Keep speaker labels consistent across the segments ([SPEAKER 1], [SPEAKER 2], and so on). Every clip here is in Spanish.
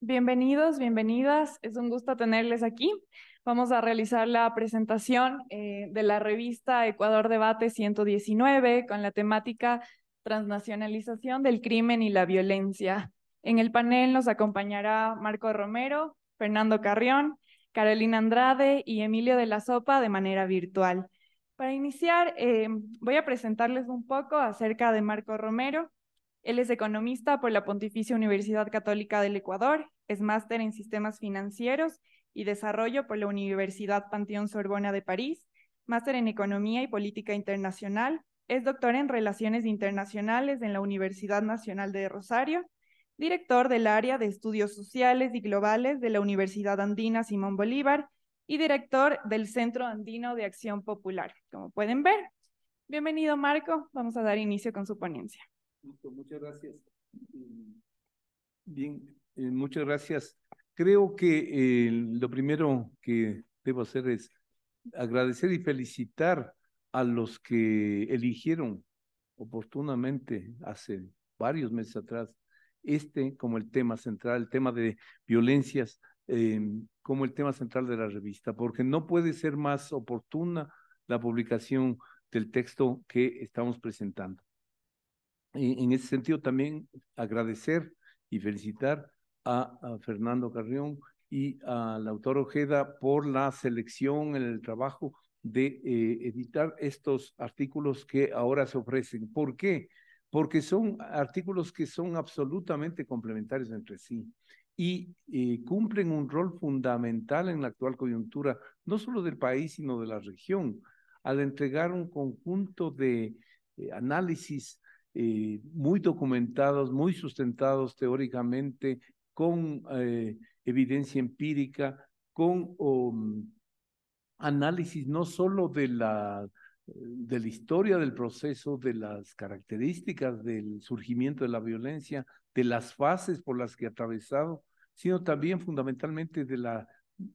[SPEAKER 1] Bienvenidos, bienvenidas. Es un gusto tenerles aquí. Vamos a realizar la presentación eh, de la revista Ecuador Debate 119 con la temática Transnacionalización del Crimen y la Violencia. En el panel nos acompañará Marco Romero, Fernando Carrión, Carolina Andrade y Emilio de la Sopa de manera virtual. Para iniciar, eh, voy a presentarles un poco acerca de Marco Romero. Él es economista por la Pontificia Universidad Católica del Ecuador, es máster en sistemas financieros y desarrollo por la Universidad Panteón Sorbona de París, máster en economía y política internacional, es doctor en relaciones internacionales en la Universidad Nacional de Rosario, director del área de estudios sociales y globales de la Universidad Andina Simón Bolívar y director del Centro Andino de Acción Popular, como pueden ver. Bienvenido, Marco. Vamos a dar inicio con su ponencia
[SPEAKER 2] muchas gracias. Bien, eh, muchas gracias. Creo que eh, lo primero que debo hacer es agradecer y felicitar a los que eligieron oportunamente hace varios meses atrás este como el tema central, el tema de violencias em, como el tema central de la revista, porque no puede ser más oportuna la publicación del texto que estamos presentando en, ese sentido también agradecer y felicitar a, Fernando Carrión y al autor Ojeda por la selección, en el trabajo de eh, editar estos artículos que ahora se ofrecen. ¿Por qué? Porque son artículos que son absolutamente complementarios entre sí y eh, cumplen un rol fundamental en la actual coyuntura, no solo del país, sino de la región, al entregar un conjunto de eh, análisis eh, muy documentados, muy sustentados teóricamente, con eh, evidencia empírica, con mm, análisis no solo de la, de la historia del proceso, de las características del surgimiento de la violencia, de las fases por las que ha atravesado, sino también fundamentalmente de la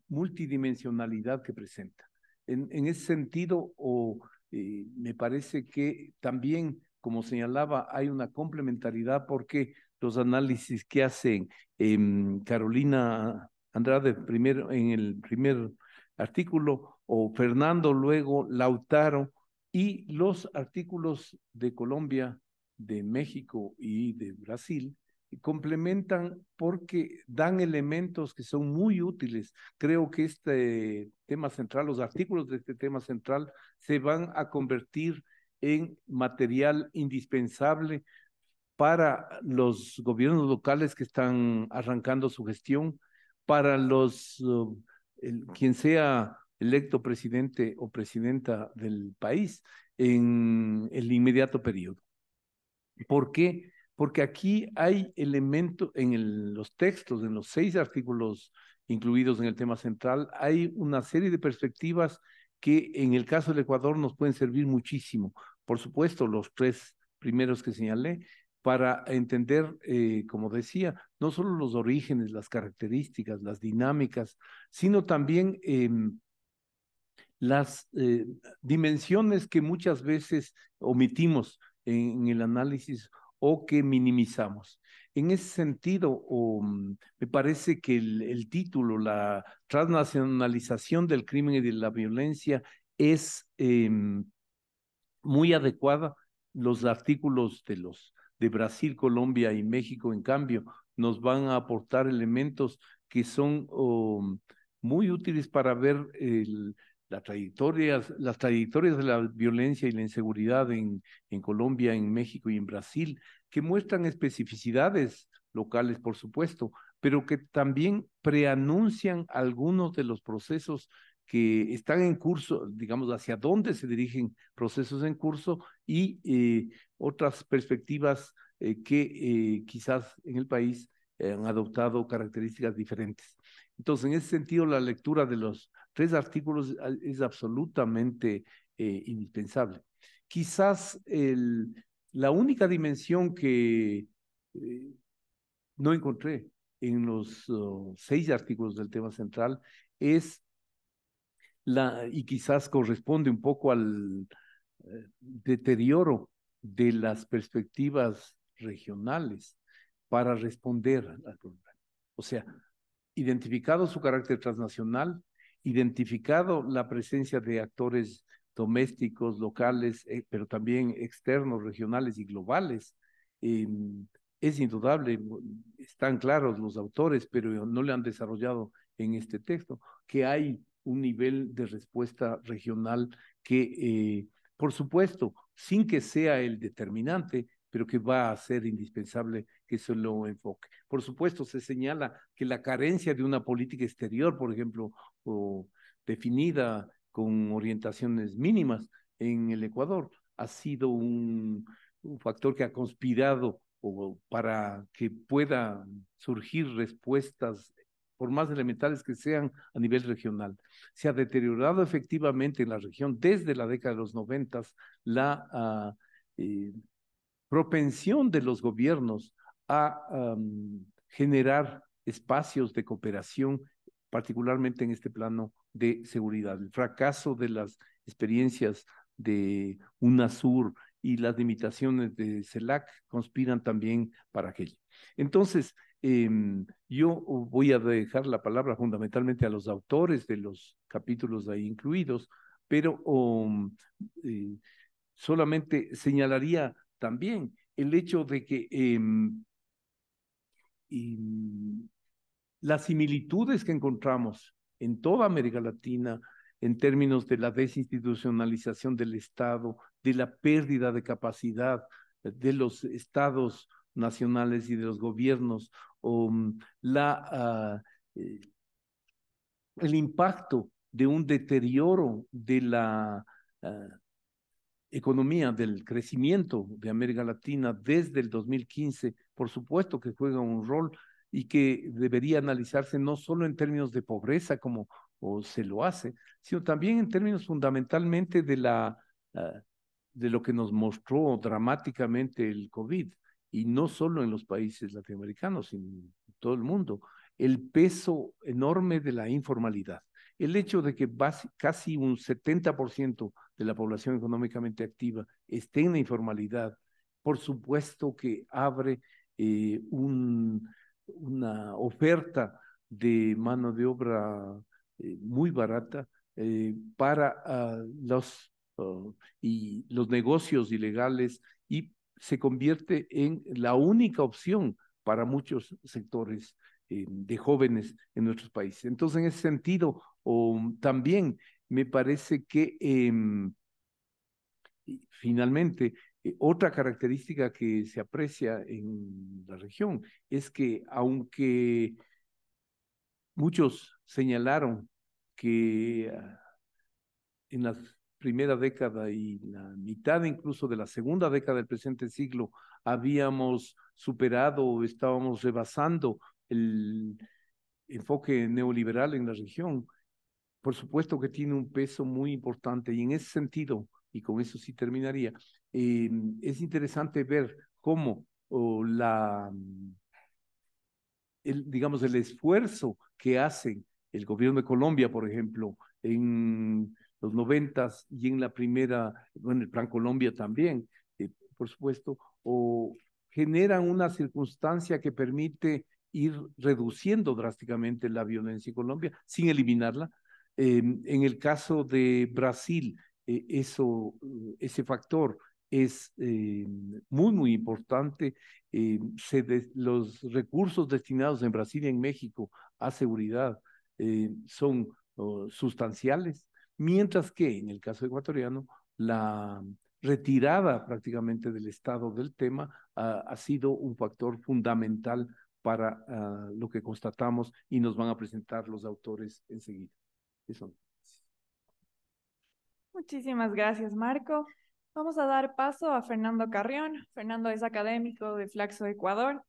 [SPEAKER 2] multidimensionalidad que presenta. En, ese sentido, o, eh, me parece que también como señalaba, hay una complementariedad porque los análisis que hacen em, Carolina Andrade primero, en el primer artículo o Fernando luego Lautaro y los artículos de Colombia, de México y de Brasil complementan porque dan elementos que son muy útiles. Creo que este tema central, los artículos de este tema central se van a convertir en material indispensable para los gobiernos locales que están arrancando su gestión, para los eh, quien sea electo presidente o presidenta del país en el inmediato periodo. ¿Por qué? Porque aquí hay elementos en los textos, en los seis artículos incluidos en el tema central, hay una serie de perspectivas que en el caso del Ecuador nos pueden servir muchísimo por supuesto, los tres primeros que señalé, para entender, eh, como decía, no solo los orígenes, las características, las dinámicas, sino también em, las eh, dimensiones que muchas veces omitimos en, el análisis o que minimizamos. En ese sentido, mm, me parece que el, título, la transnacionalización del crimen y de la violencia, es, em, muy adecuada. Los artículos de los de Brasil, Colombia y México, en cambio, nos van a aportar elementos que son oh, muy útiles para ver la las trayectorias de la violencia y la inseguridad en, en Colombia, en México y en Brasil, que muestran especificidades locales, por supuesto, pero que también preanuncian algunos de los procesos que están en curso, digamos, hacia dónde se dirigen procesos en curso y eh, otras perspectivas eh, que eh, quizás en el país han adoptado características diferentes. Entonces, en ese sentido, la lectura de los tres artículos es absolutamente indispensable. Quizás la única dimensión que no encontré en los oh, seis artículos del tema central es y quizás corresponde un poco al eh, deterioro de las perspectivas regionales para responder al problema. O sea, identificado su carácter transnacional, identificado la presencia de actores domésticos, locales, eh, pero también externos, regionales y globales. es indudable, están claros los autores, pero no le han desarrollado en este texto, que hay un nivel de respuesta regional que, eh, por supuesto, sin que sea el determinante, pero que va a ser indispensable que se lo enfoque. Por supuesto, se señala que la carencia de una política exterior, por ejemplo, definida con orientaciones mínimas en el Ecuador, ha sido un, factor que ha conspirado para que puedan surgir respuestas por más elementales que sean a nivel regional. Se ha deteriorado efectivamente en la región desde la década de los noventas la ah, eh, propensión de los gobiernos a generar espacios de cooperación, particularmente en este plano de seguridad. El fracaso de las experiencias de UNASUR y las limitaciones de CELAC conspiran también para aquello. Entonces, Em, yo voy a dejar la palabra fundamentalmente a los autores de los capítulos ahí incluidos, pero um, eh, solamente señalaría también el hecho de que em, em, las similitudes que encontramos en toda América Latina en términos de la desinstitucionalización del Estado, de la pérdida de capacidad eh, de los estados nacionales y de los gobiernos Um, la, ah, eh, el impacto de un deterioro de la ah, economía, del crecimiento de América Latina desde el 2015, por supuesto que juega un rol y que debería analizarse no solo en términos de pobreza, como se lo hace, sino también en términos fundamentalmente de, la, ah, de lo que nos mostró dramáticamente el COVID y no solo en los países latinoamericanos, sino en todo el mundo, el peso enorme de la informalidad. El hecho de que casi un 70% de la población económicamente activa esté en la informalidad, por supuesto que abre eh, un, una oferta de mano de obra eh, muy barata eh, para ah, los oh, y los negocios ilegales y se convierte en la única opción para muchos sectores eh, de jóvenes en nuestros países. Entonces, en ese sentido, también me parece que em, finalmente eh, otra característica que se aprecia en la región es que aunque muchos señalaron que ah, en las primera década y la mitad incluso de la segunda década del presente siglo habíamos superado, o estábamos rebasando el enfoque neoliberal en la región, por supuesto que tiene un peso muy importante y en ese sentido, y con eso sí terminaría, eh, es interesante ver cómo la, el, digamos, el esfuerzo que hacen el gobierno de Colombia, por ejemplo, en los noventas y en la primera, bueno, el Plan Colombia también, eh, por supuesto, o generan una circunstancia que permite ir reduciendo drásticamente la violencia en Colombia sin eliminarla. Em, en el caso de Brasil, eh, eso, eh, ese factor es muy, muy importante. los recursos destinados en Brasil y en México a seguridad son oh, sustanciales mientras que en el caso ecuatoriano la retirada prácticamente del Estado del tema ah, ha sido un factor fundamental para ah, lo que constatamos y nos van a presentar los autores enseguida.
[SPEAKER 1] Muchísimas gracias, Marco. Vamos a dar paso a Fernando Carrión. Fernando es académico de Flaxo Ecuador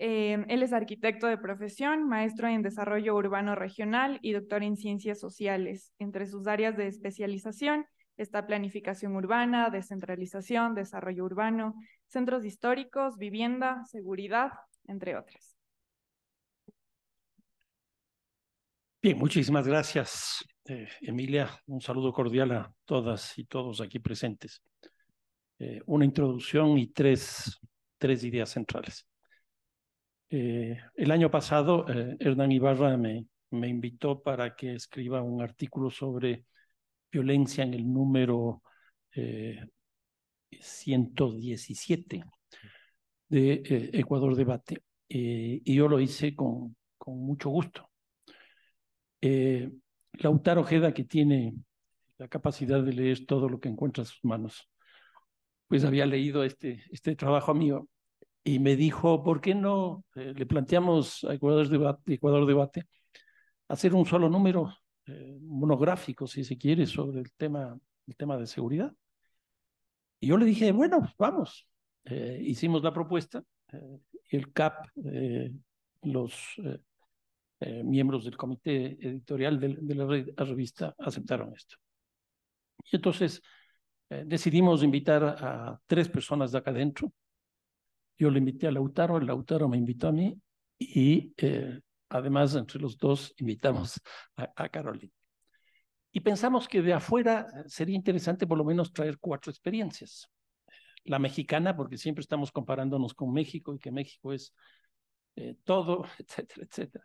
[SPEAKER 1] Em, él es arquitecto de profesión, maestro en desarrollo urbano regional y doctor en ciencias sociales. Entre sus áreas de especialización está planificación urbana, descentralización, desarrollo urbano, centros históricos, vivienda, seguridad, entre otras.
[SPEAKER 3] Bien, muchísimas gracias, eh, Emilia. Un saludo cordial a todas y todos aquí presentes. Eh, una introducción y tres, tres ideas centrales. Eh, el año pasado, eh, Hernán Ibarra me, invitó para que escriba un artículo sobre violencia en el número 117 eh, de Ecuador Debate. y yo lo hice con, mucho gusto. Lautaro Ojeda, que tiene la capacidad de leer todo lo que encuentra en sus manos, pues había leído este, este trabajo mío y me dijo, ¿por qué no eh, le planteamos a Ecuador Debate, Debate hacer un solo número eh, monográfico, si se quiere, sobre el tema, el tema de seguridad? Y yo le dije, bueno, vamos. Eh, hicimos la propuesta, el CAP, los miembros del comité editorial de, la, de, la, revista aceptaron esto. Y entonces decidimos invitar a tres personas de acá adentro, yo le invité a Lautaro, Lautaro me invitó a mí y eh, además entre los dos invitamos a, Carolina. Y pensamos que de afuera eh, sería interesante por lo menos traer cuatro experiencias. La mexicana, porque siempre estamos comparándonos con México y que México es eh, todo, etcétera, etcétera.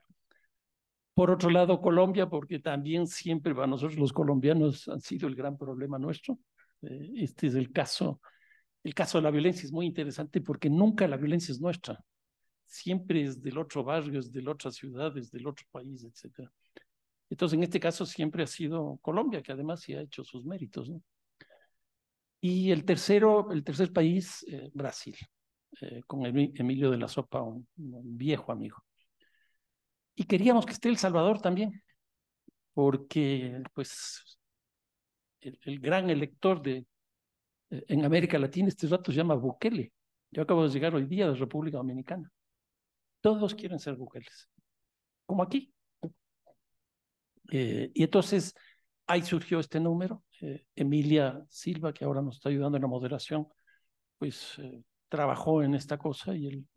[SPEAKER 3] Por otro lado, Colombia, porque también siempre para nosotros los colombianos han sido el gran problema nuestro. este es el caso el caso de la violencia es muy interesante porque nunca la violencia es nuestra. Siempre es del otro barrio, es de la otra ciudad, es del otro país, etc. Entonces, en este caso siempre ha sido Colombia, que además sí ha hecho sus méritos. ¿no? Y el tercero, el tercer país, eh, Brasil, eh, con Emilio de la Sopa, un, viejo amigo. Y queríamos que esté El Salvador también, porque pues el, gran elector de, en América Latina este rato se llama Bukele. Yo acabo de llegar hoy día de República Dominicana. Todos quieren ser Bukeles, como aquí. Eh, y entonces ahí surgió este número. Eh, Emilia Silva, que ahora nos está ayudando en la moderación, pues eh, trabajó en esta cosa y el,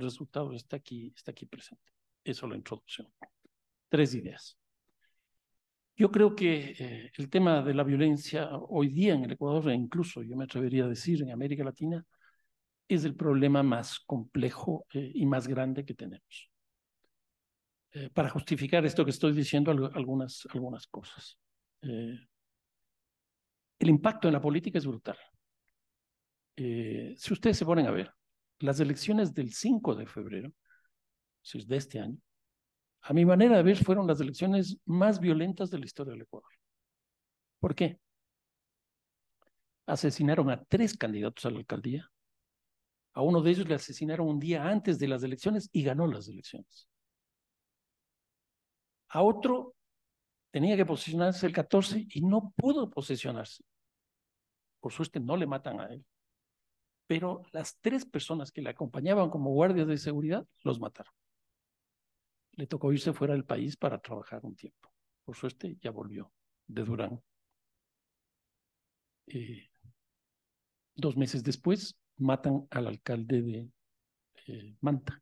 [SPEAKER 3] resultado está aquí, está aquí presente. Eso es la introducción. Tres ideas. Yo creo que eh, el tema de la violencia hoy día en el Ecuador, e incluso yo me atrevería a decir en América Latina, es el problema más complejo eh, y más grande que tenemos. Eh, para justificar esto que estoy diciendo, algunas, algunas cosas. el impacto en la política es brutal. si ustedes se ponen a ver, las elecciones del 5 de febrero, de este año, a mi manera de ver, fueron las elecciones más violentas de la historia del Ecuador. ¿Por qué? Asesinaron a tres candidatos a la alcaldía. A uno de ellos le asesinaron un día antes de las elecciones y ganó las elecciones. A otro tenía que posicionarse el 14 y no pudo posicionarse. Por suerte no le matan a él. Pero las tres personas que le acompañaban como guardias de seguridad los mataron le tocó irse fuera del país para trabajar un tiempo. Por suerte ya volvió de Durán. Eh, dos meses después matan al alcalde de eh, Manta.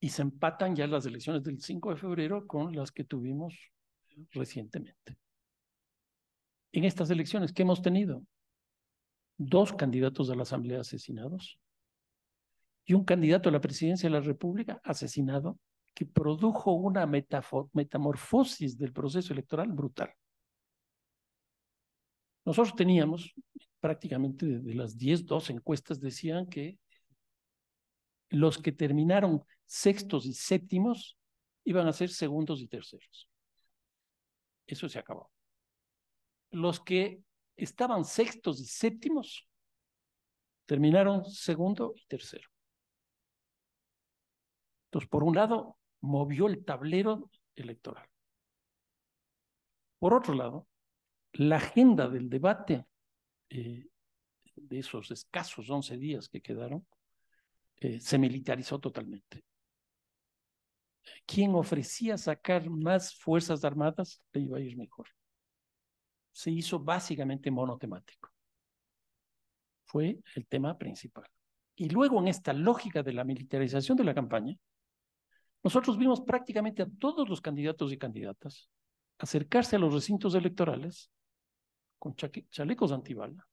[SPEAKER 3] Y se empatan ya las elecciones del 5 de febrero con las que tuvimos recientemente. En estas elecciones que hemos tenido, dos candidatos a la Asamblea asesinados, y un candidato a la presidencia de la República asesinado, que produjo una metamorfosis del proceso electoral brutal. Nosotros teníamos prácticamente de las 10, 12 encuestas decían que los que terminaron sextos y séptimos iban a ser segundos y terceros. Eso se acabó. Los que estaban sextos y séptimos terminaron segundo y tercero. Entonces, por un lado, movió el tablero electoral. Por otro lado, la agenda del debate eh, de esos escasos 11 días que quedaron eh, se militarizó totalmente. Quien ofrecía sacar más fuerzas armadas le iba a ir mejor. Se hizo básicamente monotemático. Fue el tema principal. Y luego en esta lógica de la militarización de la campaña, nosotros vimos prácticamente a todos los candidatos y candidatas acercarse a los recintos electorales con chalecos antibala,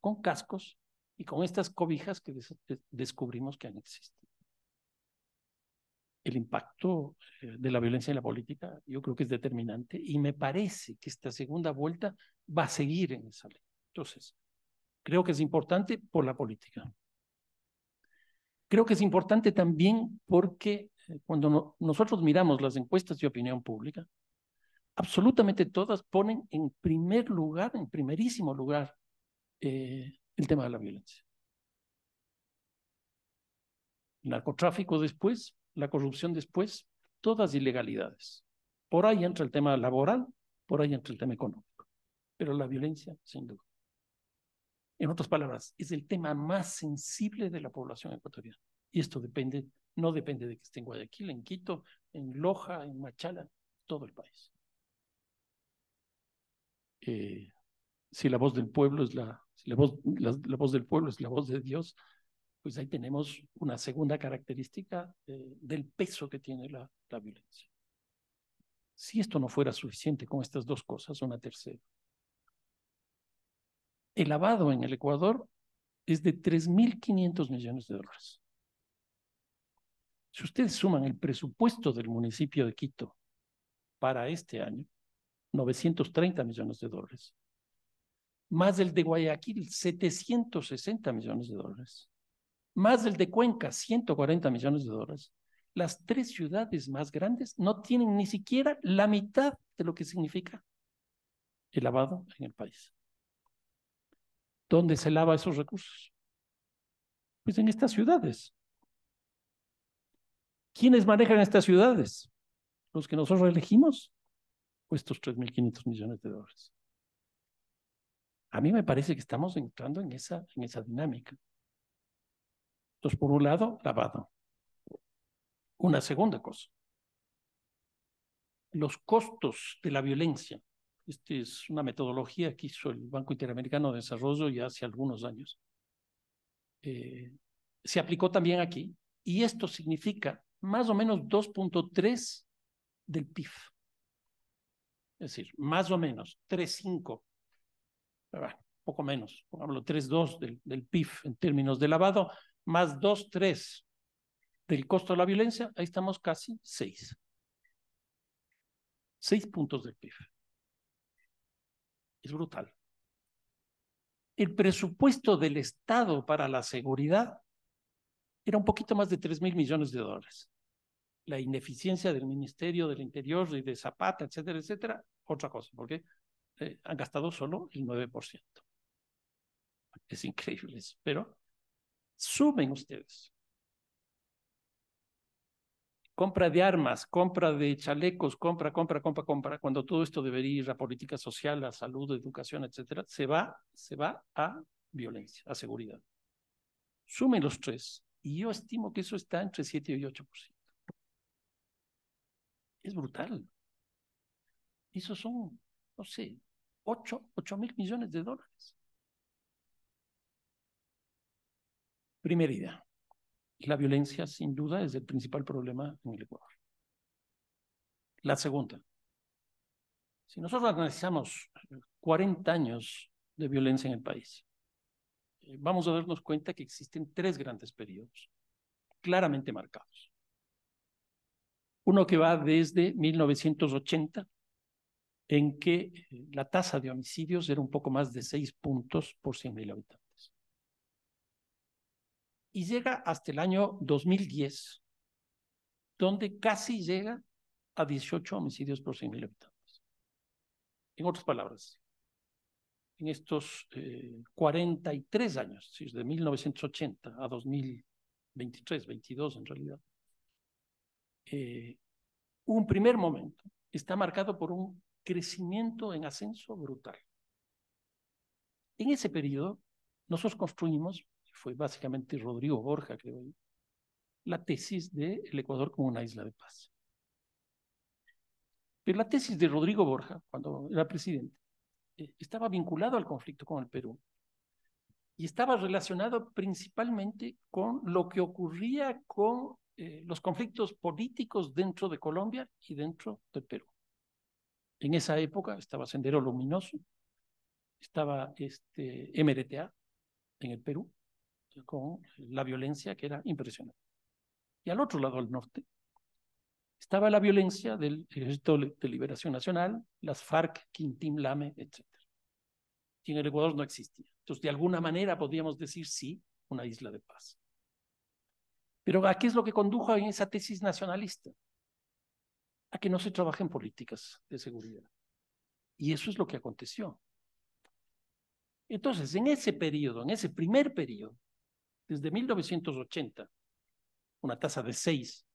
[SPEAKER 3] con cascos y con estas cobijas que descubrimos que han existido. El impacto eh, de la violencia en la política yo creo que es determinante y me parece que esta segunda vuelta va a seguir en esa ley. Entonces, creo que es importante por la política. Creo que es importante también porque cuando nosotros miramos las encuestas de opinión pública, absolutamente todas ponen en primer lugar, en primerísimo lugar, eh, el tema de la violencia. El narcotráfico después, la corrupción después, todas ilegalidades. Por ahí entra el tema laboral, por ahí entra el tema económico, pero la violencia, sin duda. En otras palabras, es el tema más sensible de la población ecuatoriana. Y esto depende no depende de que esté en Guayaquil, en Quito, en Loja, en Machala, todo el país. Eh, si la voz del pueblo es la, voz, del pueblo es la voz de Dios, pues ahí tenemos una segunda característica eh, del peso que tiene la, la violencia. Si esto no fuera suficiente con estas dos cosas, una tercera. El lavado en el Ecuador es de 3.500 millones de dólares. Si ustedes suman el presupuesto del municipio de Quito para este año, 930 millones de dólares, más el de Guayaquil, 760 millones de dólares, más el de Cuenca, 140 millones de dólares, las tres ciudades más grandes no tienen ni siquiera la mitad de lo que significa el lavado en el país. ¿Dónde se lava esos recursos? Pues en estas ciudades. ¿Quiénes manejan estas ciudades? Los que nosotros elegimos, o pues, estos 3.500 millones de dólares. A mí me parece que estamos entrando en esa, en esa dinámica. Entonces, por un lado, lavado. Una segunda cosa. Los costos de la violencia. Esta es una metodología que hizo el Banco Interamericano de Desarrollo ya hace algunos años. Eh, se aplicó también aquí y esto significa más o menos 2.3 del PIB. Es decir, más o menos 3.5, poco menos, Hablo 3.2 del, del PIB en términos de lavado, más 2.3 del costo de la violencia, ahí estamos casi 6. 6 puntos del PIB. Es brutal. El presupuesto del Estado para la seguridad era un poquito más de 3 mil millones de dólares la ineficiencia del Ministerio del Interior y de Zapata, etcétera, etcétera, otra cosa, porque eh, han gastado solo el 9%. Es increíble pero sumen ustedes. Compra de armas, compra de chalecos, compra, compra, compra, compra, cuando todo esto debería ir a política social, a salud, educación, etcétera, se va, se va a violencia, a seguridad. Sumen los tres, y yo estimo que eso está entre 7 y 8% es brutal. Esos son, no sé, ocho mil millones de dólares. Primera idea. La violencia, sin duda, es el principal problema en el Ecuador. La segunda. Si nosotros analizamos 40 años de violencia en el país, eh, vamos a darnos cuenta que existen tres grandes periodos claramente marcados. Uno que va desde 1980, en que eh, la tasa de homicidios era un poco más de 6 puntos por 100.000 habitantes. Y llega hasta el año 2010, donde casi llega a 18 homicidios por 100.000 habitantes. En otras palabras, en estos 43 eh, años, de 1980 a 2023, 22 en realidad, eh, un primer momento está marcado por un crecimiento en ascenso brutal. En ese periodo, nosotros construimos, fue básicamente Rodrigo Borja, creo yo, la tesis del Ecuador como una isla de paz. Pero la tesis de Rodrigo Borja, cuando era presidente, eh, estaba vinculado al conflicto con el Perú y estaba relacionado principalmente con lo que ocurría con eh, los conflictos políticos dentro de Colombia y dentro del Perú. En esa época estaba Sendero Luminoso, estaba este MRTA en el Perú, con la violencia que era impresionante. Y al otro lado, al norte, estaba la violencia del Ejército de Liberación Nacional, las FARC, Quintín Lame, etc. Y en el Ecuador no existía. Entonces, de alguna manera podríamos decir sí, una isla de paz. Pero ¿a qué es lo que condujo a esa tesis nacionalista? A que no se trabajen políticas de seguridad. Y eso es lo que aconteció. Entonces, en ese periodo, en ese primer periodo, desde 1980, una tasa de 6,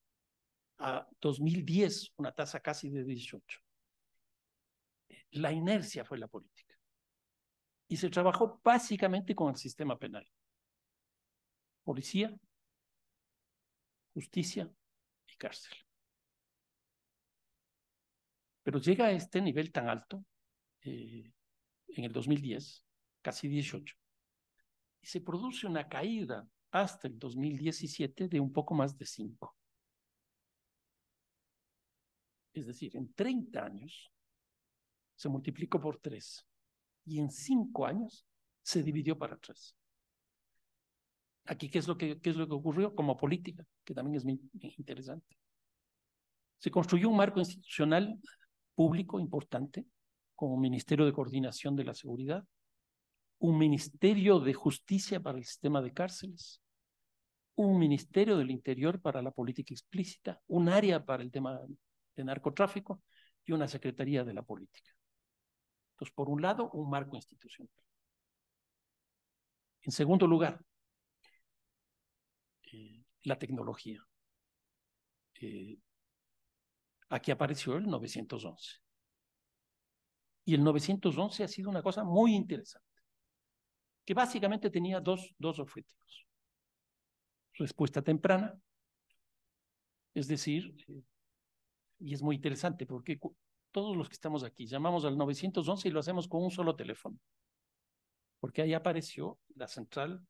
[SPEAKER 3] a 2010, una tasa casi de 18, la inercia fue la política. Y se trabajó básicamente con el sistema penal. Policía, justicia y cárcel. Pero llega a este nivel tan alto eh, en el 2010, casi 18, y se produce una caída hasta el 2017 de un poco más de 5. Es decir, en 30 años se multiplicó por 3 y en 5 años se dividió para 3. Aquí, ¿qué es lo que, es lo que ocurrió? Como política, que también es interesante. Se construyó un marco institucional público importante, como Ministerio de Coordinación de la Seguridad, un Ministerio de Justicia para el sistema de cárceles, un Ministerio del Interior para la política explícita, un área para el tema de narcotráfico y una Secretaría de la Política. Entonces, por un lado, un marco institucional. En segundo lugar, la tecnología. Eh, aquí apareció el 911. Y el 911 ha sido una cosa muy interesante, que básicamente tenía dos, dos objetivos. Respuesta temprana, es decir, y es muy interesante porque todos los que estamos aquí llamamos al 911 y lo hacemos con un solo teléfono, porque ahí apareció la central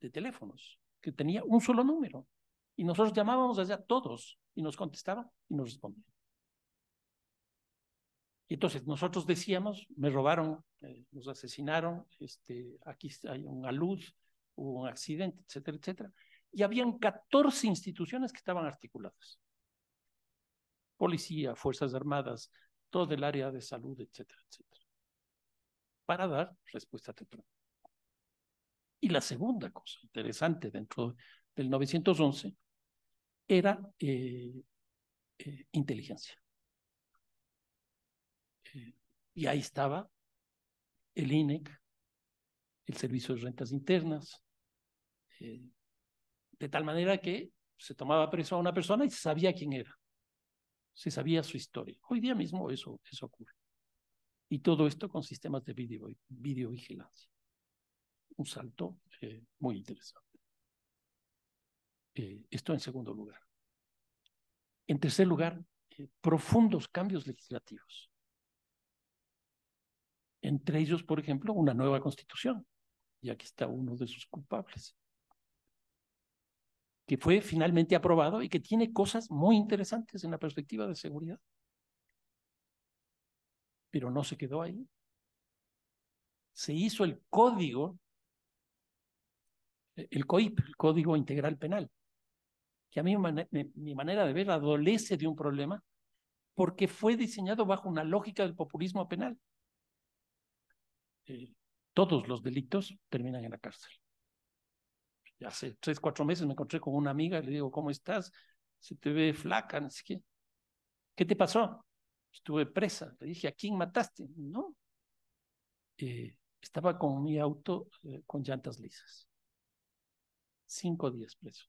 [SPEAKER 3] de teléfonos que tenía un solo número. Y nosotros llamábamos allá todos y nos contestaban y nos respondían. Y entonces nosotros decíamos, me robaron, eh, nos asesinaron, este, aquí hay una luz, hubo un accidente, etcétera, etcétera. Y habían 14 instituciones que estaban articuladas. Policía, Fuerzas Armadas, todo el área de salud, etcétera, etcétera. Para dar respuesta temprana. Y la segunda cosa interesante dentro del 911 era eh, eh, inteligencia. Eh, y ahí estaba el INEC, el Servicio de Rentas Internas, de tal manera que se tomaba preso a una persona y se sabía quién era, se sabía su historia. Hoy día mismo eso, eso ocurre. Y todo esto con sistemas de video, videovigilancia un salto eh, muy interesante. Eh, esto en segundo lugar. En tercer lugar, eh, profundos cambios legislativos. Entre ellos, por ejemplo, una nueva constitución. Y aquí está uno de sus culpables. Que fue finalmente aprobado y que tiene cosas muy interesantes en la perspectiva de seguridad. Pero no se quedó ahí. Se hizo el código el COIP, el Código Integral Penal, que a mí mi manera de ver adolece de un problema porque fue diseñado bajo una lógica del populismo penal. Eh, todos los delitos terminan en la cárcel. hace tres, cuatro meses me encontré con una amiga, le digo, ¿cómo estás? Se te ve flaca, no sé qué. ¿Qué te pasó? Estuve presa. Le dije, ¿a quién mataste? No. Eh, estaba con mi auto eh, con llantas lisas cinco días preso.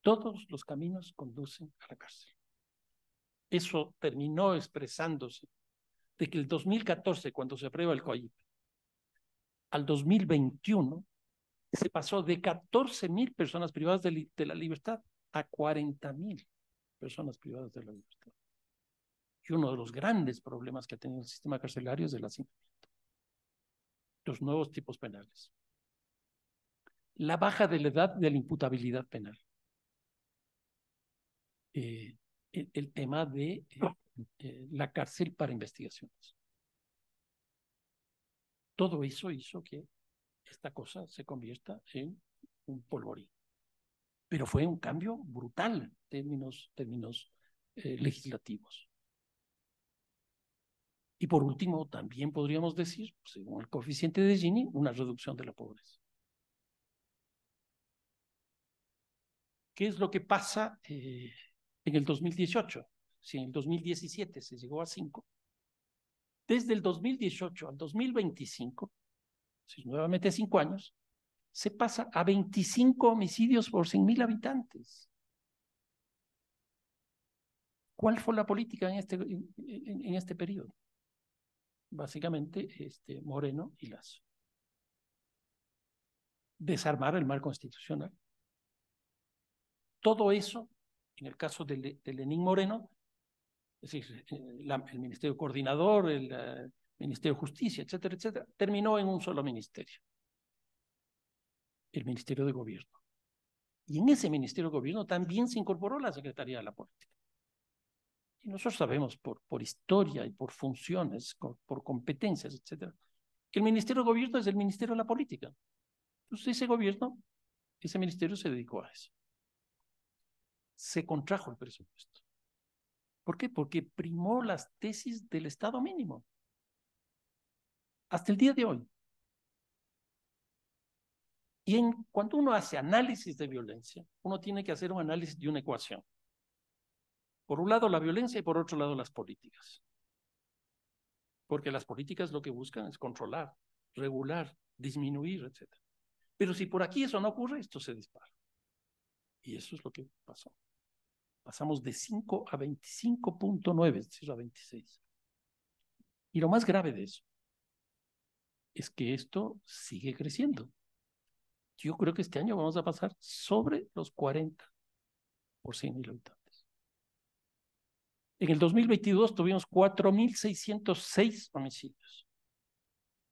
[SPEAKER 3] Todos los caminos conducen a la cárcel. Eso terminó expresándose de que el 2014, cuando se aprueba el COIP, al 2021 se pasó de 14.000 mil personas privadas de, la libertad a 40 mil personas privadas de la libertad. Y uno de los grandes problemas que ha tenido el sistema carcelario es el hacinamiento. Los nuevos tipos penales la baja de la edad de la imputabilidad penal. Eh, el, tema de eh, eh, la cárcel para investigaciones. Todo eso hizo que esta cosa se convierta en un polvorín. Pero fue un cambio brutal en términos, legislativos. Y por último, también podríamos decir, según el coeficiente de Gini, una reducción de la pobreza. ¿Qué es lo que pasa eh, en el 2018? Si en el 2017 se llegó a 5, desde el 2018 al 2025, si nuevamente cinco años, se pasa a 25 homicidios por 100.000 habitantes. ¿Cuál fue la política en este, en, este periodo? Básicamente, este, Moreno y Lazo. Desarmar el mar constitucional, todo eso, en el caso de, Lenín Moreno, es decir, eh, el Ministerio Coordinador, el eh, Ministerio de Justicia, etcétera, etcétera, terminó en un solo ministerio, el Ministerio de Gobierno. Y en ese Ministerio de Gobierno también se incorporó la Secretaría de la Política. Y nosotros sabemos por, historia y por funciones, por, por competencias, etcétera, que el Ministerio de Gobierno es el Ministerio de la Política. Entonces ese gobierno, ese ministerio se dedicó a eso se contrajo el presupuesto. ¿Por qué? Porque primó las tesis del Estado mínimo. Hasta el día de hoy. Y en, cuando uno hace análisis de violencia, uno tiene que hacer un análisis de una ecuación. Por un lado la violencia y por otro lado las políticas. Porque las políticas lo que buscan es controlar, regular, disminuir, etc. Pero si por aquí eso no ocurre, esto se dispara. Y eso es lo que pasó. Pasamos de 5 a 25.9, es decir, a 26. Y lo más grave de eso es que esto sigue creciendo. Yo creo que este año vamos a pasar sobre los 40 por mil habitantes. En el 2022 tuvimos 4.606 homicidios.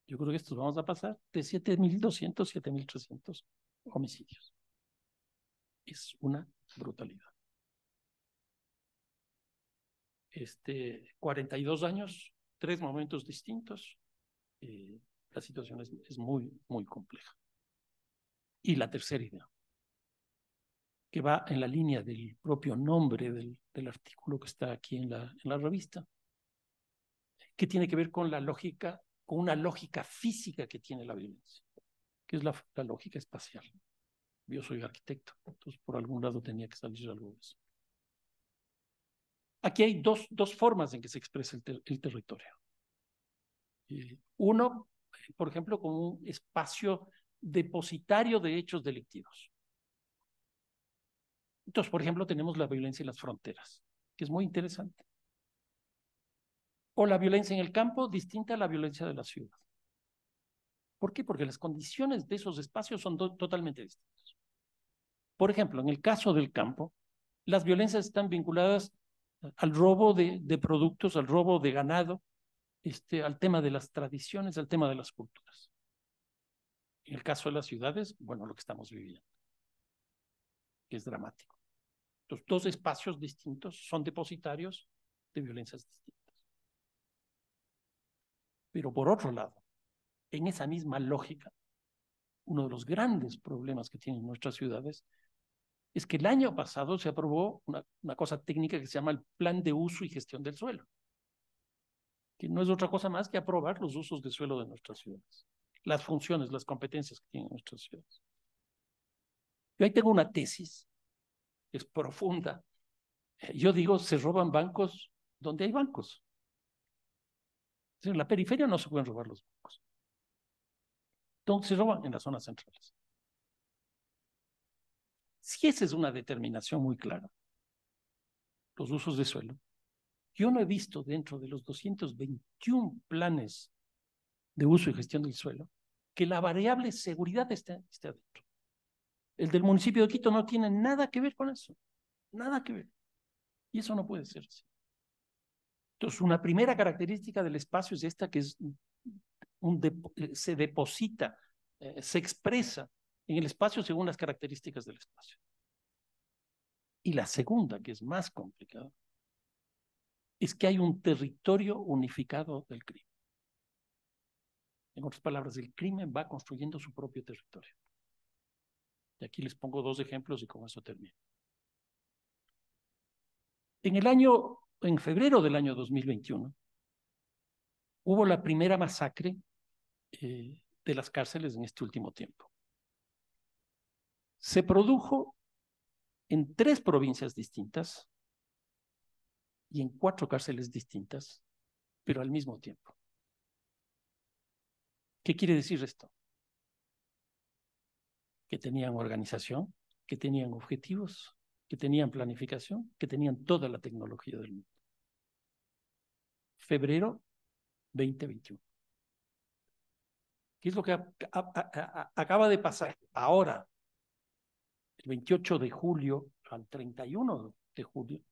[SPEAKER 3] Yo creo que estos vamos a pasar de 7.200, 7.300 homicidios. Es una brutalidad este, 42 años, tres momentos distintos, eh, la situación es, muy, muy compleja. Y la tercera idea, que va en la línea del propio nombre del, artículo que está aquí en la, en la revista, que tiene que ver con la lógica, con una lógica física que tiene la violencia, que es la, la lógica espacial. Yo soy arquitecto, entonces por algún lado tenía que salir algo de eso. Aquí hay dos, dos formas en que se expresa el, territorio. Eh, uno, por ejemplo, como un espacio depositario de hechos delictivos. Entonces, por ejemplo, tenemos la violencia en las fronteras, que es muy interesante. O la violencia en el campo, distinta a la violencia de la ciudad. ¿Por qué? Porque las condiciones de esos espacios son totalmente distintas. Por ejemplo, en el caso del campo, las violencias están vinculadas al robo de, de productos, al robo de ganado, este, al tema de las tradiciones, al tema de las culturas. En el caso de las ciudades, bueno, lo que estamos viviendo, que es dramático. Los dos espacios distintos son depositarios de violencias distintas. Pero por otro lado, en esa misma lógica, uno de los grandes problemas que tienen nuestras ciudades es que el año pasado se aprobó una, cosa técnica que se llama el Plan de Uso y Gestión del Suelo, que no es otra cosa más que aprobar los usos de suelo de nuestras ciudades, las funciones, las competencias que tienen nuestras ciudades. Yo ahí tengo una tesis, es profunda. Eh, yo digo, se roban bancos donde hay bancos. En la periferia no se pueden robar los bancos. Entonces se roban en las zonas centrales. Si esa es una determinación muy clara, los usos de suelo, yo no he visto dentro de los 221 planes de uso y gestión del suelo que la variable seguridad esté, esté adentro. El del municipio de Quito no tiene nada que ver con eso, nada que ver. Y eso no puede ser así. Entonces, una primera característica del espacio es esta que es un eh, se deposita, eh, se expresa en el espacio según las características del espacio. Y la segunda, que es más complicada, es que hay un territorio unificado del crimen. En otras palabras, el crimen va construyendo su propio territorio. Y aquí les pongo dos ejemplos y con eso termino. En el año, en febrero del año 2021, hubo la primera masacre eh, de las cárceles en este último tiempo se produjo en tres provincias distintas y en cuatro cárceles distintas, pero al mismo tiempo. ¿Qué quiere decir esto? Que tenían organización, que tenían objetivos, que tenían planificación, que tenían toda la tecnología del mundo. Febrero 2021. ¿Qué es lo que acaba de pasar ahora? 28 de julio al 31 de julio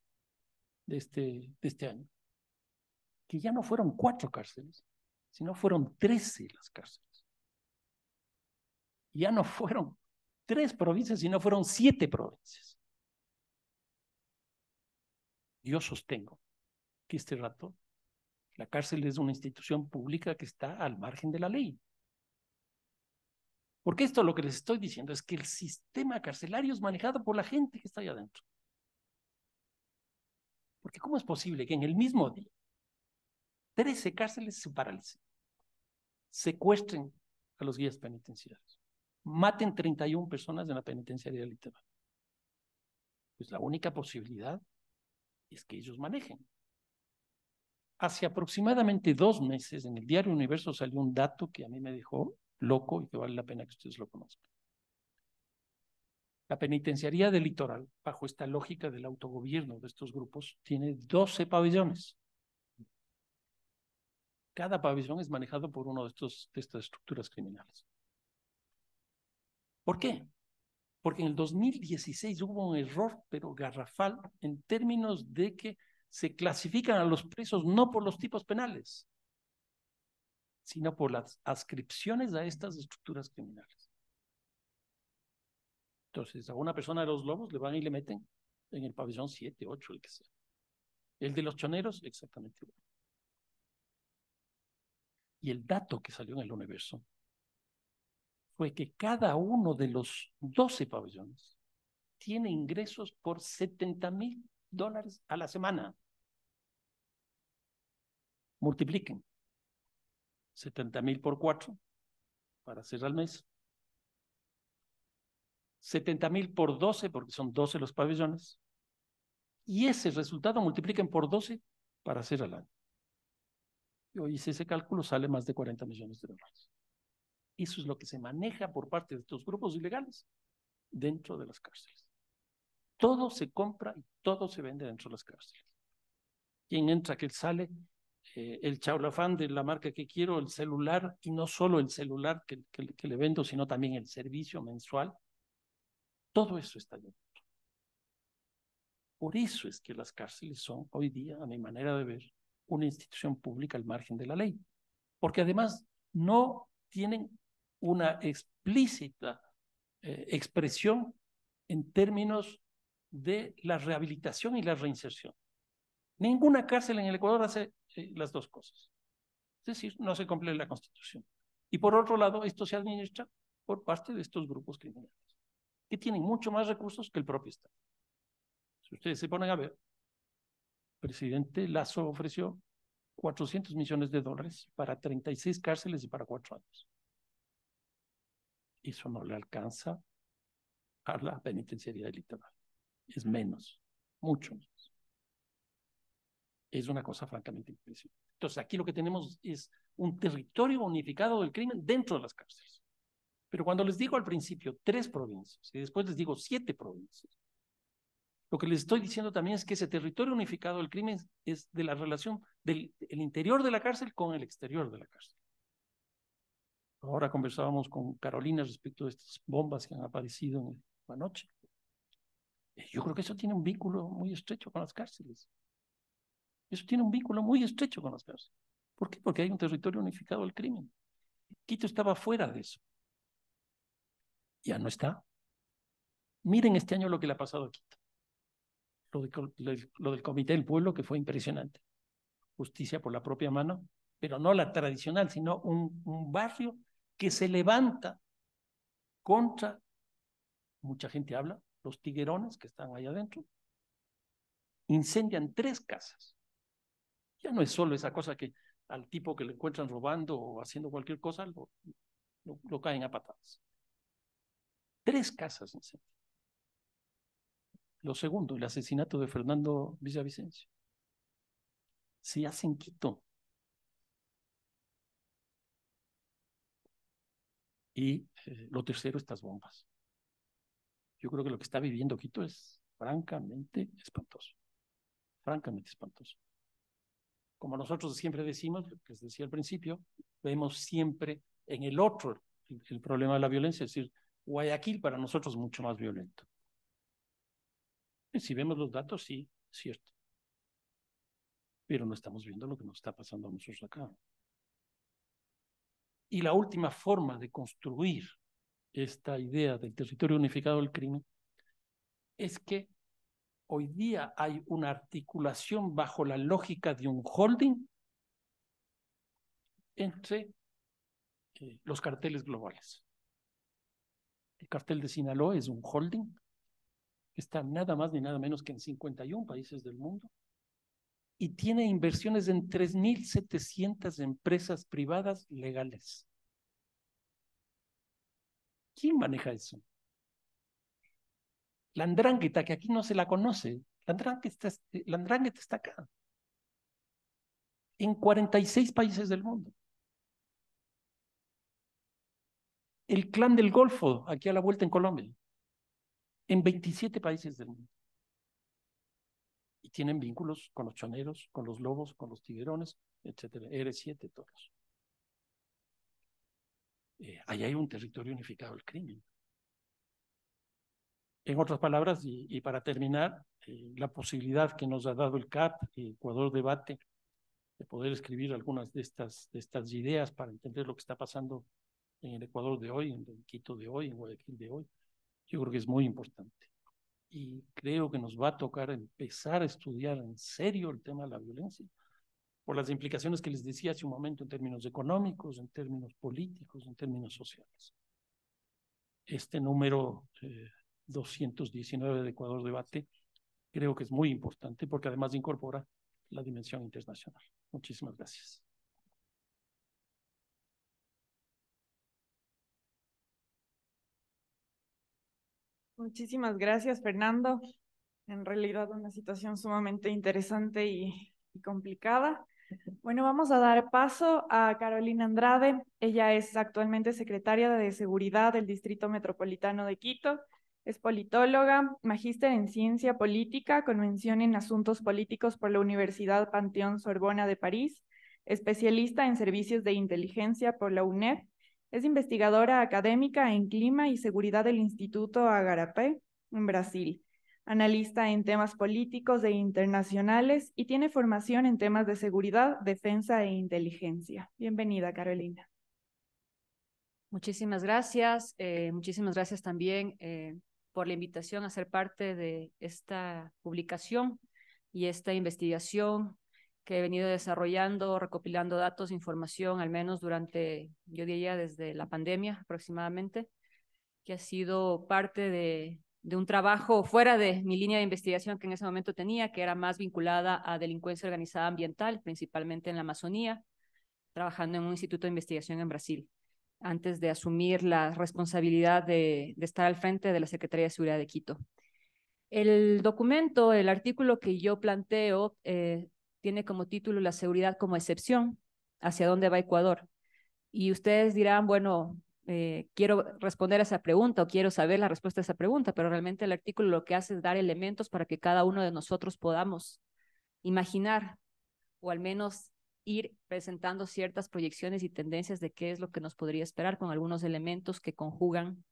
[SPEAKER 3] de este, de este año, que ya no fueron cuatro cárceles, sino fueron trece las cárceles. Ya no fueron tres provincias, sino fueron siete provincias. Yo sostengo que este rato la cárcel es una institución pública que está al margen de la ley. Porque esto lo que les estoy diciendo es que el sistema carcelario es manejado por la gente que está ahí adentro. Porque ¿cómo es posible que en el mismo día 13 cárceles se paralicen, secuestren a los guías penitenciarios, maten 31 personas en la penitenciaria de Literal? Pues la única posibilidad es que ellos manejen. Hace aproximadamente dos meses en el diario Universo salió un dato que a mí me dejó loco y que vale la pena que ustedes lo conozcan. La penitenciaría del litoral, bajo esta lógica del autogobierno de estos grupos, tiene 12 pabellones. Cada pabellón es manejado por uno de, estos, de estas estructuras criminales. ¿Por qué? Porque en el 2016 hubo un error, pero garrafal, en términos de que se clasifican a los presos no por los tipos penales, sino por las ascripciones a estas estructuras criminales. Entonces, a una persona de los lobos le van y le meten en el pabellón 7, 8, el que sea. El de los choneros, exactamente igual. Y el dato que salió en el universo fue que cada uno de los 12 pabellones tiene ingresos por 70 mil dólares a la semana. Multipliquen. 70.000 mil por 4 para cerrar el mes. 70.000 mil por 12, porque son 12 los pabellones. Y ese resultado multipliquen por 12 para hacer al año. Yo hice ese cálculo, sale más de 40 millones de dólares. Eso es lo que se maneja por parte de estos grupos ilegales dentro de las cárceles. Todo se compra y todo se vende dentro de las cárceles. Quien entra, que sale, eh, el chaulafán de la marca que quiero, el celular, y no solo el celular que, que, le vendo, sino también el servicio mensual. Todo eso está dentro. Por eso es que las cárceles son hoy día, a mi manera de ver, una institución pública al margen de la ley. Porque además no tienen una explícita eh, expresión en términos de la rehabilitación y la reinserción. Ninguna cárcel en el Ecuador hace las dos cosas. Es decir, no se cumple la Constitución. Y por otro lado, esto se administra por parte de estos grupos criminales, que tienen mucho más recursos que el propio Estado. Si ustedes se ponen a ver, el presidente Lazo ofreció 400 millones de dólares para 36 cárceles y para cuatro años. Eso no le alcanza a la penitenciaría del litoral. Es menos, mucho menos es una cosa francamente impresionante. Entonces, aquí lo que tenemos es un territorio unificado del crimen dentro de las cárceles. Pero cuando les digo al principio tres provincias y después les digo siete provincias, lo que les estoy diciendo también es que ese territorio unificado del crimen es de la relación del interior de la cárcel con el exterior de la cárcel. Ahora conversábamos con Carolina respecto de estas bombas que han aparecido en la noche. Eh, yo creo que eso tiene un vínculo muy estrecho con las cárceles. Eso tiene un vínculo muy estrecho con las casas. ¿Por qué? Porque hay un territorio unificado al crimen. Quito estaba fuera de eso. Ya no está. Miren este año lo que le ha pasado a Quito. Lo, del Comité del Pueblo, que fue impresionante. Justicia por la propia mano, pero no la tradicional, sino un, un barrio que se levanta contra, mucha gente habla, los tiguerones que están ahí adentro. Incendian tres casas ya no es solo esa cosa que al tipo que le encuentran robando o haciendo cualquier cosa, lo, caen a patadas. Tres casas incendiadas. Lo segundo, el asesinato de Fernando Villavicencio. Se hacen Quito. Y eh, lo tercero, estas bombas. Yo creo que lo que está viviendo Quito es francamente espantoso. Francamente espantoso como nosotros siempre decimos, lo que les decía al principio, vemos siempre en el otro el, problema de la violencia, es decir, Guayaquil para nosotros es mucho más violento. si vemos los datos, sí, cierto. Pero no estamos viendo lo que nos está pasando a nosotros acá. Y la última forma de construir esta idea del territorio unificado del crimen es que hoy día hay una articulación bajo la lógica de un holding entre eh, los carteles globales. El cartel de Sinaloa es un holding está nada más ni nada menos que en 51 países del mundo y tiene inversiones en 3.700 empresas privadas legales. ¿Quién maneja eso? La andrángueta, que aquí no se la conoce, la andrángueta, este, está acá, en 46 países del mundo. El clan del Golfo, aquí a la vuelta en Colombia, en 27 países del mundo. Y tienen vínculos con los choneros, con los lobos, con los tiguerones, etcétera, R7, todos. Eh, hay un territorio unificado el crimen. En otras palabras, y, y para terminar, eh, la posibilidad que nos ha dado el CAP, Ecuador Debate, de poder escribir algunas de estas, de estas ideas para entender lo que está pasando en el Ecuador de hoy, en el Quito de hoy, en Guayaquil de hoy, yo creo que es muy importante. Y creo que nos va a tocar empezar a estudiar en serio el tema de la violencia, por las implicaciones que les decía hace un momento en términos económicos, en términos políticos, en términos sociales. Este número eh, 219 de Ecuador Debate, creo que es muy importante porque además incorpora la dimensión internacional. Muchísimas gracias.
[SPEAKER 1] Muchísimas gracias, Fernando. En realidad una situación sumamente interesante y, y complicada. Bueno, vamos a dar paso a Carolina Andrade. Ella es actualmente secretaria de Seguridad del Distrito Metropolitano de Quito es politóloga, magíster en ciencia política con mención en asuntos políticos por la Universidad Panteón Sorbona de París, especialista en servicios de inteligencia por la UNED, es investigadora académica en clima y seguridad del Instituto Agarapé en Brasil, analista en temas políticos e internacionales y tiene formación en temas de seguridad, defensa e inteligencia.
[SPEAKER 4] Bienvenida, Carolina. Muchísimas gracias. Eh, muchísimas gracias también eh, por la invitación a ser parte de esta publicación y esta investigación que he venido desarrollando, recopilando datos, e información, al menos durante, yo diría, desde la pandemia aproximadamente, que ha sido parte de un trabajo fuera de mi línea de investigación que en ese momento tenía, que era más vinculada a delincuencia organizada ambiental, principalmente en la Amazonía, trabajando en un instituto de investigación en Brasil antes de asumir la responsabilidad de, estar al frente de la Secretaría de Seguridad de Quito. El documento, el artículo que yo planteo, eh, tiene como título La seguridad como excepción, hacia dónde va Ecuador. Y ustedes dirán, bueno, eh, quiero responder a esa pregunta o quiero saber la respuesta a esa pregunta, pero realmente el artículo lo que hace es dar elementos para que cada uno de nosotros podamos imaginar o al menos ir presentando ciertas proyecciones y tendencias de qué es lo que nos podría esperar con algunos elementos que conjugan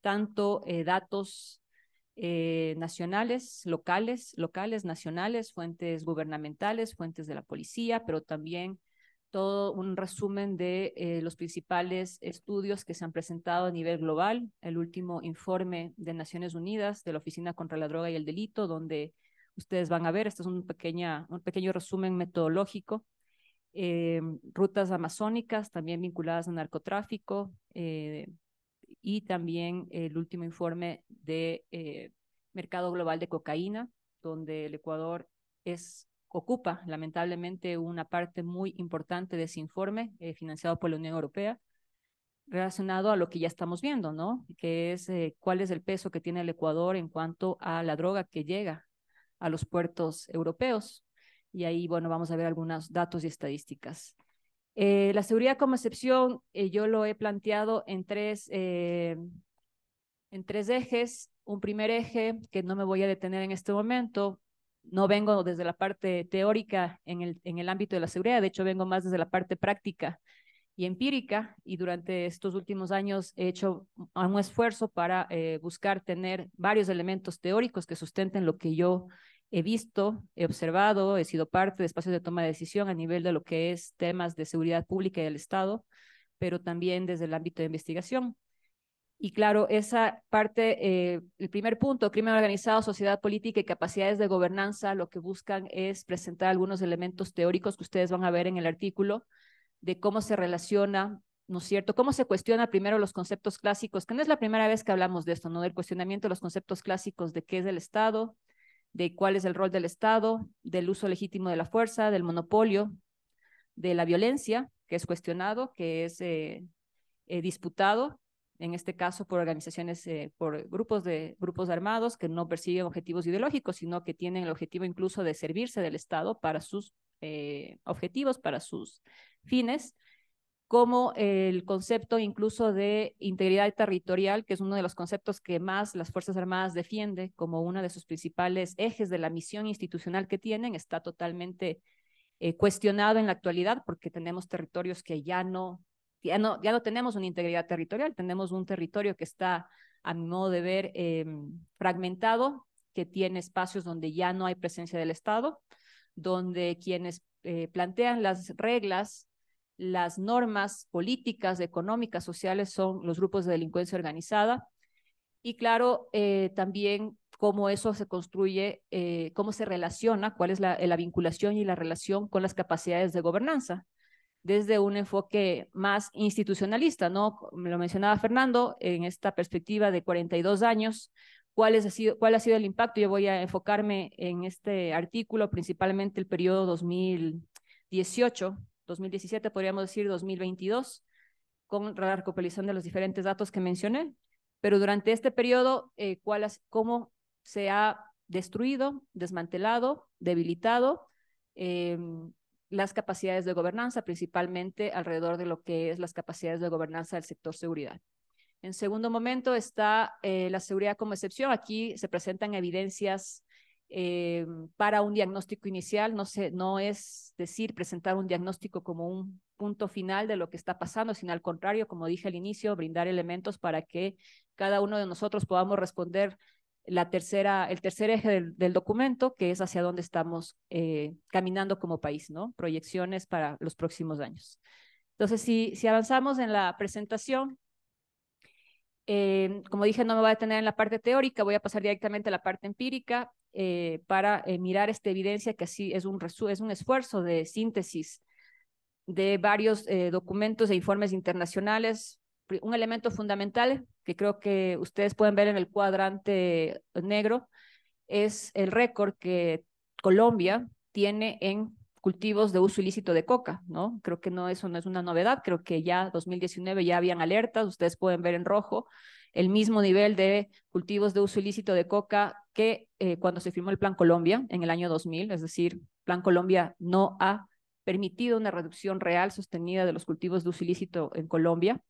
[SPEAKER 4] tanto eh, datos eh, nacionales, locales, locales, nacionales, fuentes gubernamentales, fuentes de la policía, pero también todo un resumen de eh, los principales estudios que se han presentado a nivel global, el último informe de Naciones Unidas de la Oficina contra la Droga y el Delito, donde ustedes van a ver, Esto es un, pequeña, un pequeño resumen metodológico Em, rutas amazónicas también vinculadas al narcotráfico eh, y también el último informe de eh, mercado global de cocaína, donde el Ecuador es ocupa lamentablemente una parte muy importante de ese informe eh, financiado por la Unión Europea relacionado a lo que ya estamos viendo, ¿no? Que es cuál es el peso que tiene el Ecuador en cuanto a la droga que llega a los puertos europeos y ahí, bueno, vamos a ver algunos datos y estadísticas. Eh, la seguridad como excepción, eh, yo lo he planteado en tres, eh, en tres ejes. Un primer eje, que no me voy a detener en este momento, no vengo desde la parte teórica en el, en el ámbito de la seguridad, de hecho vengo más desde la parte práctica y empírica, y durante estos últimos años he hecho un esfuerzo para buscar tener varios elementos teóricos que sustenten lo que yo he visto, he observado, he sido parte de espacios de toma de decisión a nivel de lo que es temas de seguridad pública y del Estado, pero también desde el ámbito de investigación. Y claro, esa parte, eh, el primer punto, crimen organizado, sociedad política y capacidades de gobernanza, lo que buscan es presentar algunos elementos teóricos que ustedes van a ver en el artículo de cómo se relaciona, ¿no es cierto? Cómo se cuestiona primero los conceptos clásicos, que no es la primera vez que hablamos de esto, ¿no? Del cuestionamiento de los conceptos clásicos de qué es el Estado, de cuál es el rol del Estado, del uso legítimo de la fuerza, del monopolio, de la violencia, que es cuestionado, que es eh, eh, disputado, en este caso por organizaciones, eh, por grupos, de, grupos armados que no persiguen objetivos ideológicos, sino que tienen el objetivo incluso de servirse del Estado para sus objetivos, para sus fines como el concepto incluso de integridad territorial, que es uno de los conceptos que más las Fuerzas Armadas defiende como uno de sus principales ejes de la misión institucional que tienen, está totalmente eh, cuestionado en la actualidad porque tenemos territorios que ya no, ya no, ya no tenemos una integridad territorial, tenemos un territorio que está, a mi modo de ver, em, fragmentado, que tiene espacios donde ya no hay presencia del Estado, donde quienes eh, plantean las reglas las normas políticas, económicas, sociales son los grupos de delincuencia organizada. Y claro, eh, también cómo eso se construye, eh, cómo se relaciona, cuál es la, vinculación y la relación con las capacidades de gobernanza, desde un enfoque más institucionalista, ¿no? Lo mencionaba Fernando, en esta perspectiva de 42 años, cuál, es, sido, cuál ha sido el impacto. Yo voy a enfocarme en este artículo, principalmente el periodo 2018 2017, podríamos decir 2022, con la recopilación de los diferentes datos que mencioné. Pero durante este periodo, eh, ¿cómo se ha destruido, desmantelado, debilitado em, las capacidades de gobernanza, principalmente alrededor de lo que es las capacidades de gobernanza del sector seguridad? En segundo momento está eh, la seguridad como excepción. Aquí se presentan evidencias eh, para un diagnóstico inicial, no, es decir presentar un diagnóstico como un punto final de lo que está pasando, sino al contrario, como dije al inicio, brindar elementos para que cada uno de nosotros podamos responder la tercera, el tercer eje del, documento, que es hacia dónde estamos eh, caminando como país, ¿no? Proyecciones para los próximos años. Entonces, si, si avanzamos en la presentación, eh, como dije, no me voy a detener en la parte teórica, voy a pasar directamente a la parte empírica eh, para eh, mirar esta evidencia que así es un, es un esfuerzo de síntesis de varios documentos e informes internacionales. Un elemento fundamental que creo que ustedes pueden ver en el cuadrante negro es el récord que Colombia tiene en cultivos de uso ilícito de coca, ¿no? Creo que no, eso no es una novedad, creo que ya 2019 ya habían alertas, ustedes pueden ver en rojo el mismo nivel de cultivos de uso ilícito de coca que eh, cuando se firmó el Plan Colombia en el año 2000, es decir, Plan Colombia no ha permitido una reducción real sostenida de los cultivos de uso ilícito en Colombia.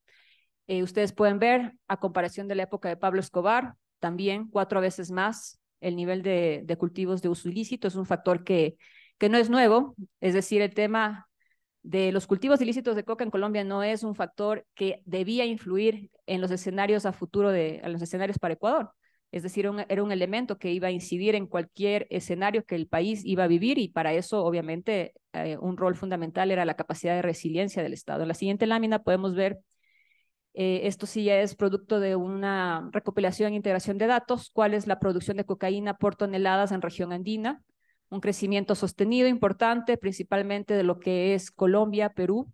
[SPEAKER 4] Eh, ustedes pueden ver, a comparación de la época de Pablo Escobar, también cuatro veces más el nivel de cultivos de uso ilícito, es un factor que que no es nuevo, es decir, el tema de los cultivos ilícitos de coca en Colombia no es un factor que debía influir en los escenarios a futuro de en los escenarios para Ecuador. Es decir, era un elemento que iba a incidir en cualquier escenario que el país iba a vivir y para eso, obviamente, eh, un rol fundamental era la capacidad de resiliencia del Estado. En la siguiente lámina podemos ver, eh, esto sí ya es producto de una recopilación e integración de datos, cuál es la producción de cocaína por toneladas en región andina un crecimiento sostenido importante, principalmente de lo que es Colombia, Perú.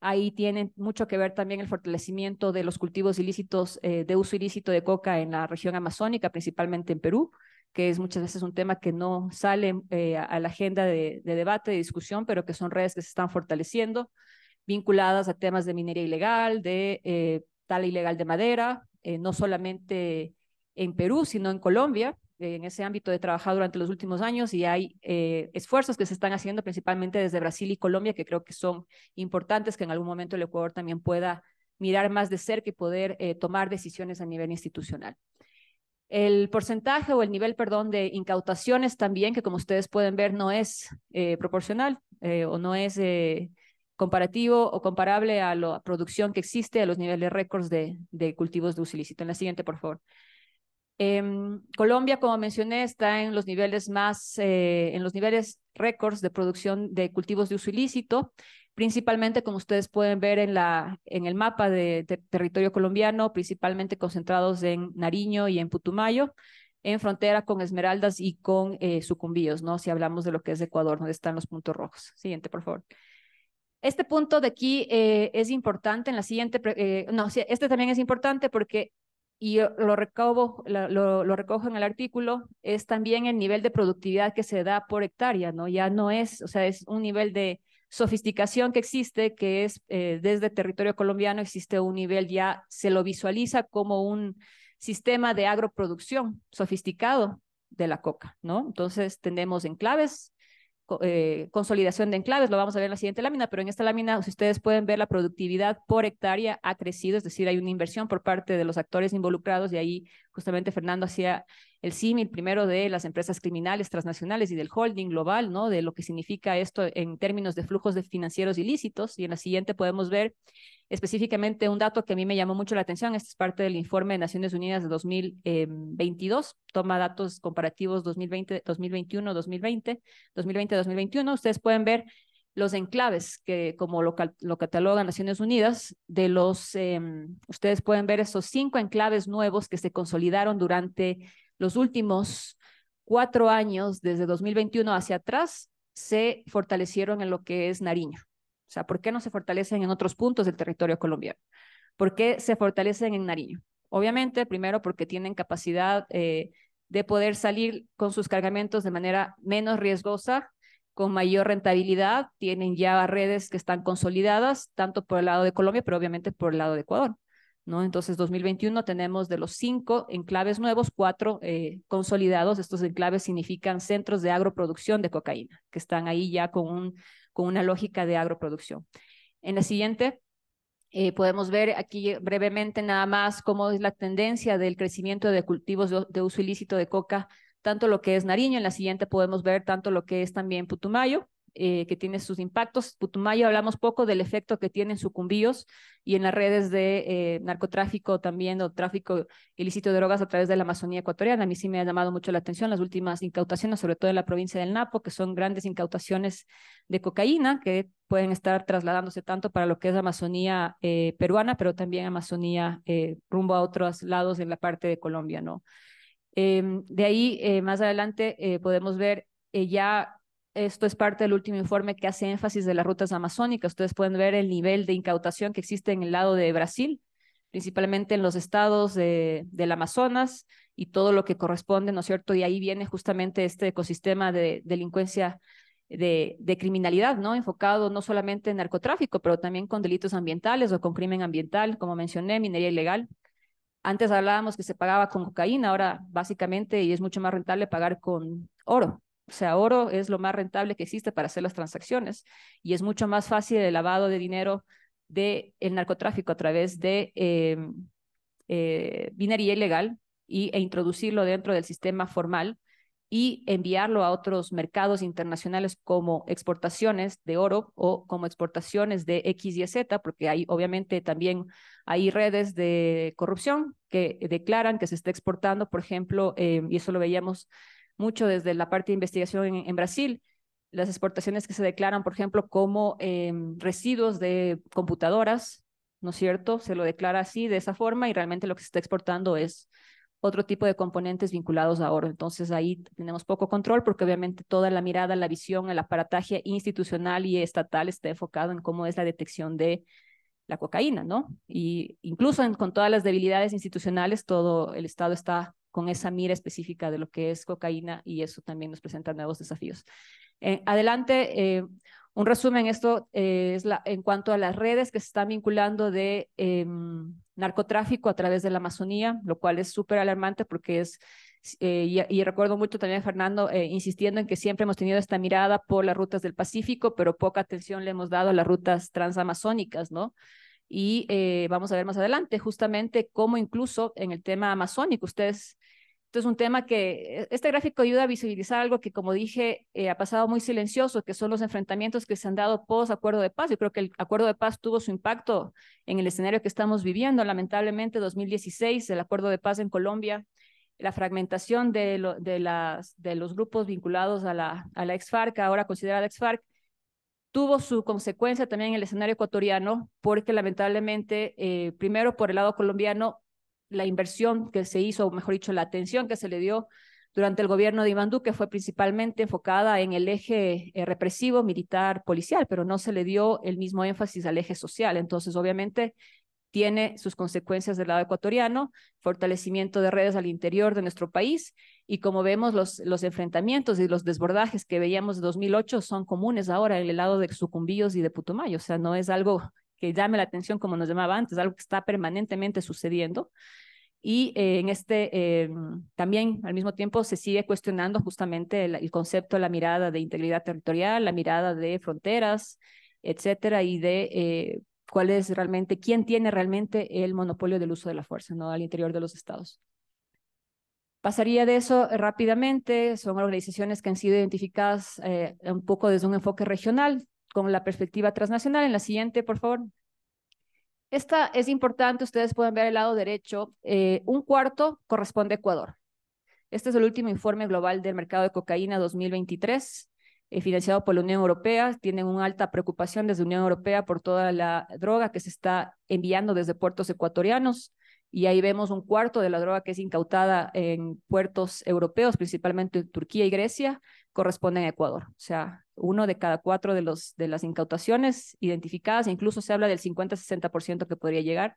[SPEAKER 4] Ahí tiene mucho que ver también el fortalecimiento de los cultivos ilícitos, eh, de uso ilícito de coca en la región amazónica, principalmente en Perú, que es muchas veces un tema que no sale eh, a la agenda de, debate, de discusión, pero que son redes que se están fortaleciendo, vinculadas a temas de minería ilegal, de eh, tala ilegal de madera, no solamente en Perú, sino en Colombia eh, en ese ámbito he trabajado durante los últimos años y hay eh, esfuerzos que se están haciendo principalmente desde Brasil y Colombia que creo que son importantes, que en algún momento el Ecuador también pueda mirar más de cerca y poder eh, tomar decisiones a nivel institucional. El porcentaje o el nivel, perdón, de incautaciones también, que como ustedes pueden ver no es proporcional o no es comparativo o comparable a la producción que existe a los niveles récords de, de cultivos de uso ilícito. En la siguiente, por favor. Em, Colombia, como mencioné, está en los niveles más, eh, en los niveles récords de producción de cultivos de uso ilícito, principalmente, como ustedes pueden ver en, la, en el mapa de, territorio colombiano, principalmente concentrados en Nariño y en Putumayo, en frontera con Esmeraldas y con eh, Sucumbíos, ¿no? Si hablamos de lo que es Ecuador, donde están los puntos rojos. Siguiente, por favor. Este punto de aquí eh, es importante en la siguiente, no, este también es importante porque y lo, recojo en el artículo, es también el nivel de productividad que se da por hectárea, ¿no? Ya no es, o sea, es un nivel de sofisticación que existe, que es eh, desde territorio colombiano existe un nivel, ya se lo visualiza como un sistema de agroproducción sofisticado de la coca, ¿no? Entonces tenemos enclaves eh, consolidación de enclaves, lo vamos a ver en la siguiente lámina, pero en esta lámina, si ustedes pueden ver, la productividad por hectárea ha crecido, es decir, hay una inversión por parte de los actores involucrados y ahí justamente Fernando hacía el símil primero de las empresas criminales transnacionales y del holding global, ¿no? De lo que significa esto en términos de flujos de financieros ilícitos. Y en la siguiente podemos ver específicamente un dato que a mí me llamó mucho la atención. Este es parte del informe de Naciones Unidas de 2022. Em, Toma datos comparativos 2020, 2021, 2020, 2020, 2021. Ustedes pueden ver los enclaves que como lo, lo cataloga Naciones Unidas, de los, em, ustedes pueden ver esos cinco enclaves nuevos que se consolidaron durante los últimos cuatro años, desde 2021 hacia atrás, se fortalecieron en lo que es Nariño. O sea, ¿por qué no se fortalecen en otros puntos del territorio colombiano? ¿Por qué se fortalecen en Nariño? Obviamente, primero porque tienen capacidad eh, de poder salir con sus cargamentos de manera menos riesgosa, con mayor rentabilidad, tienen ya redes que están consolidadas, tanto por el lado de Colombia, pero obviamente por el lado de Ecuador. Entonces, 2021 tenemos de los cinco enclaves nuevos, cuatro eh, consolidados. Estos enclaves significan centros de agroproducción de cocaína, que están ahí ya con, una lógica de agroproducción. En la siguiente, eh, podemos ver aquí brevemente nada más cómo es la tendencia del crecimiento de cultivos de uso ilícito de coca, tanto lo que es Nariño, en la siguiente podemos ver tanto lo que es también Putumayo, eh, que tiene sus impactos. Putumayo hablamos poco del efecto que tienen sucumbíos y en las redes de eh, narcotráfico también o tráfico ilícito de drogas a través de la Amazonía ecuatoriana. A mí sí me ha llamado mucho la atención las últimas incautaciones, sobre todo en la provincia del Napo, que son grandes incautaciones de cocaína que pueden estar trasladándose tanto para lo que es Amazonía eh, peruana, pero también Amazonía rumbo a otros lados en la parte de Colombia, ¿no? Em, de ahí, más adelante, podemos ver ya esto es parte del último informe que hace énfasis de las rutas amazónicas. Ustedes pueden ver el nivel de incautación que existe en el lado de Brasil, principalmente en los estados del Amazonas y todo lo que corresponde, ¿no es cierto? Y ahí viene justamente este ecosistema de delincuencia, de, de, criminalidad, ¿no? Enfocado no solamente en narcotráfico, pero también con delitos ambientales o con crimen ambiental, como mencioné, minería ilegal. Antes hablábamos que se pagaba con cocaína, ahora básicamente y es mucho más rentable pagar con oro. O sea, oro es lo más rentable que existe para hacer las transacciones y es mucho más fácil el lavado de dinero del narcotráfico a través de em, eh, minería ilegal y, e introducirlo dentro del sistema formal y enviarlo a otros mercados internacionales como exportaciones de oro o como exportaciones de X y Z, porque hay obviamente también hay redes de corrupción que declaran que se está exportando, por ejemplo, em, y eso lo veíamos mucho desde la parte de investigación en, Brasil, las exportaciones que se declaran, por ejemplo, como em, residuos de computadoras, ¿no es cierto? Se lo declara así, de esa forma, y realmente lo que se está exportando es otro tipo de componentes vinculados a oro. Entonces ahí tenemos poco control porque obviamente toda la mirada, la visión, el aparataje institucional y estatal está enfocado en cómo es la detección de la cocaína, ¿no? Y incluso con todas las debilidades institucionales, todo el Estado está con esa mira específica de lo que es cocaína y eso también nos presenta nuevos desafíos. Eh, adelante, eh, un resumen, esto eh, es en cuanto a las redes que se están vinculando de em, narcotráfico a través de la Amazonía, lo cual es súper alarmante porque es, y, y, recuerdo mucho también a Fernando insistiendo en que siempre hemos tenido esta mirada por las rutas del Pacífico, pero poca atención le hemos dado a las rutas transamazónicas, ¿no? Y vamos a ver más adelante justamente cómo incluso en el tema amazónico, ustedes es un tema que e-, este gráfico ayuda a visibilizar algo que, como dije, eh, ha pasado muy silencioso, que son los enfrentamientos que se han dado post acuerdo de paz. Yo creo que el acuerdo de paz tuvo su impacto en el escenario que estamos viviendo. Lamentablemente, 2016, el acuerdo de paz en Colombia, la fragmentación de, los grupos vinculados a la, a ex FARC, ahora considerada ex FARC, tuvo su consecuencia también en el escenario ecuatoriano, porque lamentablemente, eh, primero por el lado colombiano, la inversión que se hizo, o mejor dicho, la atención que se le dio durante el gobierno de Iván Duque fue principalmente enfocada en el eje eh, represivo, militar, policial, pero no se le dio el mismo énfasis al eje social. Entonces, obviamente, tiene sus consecuencias del lado ecuatoriano, fortalecimiento de redes al interior de nuestro país y como vemos los, los enfrentamientos y los desbordajes que veíamos de 2008 son comunes ahora en el lado de Sucumbíos y de Putumayo, o sea, no es algo que llame la atención como nos llamaba antes, algo que está permanentemente sucediendo. Y eh, en este, eh, también al mismo tiempo se sigue cuestionando justamente el, concepto concepto, la mirada de integridad territorial, la mirada de fronteras, etcétera, y de eh, cuál es realmente, quién tiene realmente el monopolio del uso de la fuerza, ¿no? Al interior de los estados. Pasaría de eso rápidamente, son organizaciones que han sido identificadas un poco desde un enfoque regional, con la perspectiva transnacional. En la siguiente, por favor. Esta es importante, ustedes pueden ver el lado derecho. Eh, un cuarto corresponde a Ecuador. Este es el último informe global del mercado de cocaína 2023, eh, financiado por la Unión Europea. Tienen una alta preocupación desde la Unión Europea por toda la droga que se está enviando desde puertos ecuatorianos y ahí vemos un cuarto de la droga que es incautada en puertos europeos, principalmente en Turquía y Grecia, corresponde a Ecuador. O sea, uno de cada cuatro de, los, de las incautaciones identificadas, incluso se habla del 50-60% que podría llegar,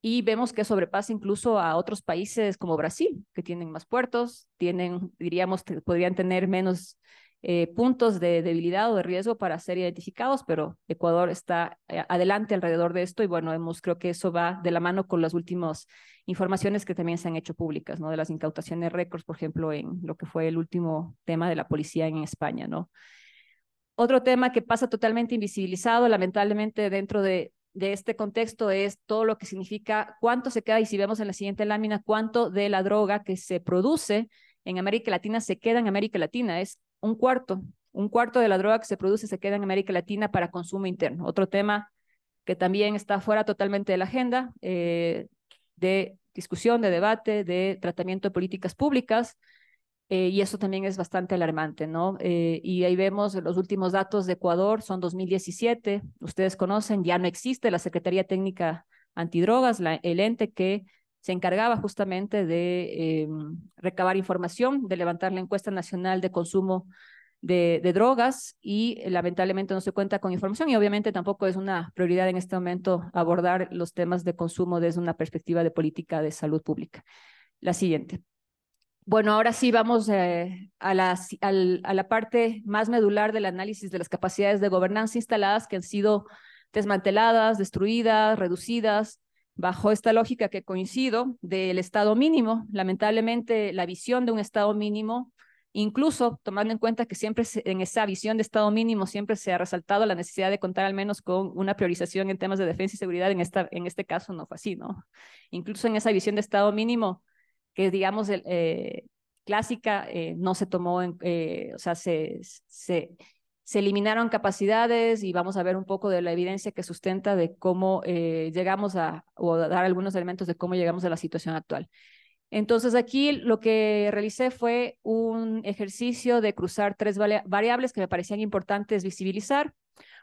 [SPEAKER 4] y vemos que sobrepasa incluso a otros países como Brasil, que tienen más puertos, tienen, diríamos, podrían tener menos eh, puntos de debilidad o de riesgo para ser identificados, pero Ecuador está eh, adelante alrededor de esto y bueno, hemos, creo que eso va de la mano con las últimas informaciones que también se han hecho públicas, ¿no? De las incautaciones récords, por ejemplo, en lo que fue el último tema de la policía en España, ¿no? Otro tema que pasa totalmente invisibilizado, lamentablemente, dentro de, de este contexto es todo lo que significa cuánto se queda, y si vemos en la siguiente lámina, cuánto de la droga que se produce en América Latina se queda en América Latina. Es un cuarto, un cuarto de la droga que se produce se queda en América Latina para consumo interno. Otro tema que también está fuera totalmente de la agenda eh, de discusión, de debate, de tratamiento de políticas públicas. Eh, y eso también es bastante alarmante, ¿no? Eh, y ahí vemos los últimos datos de Ecuador, son 2017, ustedes conocen, ya no existe la Secretaría Técnica Antidrogas, la, el ente que se encargaba justamente de em, recabar información, de levantar la encuesta nacional de consumo de, drogas y eh, lamentablemente no se cuenta con información y obviamente tampoco es una prioridad en este momento abordar los temas de consumo desde una perspectiva de política de salud pública. La siguiente. Bueno, ahora sí vamos eh, a, la, parte más medular del análisis de las capacidades de gobernanza instaladas que han sido desmanteladas, destruidas, reducidas bajo esta lógica que coincido del Estado mínimo. Lamentablemente, la visión de un Estado mínimo, incluso tomando en cuenta que siempre en esa visión de Estado mínimo siempre se ha resaltado la necesidad de contar al menos con una priorización en temas de defensa y seguridad, en, esta, en este caso no fue así, ¿no? Incluso en esa visión de Estado mínimo, que digamos, eh, clásica eh, no se tomó, en, eh, o sea, se, se eliminaron capacidades y vamos a ver un poco de la evidencia que sustenta de cómo eh, llegamos a, o dar algunos elementos de cómo llegamos a la situación actual. Entonces aquí lo que realicé fue un ejercicio de cruzar tres variables que me parecían importantes visibilizar.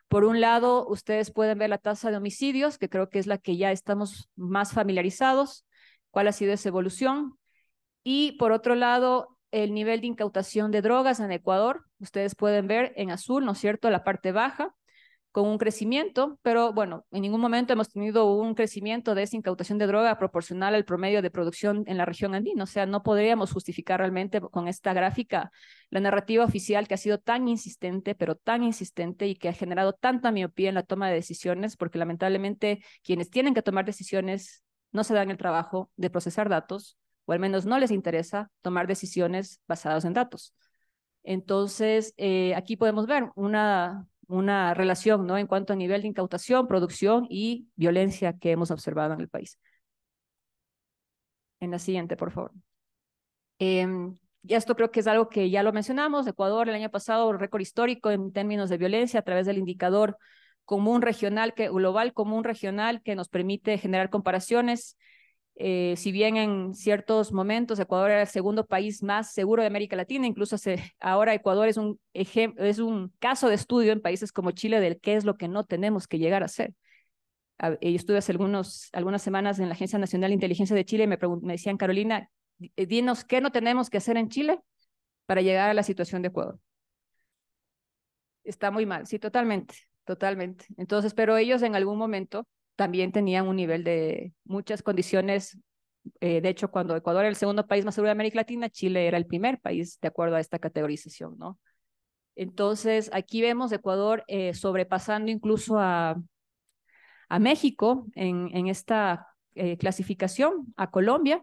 [SPEAKER 4] Por un lado, ustedes pueden ver la tasa de homicidios, que creo que es la que ya estamos más familiarizados, cuál ha sido esa evolución. Y por otro lado, el nivel de incautación de drogas en Ecuador. Ustedes pueden ver en azul, ¿no es cierto?, la parte baja, con un crecimiento, pero bueno, en ningún momento hemos tenido un crecimiento de esa incautación de droga proporcional al promedio de producción en la región andina. O sea, no podríamos justificar realmente con esta gráfica la narrativa oficial que ha sido tan insistente, pero tan insistente y que ha generado tanta miopía en la toma de decisiones, porque lamentablemente quienes tienen que tomar decisiones no se dan el trabajo de procesar datos, o al menos no les interesa tomar decisiones basadas en datos. Entonces, eh, aquí podemos ver una, una relación ¿no? en cuanto a nivel de incautación, producción y violencia que hemos observado en el país. En la siguiente, por favor. Em, y esto creo que es algo que ya lo mencionamos. Ecuador el año pasado, récord histórico en términos de violencia a través del indicador común regional, que, global común regional, que nos permite generar comparaciones eh, si bien en ciertos momentos Ecuador era el segundo país más seguro de América Latina, incluso ahora Ecuador es un, es un caso de estudio en países como Chile del qué es lo que no tenemos que llegar a hacer. Yo estuve hace algunos, algunas semanas en la Agencia Nacional de Inteligencia de Chile y me, me decían, Carolina, eh, dinos qué no tenemos que hacer en Chile para llegar a la situación de Ecuador. Está muy mal, sí, totalmente, totalmente. Entonces, pero ellos en algún momento también tenían un nivel de muchas condiciones. Eh, de hecho, cuando Ecuador era el segundo país más seguro de América Latina, Chile era el primer país de acuerdo a esta categorización, ¿no? Entonces, aquí vemos Ecuador eh, sobrepasando incluso a, México en, en esta eh, clasificación, a Colombia,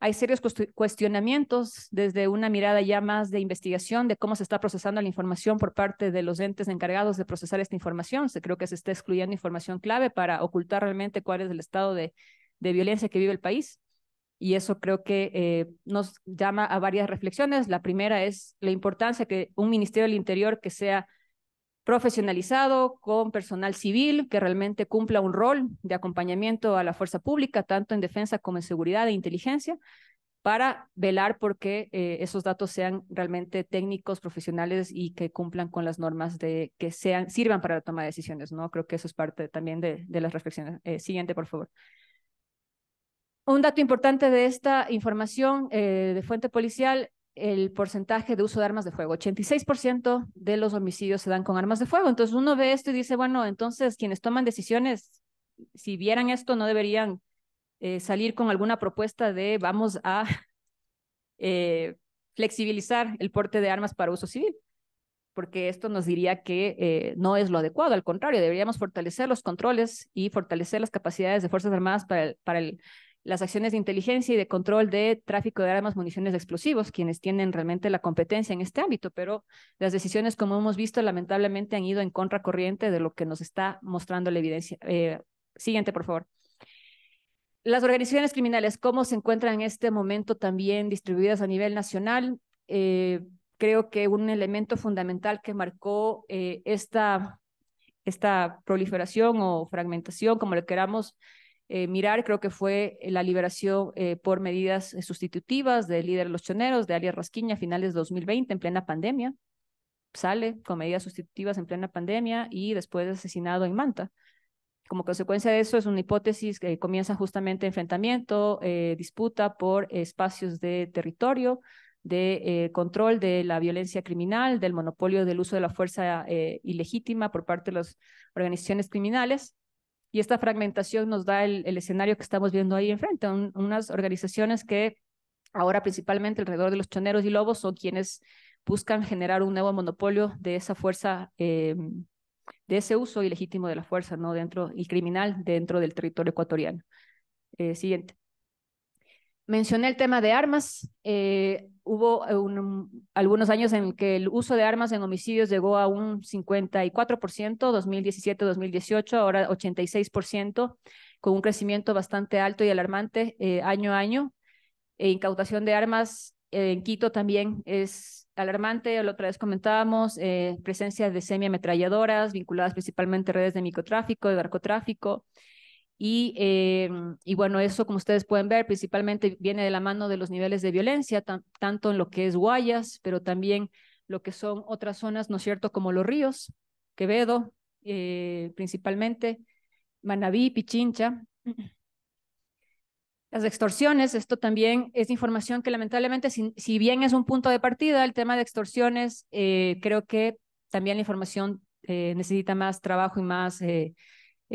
[SPEAKER 4] hay serios cuestionamientos desde una mirada ya más de investigación de cómo se está procesando la información por parte de los entes encargados de procesar esta información. Se creo que se está excluyendo información clave para ocultar realmente cuál es el estado de, violencia que vive el país. Y eso creo que eh, nos llama a varias reflexiones. La primera es la importancia que un Ministerio del Interior que sea profesionalizado, con personal civil que realmente cumpla un rol de acompañamiento a la fuerza pública, tanto en defensa como en seguridad e inteligencia, para velar por que eh, esos datos sean realmente técnicos, profesionales y que cumplan con las normas de que sean, sirvan para la toma de decisiones, ¿no? Creo que eso es parte también de, las reflexiones. Eh, siguiente, por favor. Un dato importante de esta información eh, de fuente policial el porcentaje de uso de armas de fuego. 86% de los homicidios se dan con armas de fuego. Entonces uno ve esto y dice, bueno, entonces quienes toman decisiones, si vieran esto, no deberían eh, salir con alguna propuesta de vamos a eh, flexibilizar el porte de armas para uso civil, porque esto nos diría que eh, no es lo adecuado. Al contrario, deberíamos fortalecer los controles y fortalecer las capacidades de Fuerzas Armadas para para el las acciones de inteligencia y de control de tráfico de armas, municiones, explosivos, quienes tienen realmente la competencia en este ámbito, pero las decisiones, como hemos visto, lamentablemente han ido en contracorriente de lo que nos está mostrando la evidencia. Eh, siguiente, por favor. Las organizaciones criminales, ¿cómo se encuentran en este momento también distribuidas a nivel nacional? Eh, creo que un elemento fundamental que marcó eh, esta, esta proliferación o fragmentación, como lo queramos eh, mirar, creo que fue la liberación eh, por medidas eh, sustitutivas del líder de los choneros, de Arias Rasquiña, a finales de 2020, en plena pandemia. Sale con medidas sustitutivas en plena pandemia y después asesinado en Manta. Como consecuencia de eso, es una hipótesis que comienza justamente enfrentamiento, disputa por espacios de territorio, de control de la violencia criminal, del monopolio del uso de la fuerza ilegítima por parte de las organizaciones criminales y esta fragmentación nos da el, escenario que estamos viendo ahí enfrente, unas organizaciones que ahora principalmente alrededor de los choneros y lobos son quienes buscan generar un nuevo monopolio de esa fuerza, eh, de ese uso ilegítimo de la fuerza, ¿no? Dentro, y criminal dentro del territorio ecuatoriano. Eh, siguiente. Mencioné el tema de armas. Eh, hubo eh, algunos años en que el uso de armas en homicidios llegó a un 54%, 2017-2018, ahora 86%, con un crecimiento bastante alto y alarmante eh, año a año. E incautación de armas eh, en Quito también es alarmante, la otra vez comentábamos, presencia de semiametralladoras vinculadas principalmente a redes de microtráfico, de narcotráfico. Eh, y, bueno, eso como ustedes pueden ver, principalmente viene de la mano de los niveles de violencia, tanto en lo que es Guayas, pero también lo que son otras zonas, ¿no es cierto?, como los ríos, Quevedo, eh, principalmente, Manabí, Pichincha. Las extorsiones, esto también es información que lamentablemente, si, bien es un punto de partida, el tema de extorsiones, eh, creo que también la información necesita más trabajo y más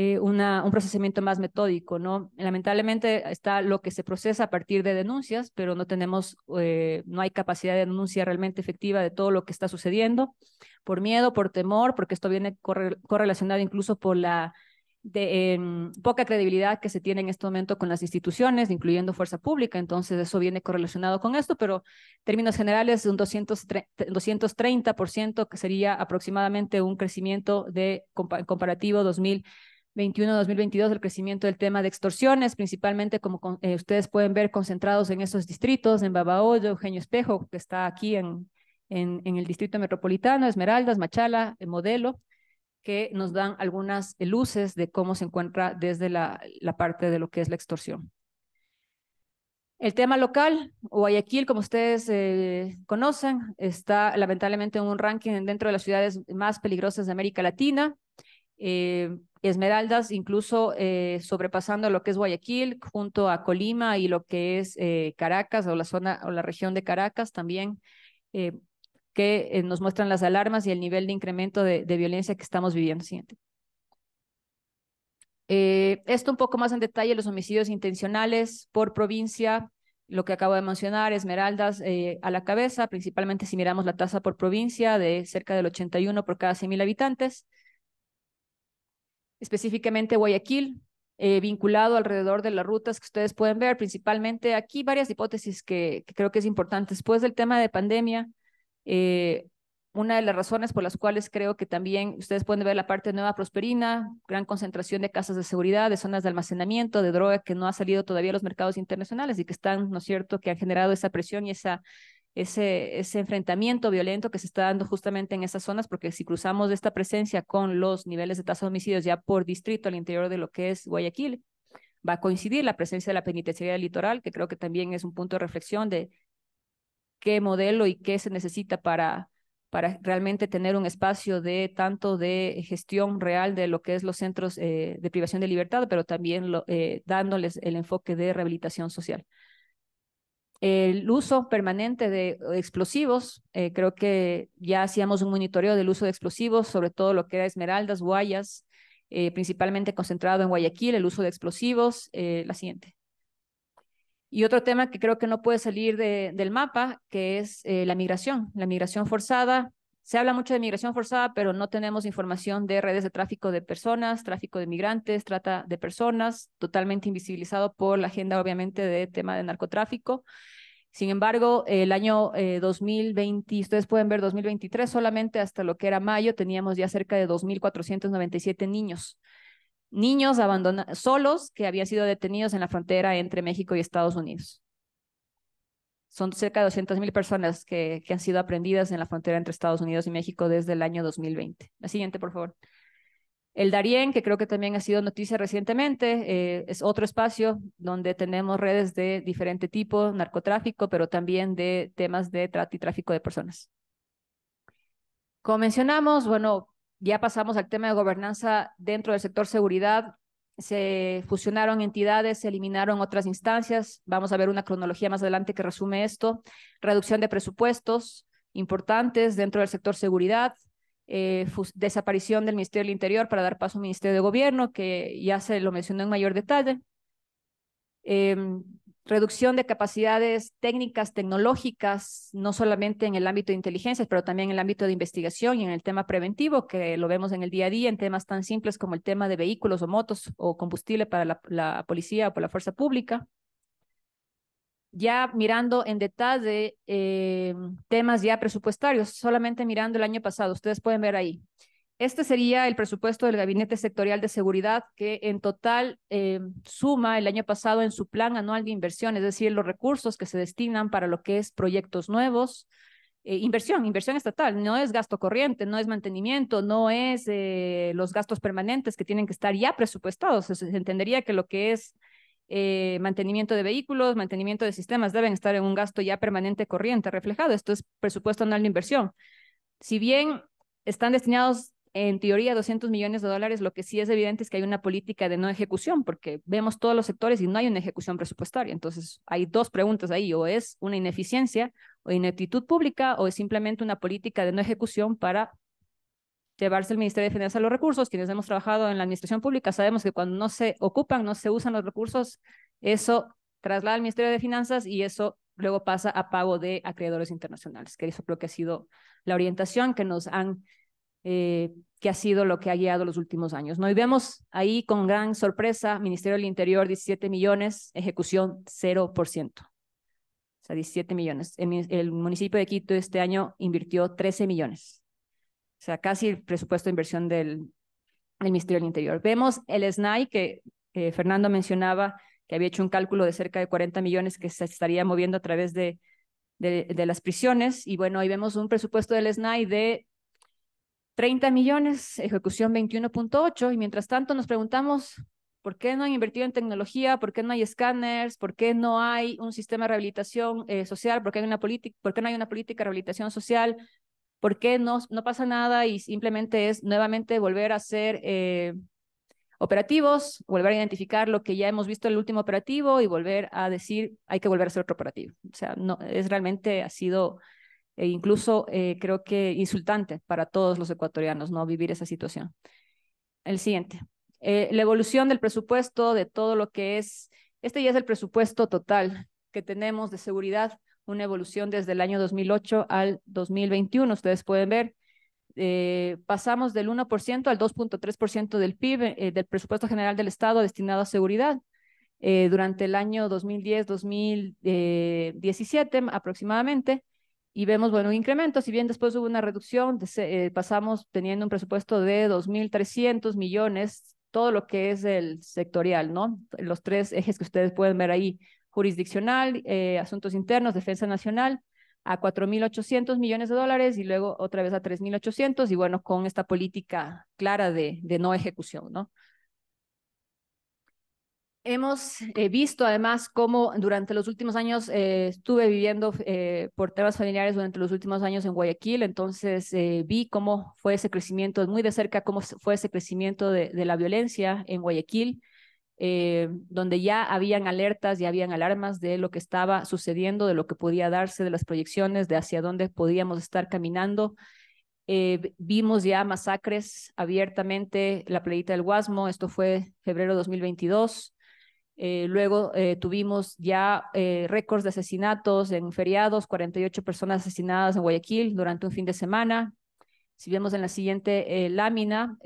[SPEAKER 4] eh, un procesamiento más metódico, ¿no? Lamentablemente está lo que se procesa a partir de denuncias, pero no tenemos, eh, no hay capacidad de denuncia realmente efectiva de todo lo que está sucediendo, por miedo, por temor, porque esto viene correlacionado incluso por la em, poca credibilidad que se tiene en este momento con las instituciones, incluyendo fuerza pública, entonces eso viene correlacionado con esto, pero términos generales un 230%, 230% que sería aproximadamente un crecimiento de comparativo 2000 21 2022 el crecimiento del tema de extorsiones, principalmente como eh, ustedes pueden ver concentrados en esos distritos, en Babahoyo, Eugenio Espejo, que está aquí en, en, el distrito metropolitano, Esmeraldas, Machala, el eh, Modelo, que nos dan algunas luces de cómo se encuentra desde la, parte de lo que es la extorsión. El tema local, Guayaquil, como ustedes eh, conocen, está lamentablemente en un ranking dentro de las ciudades más peligrosas de América Latina. Eh, esmeraldas incluso eh, sobrepasando lo que es Guayaquil junto a Colima y lo que es eh, Caracas o la zona o la región de Caracas también que nos muestran las alarmas y el nivel de incremento de, violencia que estamos viviendo. Siguiente. esto un poco más en detalle, los homicidios intencionales por provincia, lo que acabo de mencionar, Esmeraldas a la cabeza, principalmente si miramos la tasa por provincia de cerca del 81 por cada 100.000 habitantes específicamente Guayaquil, eh, vinculado alrededor de las rutas que ustedes pueden ver, principalmente aquí varias hipótesis que, creo que es importante. Después del tema de pandemia, eh, una de las razones por las cuales creo que también ustedes pueden ver la parte de Nueva Prosperina, gran concentración de casas de seguridad, de zonas de almacenamiento, de droga que no ha salido todavía a los mercados internacionales y que están, ¿no es cierto?, que han generado esa presión y esa ese, ese enfrentamiento violento que se está dando justamente en esas zonas, porque si cruzamos esta presencia con los niveles de tasa de homicidios ya por distrito al interior de lo que es Guayaquil, va a coincidir la presencia de la penitenciaria litoral, que creo que también es un punto de reflexión de qué modelo y qué se necesita para, para realmente tener un espacio de tanto de gestión real de lo que es los centros eh, de privación de libertad, pero también eh, dándoles el enfoque de rehabilitación social el uso permanente de explosivos. Eh, creo que ya hacíamos un monitoreo del uso de explosivos, sobre todo lo que era esmeraldas, guayas, eh, principalmente concentrado en Guayaquil, el uso de explosivos. Eh, la siguiente. Y otro tema que creo que no puede salir del mapa, que es la migración, la migración forzada, se habla mucho de migración forzada, pero no tenemos información de redes de tráfico de personas, tráfico de migrantes, trata de personas, totalmente invisibilizado por la agenda, obviamente, de tema de narcotráfico. Sin embargo, el año 2020, eh, ustedes pueden ver 2023, solamente hasta lo que era mayo teníamos ya cerca de 2.497 niños. Niños abandonados, solos que habían sido detenidos en la frontera entre México y Estados Unidos. Son cerca de 200.000 personas que, que han sido aprendidas en la frontera entre Estados Unidos y México desde el año 2020. La siguiente, por favor. El Darién, que creo que también ha sido noticia recientemente, eh, es otro espacio donde tenemos redes de diferente tipo, narcotráfico, pero también de temas de trata y tráfico de personas. Como mencionamos, bueno, ya pasamos al tema de gobernanza dentro del sector seguridad se fusionaron entidades, se eliminaron otras instancias. Vamos a ver una cronología más adelante que resume esto. Reducción de presupuestos importantes dentro del sector seguridad, eh, desaparición del Ministerio del Interior para dar paso al Ministerio de Gobierno, que ya se lo mencionó en mayor detalle. Em, reducción de capacidades técnicas, tecnológicas, no solamente en el ámbito de inteligencia, pero también en el ámbito de investigación y en el tema preventivo, que lo vemos en el día a día, en temas tan simples como el tema de vehículos o motos o combustible para la, policía o para la fuerza pública. Ya mirando en detalle eh, temas ya presupuestarios, solamente mirando el año pasado, ustedes pueden ver ahí, este sería el presupuesto del Gabinete Sectorial de Seguridad, que en total eh, suma el año pasado en su plan anual de inversión, es decir, los recursos que se destinan para lo que es proyectos nuevos, eh, inversión, inversión estatal, no es gasto corriente, no es mantenimiento, no es eh, los gastos permanentes que tienen que estar ya presupuestados. Se, entendería que lo que es mantenimiento de vehículos, mantenimiento de sistemas deben estar en un gasto ya permanente corriente reflejado. Esto es presupuesto anual de inversión. Si bien están destinados en teoría 200 millones de dólares, lo que sí es evidente es que hay una política de no ejecución, porque vemos todos los sectores y no hay una ejecución presupuestaria. Entonces, hay dos preguntas ahí, o es una ineficiencia o ineptitud pública, o es simplemente una política de no ejecución para llevarse el Ministerio de Finanzas los recursos. Quienes hemos trabajado en la administración pública sabemos que cuando no se ocupan, no se usan los recursos, eso traslada al Ministerio de Finanzas y eso luego pasa a pago de acreedores internacionales, que eso creo que ha sido la orientación que nos han eh, que ha sido lo que ha guiado los últimos años. ¿no? Y vemos ahí con gran sorpresa, Ministerio del Interior 17 millones, ejecución 0%. O sea, 17 millones. El, municipio de Quito este año invirtió 13 millones. O sea, casi el presupuesto de inversión del, Ministerio del Interior. Vemos el SNAI que eh, Fernando mencionaba, que había hecho un cálculo de cerca de 40 millones que se estaría moviendo a través de, de, de las prisiones. Y bueno, ahí vemos un presupuesto del SNAI de 30 millones, ejecución 21.8, y mientras tanto nos preguntamos, ¿por qué no han invertido en tecnología? ¿Por qué no hay escáneres? ¿Por qué no hay un sistema de rehabilitación eh, social? ¿Por qué, hay una ¿Por qué no hay una política de rehabilitación social? ¿Por qué no, no pasa nada y simplemente es nuevamente volver a ser eh, operativos, volver a identificar lo que ya hemos visto en el último operativo y volver a decir hay que volver a hacer otro operativo? O sea, no, es realmente ha sido e incluso eh, creo que insultante para todos los ecuatorianos, ¿no? Vivir esa situación. El siguiente. Eh, la evolución del presupuesto, de todo lo que es, este ya es el presupuesto total que tenemos de seguridad, una evolución desde el año 2008 al 2021. Ustedes pueden ver, eh, pasamos del 1% al 2.3% del PIB, del presupuesto general del Estado destinado a seguridad. durante el año 2010-2017 aproximadamente, y vemos, bueno, un incremento, si bien después hubo una reducción, eh, pasamos teniendo un presupuesto de 2.300 millones, todo lo que es el sectorial, ¿no? Los tres ejes que ustedes pueden ver ahí, jurisdiccional, eh, asuntos internos, defensa nacional, a 4.800 millones de dólares y luego otra vez a 3.800 y bueno, con esta política clara de no ejecución, ¿no? Hemos eh, visto además cómo durante los últimos años eh, estuve viviendo eh, por temas familiares durante los últimos años en Guayaquil, entonces vi cómo fue ese crecimiento, muy de cerca cómo fue ese crecimiento de, la violencia en Guayaquil, donde ya habían alertas, ya habían alarmas de lo que estaba sucediendo, de lo que podía darse, de las proyecciones, de hacia dónde podíamos estar caminando. vimos ya masacres abiertamente, la playita del Guasmo, esto fue febrero 2022, eh, luego eh, tuvimos ya eh, récords de asesinatos en feriados, 48 personas asesinadas en Guayaquil durante un fin de semana. Si vemos en la siguiente lámina,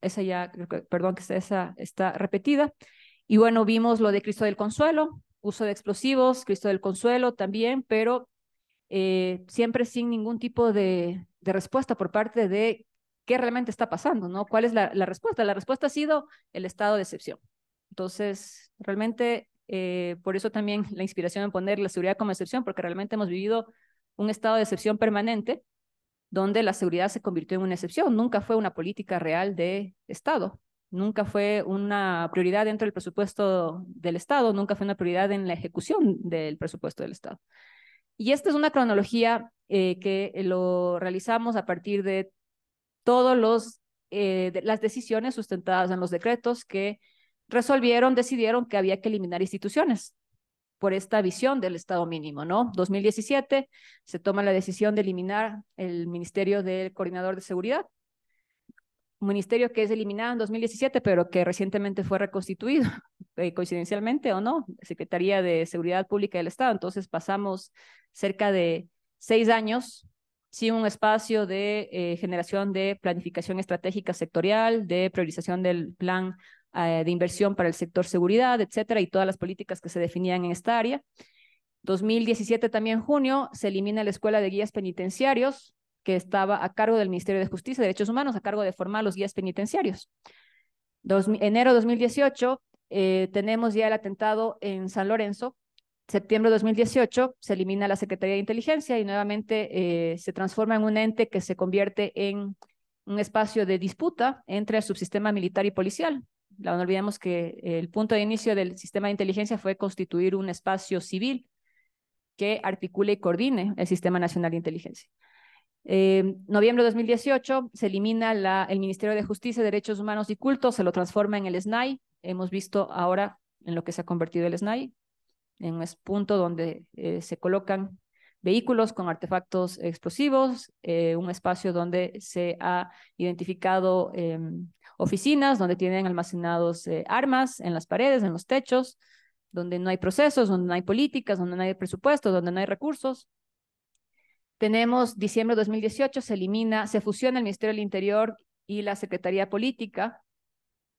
[SPEAKER 4] esa ya, perdón, que esa está repetida. Y bueno, vimos lo de Cristo del Consuelo, uso de explosivos, Cristo del Consuelo también, pero siempre sin ningún tipo de, respuesta por parte de qué realmente está pasando, ¿no? ¿Cuál es la respuesta? La respuesta ha sido el estado de excepción. Entonces, realmente, eh, por eso también la inspiración en poner la seguridad como excepción, porque realmente hemos vivido un estado de excepción permanente donde la seguridad se convirtió en una excepción. Nunca fue una política real de Estado, nunca fue una prioridad dentro del presupuesto del Estado, nunca fue una prioridad en la ejecución del presupuesto del Estado. Y esta es una cronología eh, que lo realizamos a partir de todas eh, las decisiones sustentadas en los decretos que resolvieron, decidieron que había que eliminar instituciones por esta visión del Estado mínimo, ¿no? 2017 se toma la decisión de eliminar el Ministerio del Coordinador de Seguridad, un ministerio que es eliminado en 2017, pero que recientemente fue reconstituido, eh, coincidencialmente o no, Secretaría de Seguridad Pública del Estado. Entonces pasamos cerca de seis años sin un espacio de eh, generación de planificación estratégica sectorial, de priorización del plan eh, de inversión para el sector seguridad, etcétera, y todas las políticas que se definían en esta área. 2017 también junio se elimina la Escuela de Guías Penitenciarios, que estaba a cargo del Ministerio de Justicia y Derechos Humanos, a cargo de formar los guías penitenciarios. enero 2018 eh, tenemos ya el atentado en San Lorenzo. Septiembre 2018 se elimina la Secretaría de Inteligencia y nuevamente eh, se transforma en un ente que se convierte en un espacio de disputa entre el subsistema militar y policial, no olvidemos que el punto de inicio del sistema de inteligencia fue constituir un espacio civil que articule y coordine el Sistema Nacional de Inteligencia. noviembre de 2018 se elimina la, el Ministerio de Justicia, Derechos Humanos y Cultos, se lo transforma en el SNAI. Hemos visto ahora en lo que se ha convertido el SNAI, en un punto donde eh, se colocan vehículos con artefactos explosivos, eh, un espacio donde se ha identificado em, oficinas donde tienen almacenados eh, armas en las paredes, en los techos, donde no hay procesos, donde no hay políticas, donde no hay presupuestos, donde no hay recursos. Tenemos diciembre de 2018, se elimina, se fusiona el Ministerio del Interior y la Secretaría Política,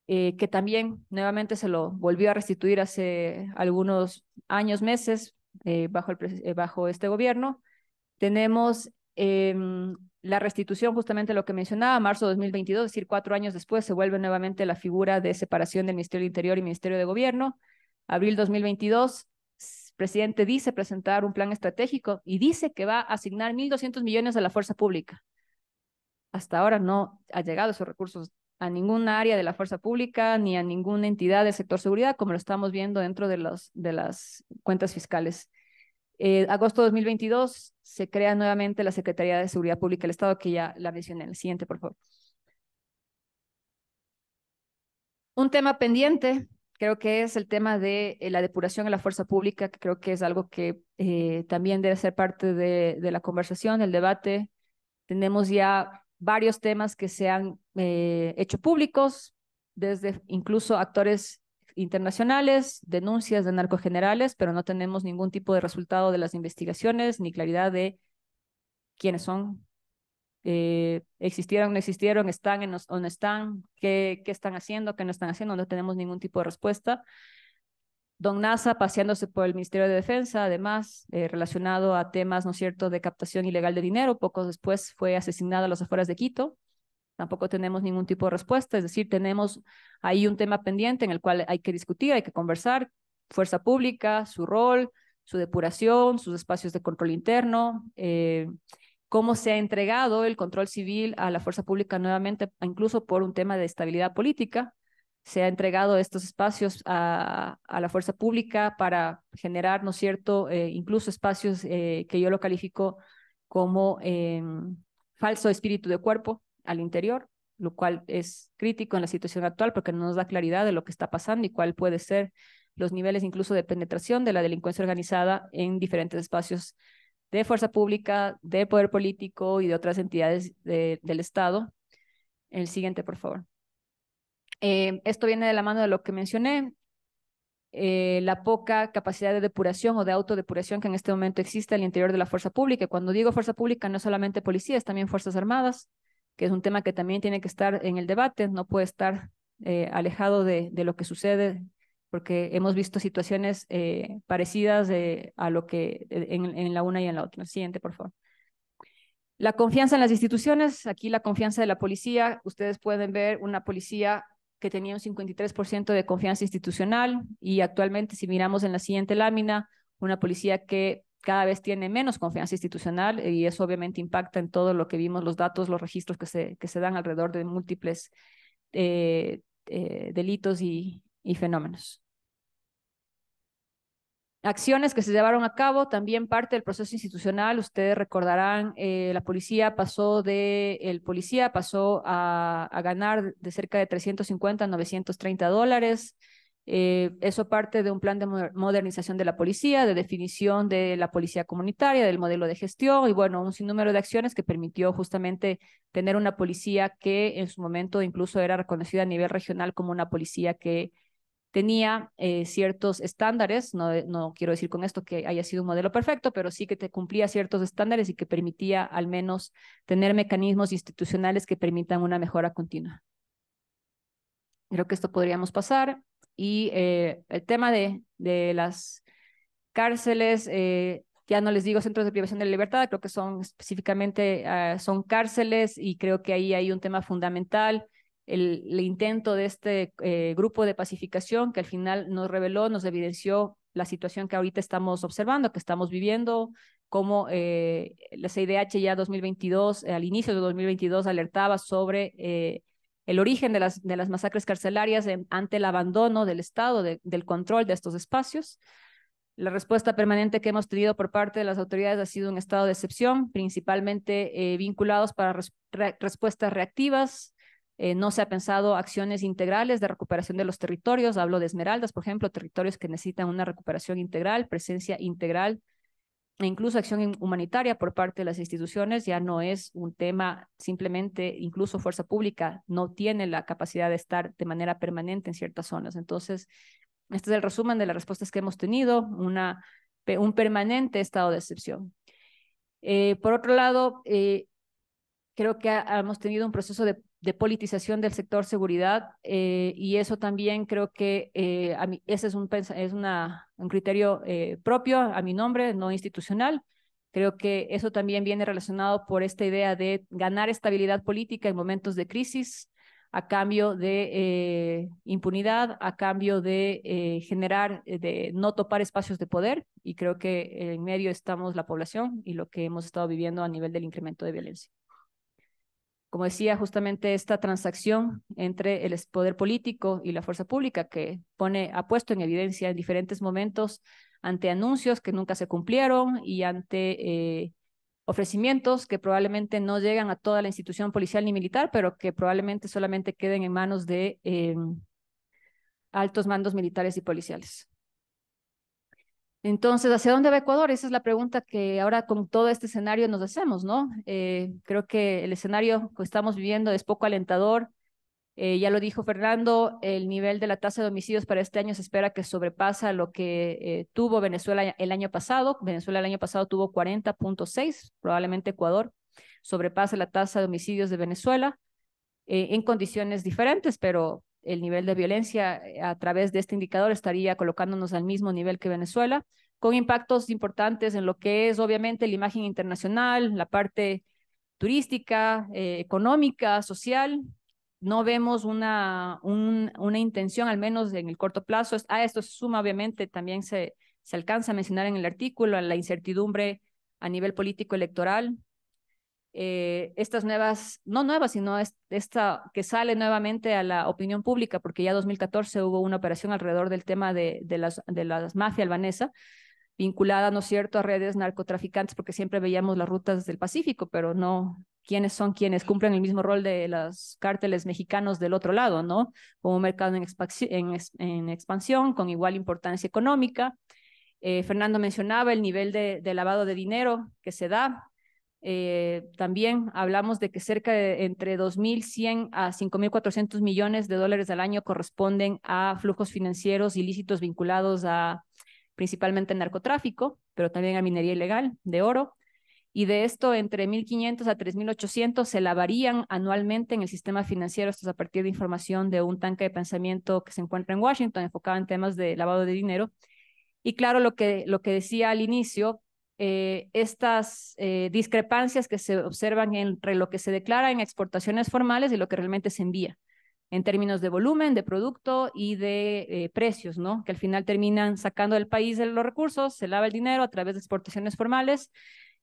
[SPEAKER 4] eh, que también nuevamente se lo volvió a restituir hace algunos años, meses, eh, bajo, el, bajo este gobierno. Tenemos em, la restitución, justamente lo que mencionaba, marzo 2022, es decir, cuatro años después, se vuelve nuevamente la figura de separación del Ministerio del Interior y Ministerio de Gobierno. Abril 2022, el presidente dice presentar un plan estratégico y dice que va a asignar 1.200 millones a la fuerza pública. Hasta ahora no ha llegado esos recursos a ninguna área de la fuerza pública ni a ninguna entidad del sector seguridad, como lo estamos viendo dentro de las cuentas fiscales eh, agosto de 2022 se crea nuevamente la Secretaría de Seguridad Pública del Estado, que ya la mencioné en el siguiente, por favor. Un tema pendiente creo que es el tema de eh, la depuración en la fuerza pública, que creo que es algo que eh, también debe ser parte de, la conversación, el debate. Tenemos ya varios temas que se han hecho públicos, desde incluso actores internacionales, denuncias de narcogenerales, pero no tenemos ningún tipo de resultado de las investigaciones ni claridad de quiénes son, eh, existieron, no existieron, están en, o no están, qué, están haciendo, qué no están haciendo, no tenemos ningún tipo de respuesta. Don NASA paseándose por el Ministerio de Defensa, además, eh, relacionado a temas, ¿no es cierto?, de captación ilegal de dinero. Poco después fue asesinado a las afueras de Quito tampoco tenemos ningún tipo de respuesta, es decir, tenemos ahí un tema pendiente en el cual hay que discutir, hay que conversar, fuerza pública, su rol, su depuración, sus espacios de control interno, eh, cómo se ha entregado el control civil a la fuerza pública nuevamente, incluso por un tema de estabilidad política, se ha entregado estos espacios a, la fuerza pública para generar, ¿no es cierto?, eh, incluso espacios eh, que yo lo califico como em, falso espíritu de cuerpo, al interior, lo cual es crítico en la situación actual porque no nos da claridad de lo que está pasando y cuál puede ser los niveles incluso de penetración de la delincuencia organizada en diferentes espacios de fuerza pública, de poder político y de otras entidades del Estado. El siguiente, por favor. Eh, esto viene de la mano de lo que mencioné, eh, la poca capacidad de depuración o de autodepuración que en este momento existe al interior de la fuerza pública. cuando digo fuerza pública, no solamente policías, también fuerzas armadas, que es un tema que también tiene que estar en el debate, no puede estar eh, alejado de, lo que sucede, porque hemos visto situaciones eh, parecidas a lo que eh, en, en, la una y en la otra. Siguiente, por favor. La confianza en las instituciones, aquí la confianza de la policía, ustedes pueden ver una policía que tenía un 53% de confianza institucional y actualmente si miramos en la siguiente lámina, una policía que cada vez tiene menos confianza institucional eh, y eso obviamente impacta en todo lo que vimos, los datos, los registros que se, que se dan alrededor de múltiples eh, eh, delitos y, fenómenos. Acciones que se llevaron a cabo, también parte del proceso institucional, ustedes recordarán, la policía pasó de, el policía pasó a, a ganar de cerca de 350 a 930 dólares, eh, eso parte de un plan de modernización de la policía, de definición de la policía comunitaria, del modelo de gestión y bueno, un sinnúmero de acciones que permitió justamente tener una policía que en su momento incluso era reconocida a nivel regional como una policía que tenía eh, ciertos estándares, no, eh, no quiero decir con esto que haya sido un modelo perfecto, pero sí que te cumplía ciertos estándares y que permitía al menos tener mecanismos institucionales que permitan una mejora continua. Creo que esto podríamos pasar y eh, el tema de, de las cárceles, eh, ya no les digo centros de privación de la libertad, creo que son específicamente, ah, son cárceles y creo que ahí hay un tema fundamental. El, intento de este eh, grupo de pacificación que al final nos reveló, nos evidenció la situación que ahorita estamos observando, que estamos viviendo, como la CIDH ya 2022, al inicio de 2022, alertaba sobre el origen de las, de las masacres carcelarias ante el abandono del Estado, del control de estos espacios. La respuesta permanente que hemos tenido por parte de las autoridades ha sido un estado de excepción, principalmente eh, vinculados para respuestas reactivas. Eh, no se ha pensado acciones integrales de recuperación de los territorios. Hablo de Esmeraldas, por ejemplo, territorios que necesitan una recuperación integral, presencia integral e incluso acción humanitaria por parte de las instituciones ya no es un tema simplemente, incluso fuerza pública no tiene la capacidad de estar de manera permanente en ciertas zonas. Entonces, este es el resumen de las respuestas que hemos tenido, una, un permanente estado de excepción. Eh, por otro lado, eh, creo que hemos tenido un proceso de de politización del sector seguridad eh, y eso también creo que eh, ese es un, es un criterio eh, propio a mi nombre, no institucional. Creo que eso también viene relacionado por esta idea de ganar estabilidad política en momentos de crisis a cambio de impunidad, a cambio de generar, de no topar espacios de poder. Y creo que en medio estamos la población y lo que hemos estado viviendo a nivel del incremento de violencia como decía, justamente esta transacción entre el poder político y la fuerza pública que pone, ha puesto en evidencia en diferentes momentos ante anuncios que nunca se cumplieron y ante eh, ofrecimientos que probablemente no llegan a toda la institución policial ni militar, pero que probablemente solamente queden en manos de em, altos mandos militares y policiales. Entonces, ¿hacia dónde va Ecuador? Esa es la pregunta que ahora con todo este escenario nos hacemos, ¿no? Eh, creo que el escenario que estamos viviendo es poco alentador. Eh, ya lo dijo Fernando, el nivel de la tasa de homicidios para este año se espera que sobrepasa lo que eh, tuvo Venezuela el año pasado. Venezuela el año pasado tuvo 40.6, probablemente Ecuador sobrepasa la tasa de homicidios de Venezuela en condiciones diferentes, pero el nivel de violencia eh, a través de este indicador estaría colocándonos al mismo nivel que Venezuela, con impactos importantes en lo que es obviamente la imagen internacional, la parte turística, eh, económica, social. No vemos una, una intención, al menos en el corto plazo. A esto se suma, obviamente, también se, se alcanza a mencionar en el artículo, la incertidumbre a nivel político electoral, eh, estas nuevas, no nuevas, sino esta que sale nuevamente a la opinión pública, porque ya 2014 hubo una operación alrededor del tema de, las, de las mafias albanesa, vinculada, ¿no es cierto?, a redes narcotraficantes, porque siempre veíamos las rutas del Pacífico, pero no quiénes son quienes cumplen el mismo rol de los cárteles mexicanos del otro lado, ¿no? Como un mercado en, expansión, con igual importancia económica. Eh, Fernando mencionaba el nivel de lavado de dinero que se da, eh, también hablamos de que cerca de entre 2.100 a 5.400 millones de dólares al año corresponden a flujos financieros ilícitos vinculados a principalmente narcotráfico, pero también a minería ilegal de oro. Y de esto, entre 1.500 a 3.800 se lavarían anualmente en el sistema financiero. Esto a partir de información de un tanque de pensamiento que se encuentra en Washington, enfocado en temas de lavado de dinero. Y claro, lo que, lo que decía al inicio, eh, estas eh, discrepancias que se observan entre lo que se declara en exportaciones formales y lo que realmente se envía en términos de volumen, de producto y de eh, precios, ¿no? Que al final terminan sacando del país los recursos, se lava el dinero a través de exportaciones formales,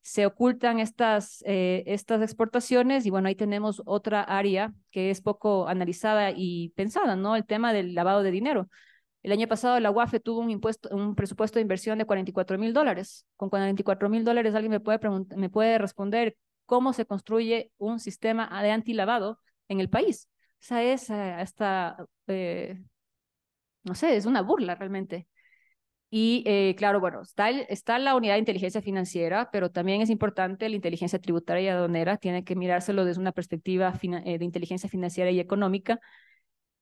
[SPEAKER 4] se ocultan estas, estas exportaciones y bueno, ahí tenemos otra área que es poco analizada y pensada, ¿no? El tema del lavado de dinero. El año pasado la UAFE tuvo un, impuesto, un presupuesto de inversión de 44 mil dólares. Con 44 mil dólares alguien me puede, me puede responder cómo se construye un sistema de antilavado en el país. O sea, es eh, hasta, eh, no sé, es una burla realmente. Y eh, claro, bueno, está, está la unidad de inteligencia financiera, pero también es importante la inteligencia tributaria y aduanera, tiene que mirárselo desde una perspectiva de inteligencia financiera y económica,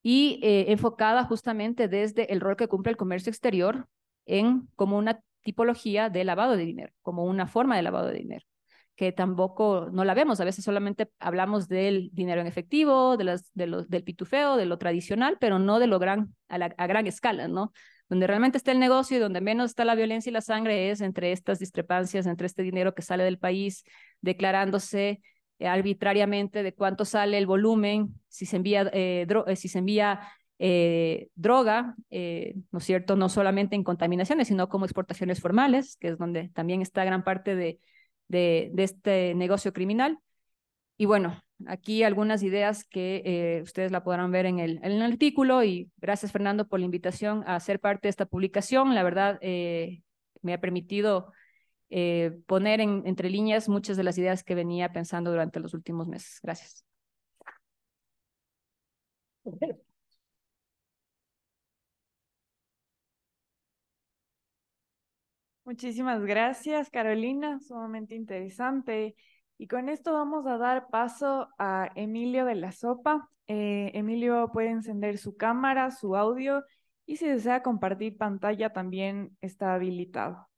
[SPEAKER 4] y eh, enfocada justamente desde el rol que cumple el comercio exterior en como una tipología de lavado de dinero, como una forma de lavado de dinero, que tampoco no la vemos, a veces solamente hablamos del dinero en efectivo, de de del pitufeo, de lo tradicional, pero no de lo gran, a, a gran escala, ¿no? Donde realmente está el negocio y donde menos está la violencia y la sangre es entre estas discrepancias, entre este dinero que sale del país declarándose eh, arbitrariamente de cuánto sale el volumen, si se envía, eh, eh, si se envía droga, ¿no es cierto? No solamente en contaminaciones, sino como exportaciones formales, que es donde también está gran parte de, de, este negocio criminal. Y bueno, aquí algunas ideas que ustedes la podrán ver en el, en el artículo y gracias Fernando por la invitación a ser parte de esta publicación. La verdad, me ha permitido eh, poner entre líneas muchas de las ideas que venía pensando durante los últimos meses. Gracias.
[SPEAKER 1] Muchísimas gracias, Carolina, sumamente interesante. Y con esto vamos a dar paso a Emilio de la Sopa. Eh, Emilio puede encender su cámara, su audio y si desea compartir pantalla también está habilitado.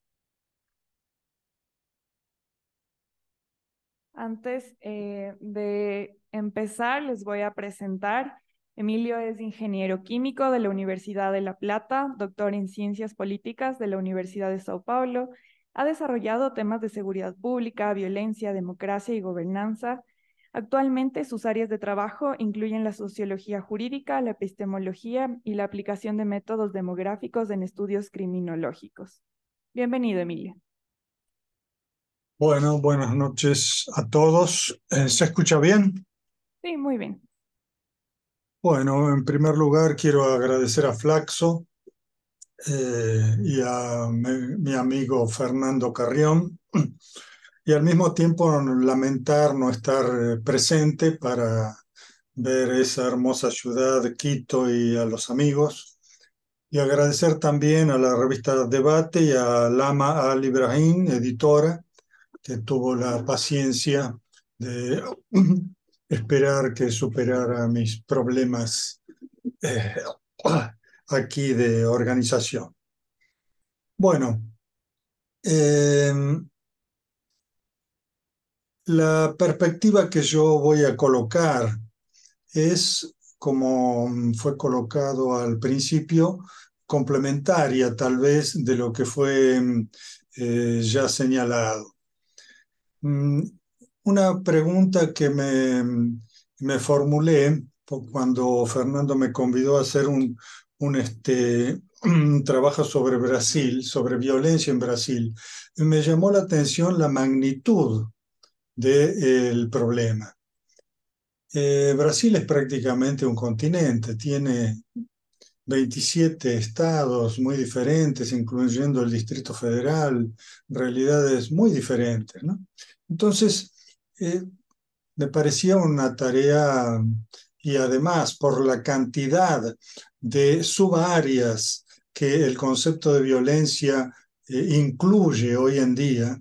[SPEAKER 1] Antes eh, de empezar, les voy a presentar. Emilio es ingeniero químico de la Universidad de La Plata, doctor en ciencias políticas de la Universidad de Sao Paulo. Ha desarrollado temas de seguridad pública, violencia, democracia y gobernanza. Actualmente sus áreas de trabajo incluyen la sociología jurídica, la epistemología y la aplicación de métodos demográficos en estudios criminológicos. Bienvenido, Emilio.
[SPEAKER 5] Bueno, buenas noches a todos. Eh, ¿Se escucha bien? Sí, muy bien. Bueno, en primer lugar quiero agradecer a Flaxo eh, y a mi, amigo Fernando Carrión y al mismo tiempo lamentar no estar eh, presente para ver esa hermosa ciudad Quito y a los amigos. Y agradecer también a la revista Debate y a Lama Al Ibrahim, editora, que tuvo la paciencia de esperar que superara mis problemas eh, aquí de organización. Bueno, em, la perspectiva que yo voy a colocar es, como fue colocado al principio, complementaria tal vez de lo que fue em, eh, ya señalado. Mm, una pregunta que me, me formulé cuando Fernando me convidó a hacer un, un, este, trabajo sobre Brasil, sobre violencia en Brasil, me llamó la atención la magnitud del el problema. Eh, Brasil es prácticamente un continente, tiene 27 estados muy diferentes, incluyendo el Distrito Federal, realidades muy diferentes. ¿no? Entonces, eh, me parecía una tarea y además por la cantidad de subáreas que el concepto de violencia eh, incluye hoy en día,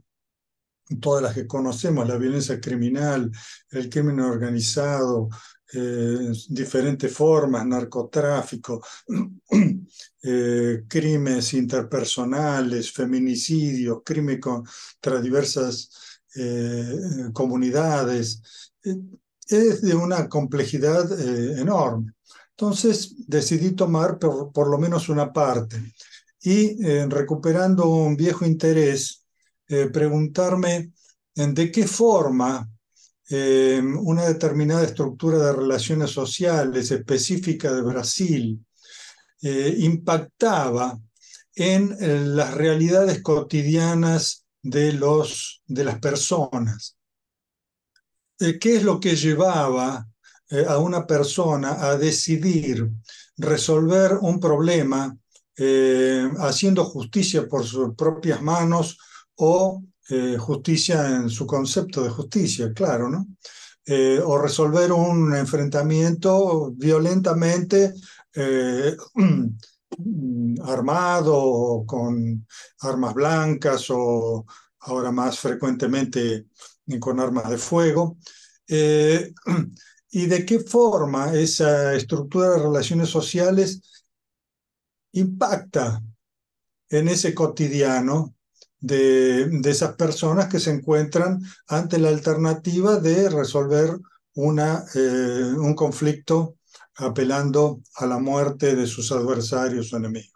[SPEAKER 5] todas las que conocemos, la violencia criminal, el crimen organizado, eh, diferentes formas, narcotráfico, eh, crímenes interpersonales, feminicidios, crímenes contra diversas eh, comunidades. Es de una complejidad enorme. Entonces decidí tomar por, por, lo menos una parte y recuperando un viejo interés, preguntarme de qué forma eh, una determinada estructura de relaciones sociales específica de Brasil eh, impactaba en eh, las realidades cotidianas de, los, de las personas. ¿Qué es lo que llevaba a una persona a decidir resolver un problema haciendo justicia por sus propias manos o eh, justicia en su concepto de justicia, claro, ¿no? Eh, o resolver un enfrentamiento violentamente eh, armado, con armas blancas o ahora más frecuentemente con armas de fuego. ¿Y de qué forma esa estructura de relaciones sociales impacta en ese cotidiano de, esas personas que se encuentran ante la alternativa de resolver una, eh, un conflicto apelando a la muerte de sus adversarios o enemigos.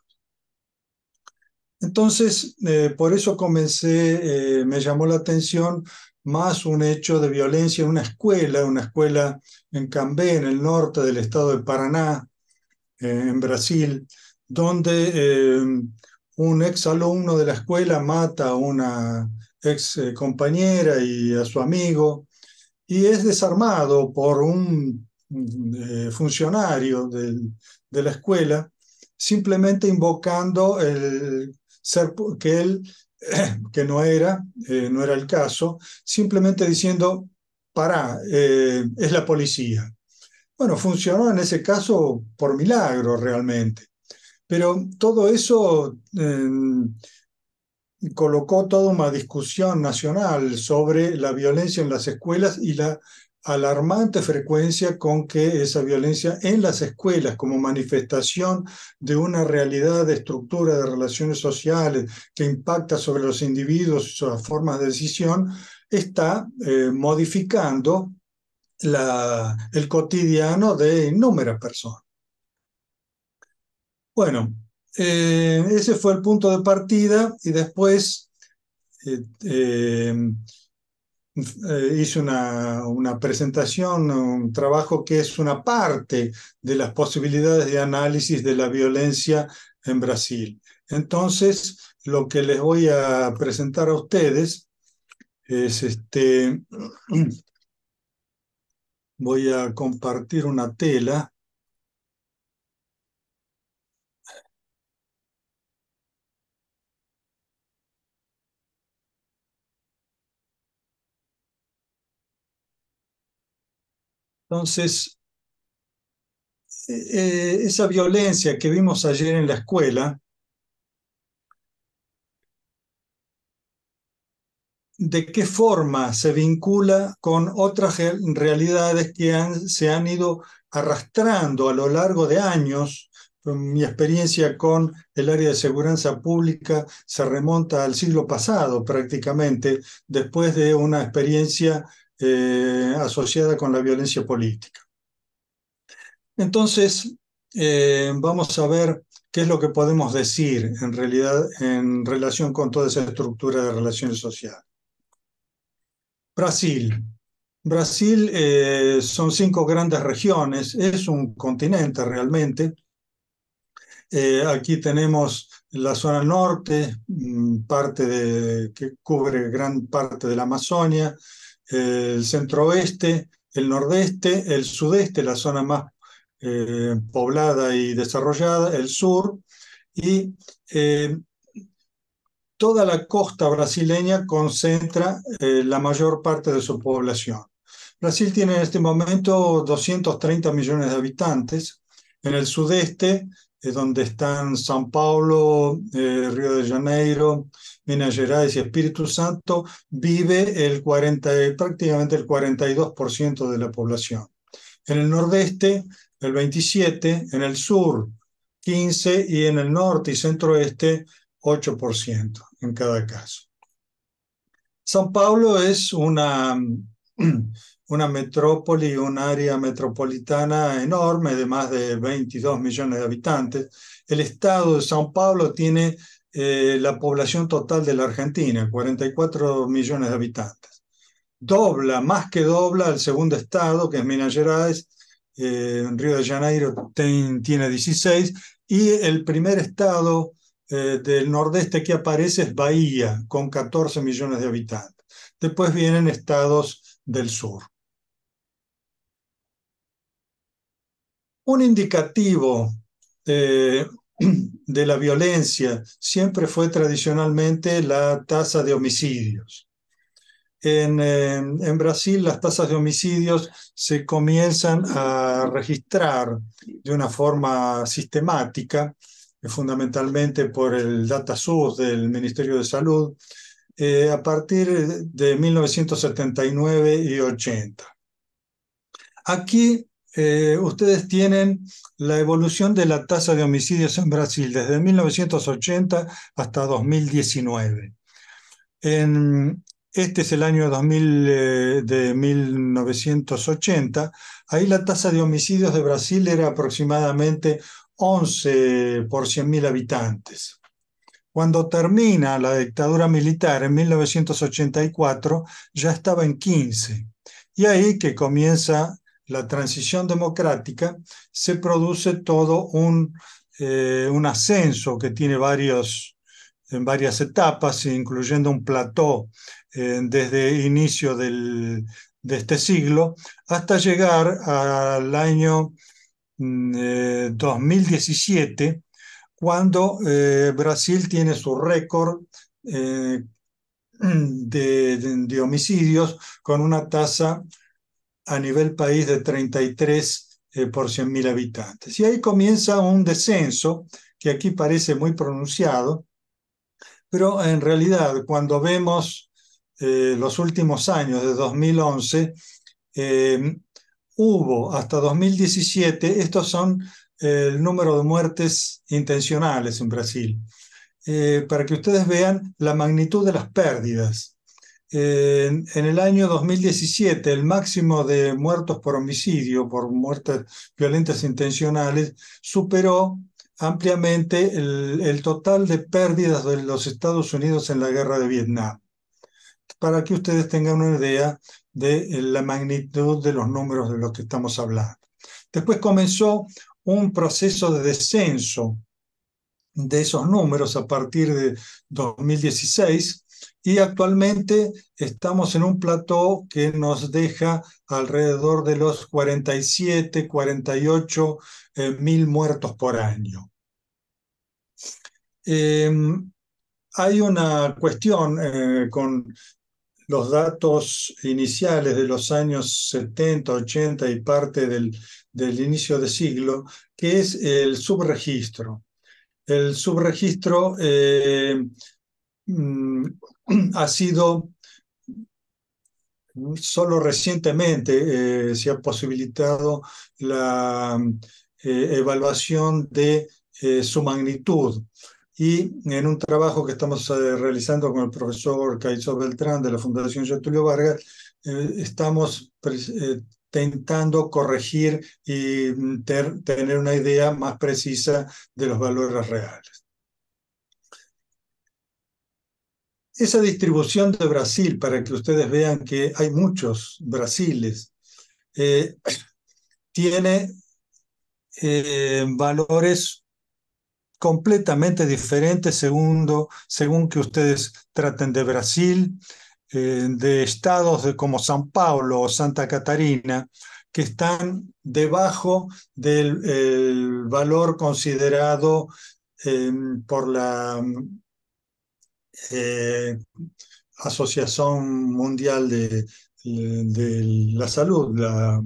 [SPEAKER 5] Entonces, eh, por eso comencé, eh, me llamó la atención más un hecho de violencia en una escuela, una escuela en Cambé, en el norte del estado de Paraná, en Brasil, donde un ex alumno de la escuela mata a una ex eh, compañera y a su amigo y es desarmado por un eh, funcionario de la escuela simplemente invocando el ser que él que no era eh, no era el caso simplemente diciendo para, es la policía bueno funcionó en ese caso por milagro realmente pero todo eso em, colocó toda una discusión nacional sobre la violencia en las escuelas y la alarmante frecuencia con que esa violencia en las escuelas como manifestación de una realidad de estructura de relaciones sociales que impacta sobre los individuos y sobre las formas de decisión, está eh, modificando el cotidiano de inúmeras personas. Bueno, eh, ese fue el punto de partida y después eh, eh, hice una, una, presentación, un trabajo que es una parte de las posibilidades de análisis de la violencia en Brasil. Entonces, lo que les voy a presentar a ustedes es este... Voy a compartir una tela. Entonces, eh, eh, esa violencia que vimos ayer en la escuela, de qué forma se vincula con otras realidades que se han ido arrastrando a lo largo de años. Mi experiencia con el área de seguridad pública se remonta al siglo pasado prácticamente, después de una experiencia eh, asociada con la violencia política. Entonces, eh, vamos a ver qué es lo que podemos decir en realidad en relación con toda esa estructura de relaciones sociales. Brasil. Brasil eh, son cinco grandes regiones, es un continente realmente. aquí tenemos la zona norte, mm, parte que cubre gran parte de la Amazonia, el centro-oeste, el nordeste, el sudeste, la zona más eh, poblada y desarrollada, el sur, y eh, toda la costa brasileña concentra eh, la mayor parte de su población. Brasil tiene en este momento 230 millones de habitantes. En el sudeste, donde están San Paulo, Río de Janeiro, Minas Gerais y Espíritu Santo, vive el prácticamente el 42% de la población. En el nordeste, el 27%, en el sur, 15% y en el norte y centroeste, 8% en cada caso. San Paulo es una, una metrópoli, un área metropolitana enorme de más de 22 millones de habitantes. El estado de San Paulo tiene eh, la población total de la Argentina, 44 millones de habitantes. Dobla, más que dobla, el segundo estado, que es Minas Gerais, eh, en Río de Janeiro tiene 16, y el primer estado eh, del nordeste que aparece es Bahía, con 14 millones de habitantes. Después vienen estados del sur. Un indicativo de la violencia siempre fue tradicionalmente la tasa de homicidios. En, Brasil las tasas de homicidios se comienzan a registrar de una forma sistemática, eh, fundamentalmente por el DataSUS del Ministerio de Salud, eh, a partir de 1979 y 80. Aquí eh, ustedes tienen la evolución de la tasa de homicidios en Brasil desde 1980 hasta 2019. En, este es el año eh, de 1980. Ahí la tasa de homicidios de Brasil era aproximadamente 11 por 100.000 habitantes. Cuando termina la dictadura militar en 1984, ya estaba en 15. Y ahí que comienza la transición democrática, se produce todo un, eh, un ascenso que tiene varios, en varias etapas, incluyendo un plató eh, desde inicio de este siglo, hasta llegar al año 2017, mm, eh, cuando Brasil tiene su récord de, de, homicidios con una tasa a nivel país de 33 eh, por 100.000 habitantes. Y ahí comienza un descenso que aquí parece muy pronunciado, pero en realidad cuando vemos eh, los últimos años de 2011, em, hubo hasta 2017, estos son eh, el número de muertes intencionales en Brasil, para que ustedes vean la magnitud de las pérdidas en, el año 2017, el máximo de muertos por homicidio, por muertes violentas intencionales, superó ampliamente el, el total de pérdidas de los Estados Unidos en la guerra de Vietnam. Para que ustedes tengan una idea de eh, la magnitud de los números de los que estamos hablando. Después comenzó un proceso de descenso de esos números a partir de 2016 y actualmente estamos en un plató que nos deja alrededor de los 47, 48 eh, mil muertos por año. Em, hay una cuestión eh, con los datos iniciales de los años 70, 80 y parte del, del inicio de siglo, que es el subregistro. El subregistro eh, mm, ha sido solo recientemente eh, se ha posibilitado la eh, evaluación de eh, su magnitud. Y en un trabajo que estamos realizando con el profesor Caizo Beltrán de la Fundación Getulio Vargas, estamos intentando corregir y mm, tener una idea más precisa de los valores reales. esa distribución de Brasil, para que ustedes vean que hay muchos Brasiles, eh, tiene eh, valores completamente diferentes según, según que ustedes traten de Brasil, eh, de estados como San Paulo o Santa Catarina, que están debajo del valor considerado em, por la eh, Asociación Mundial de, la Salud, la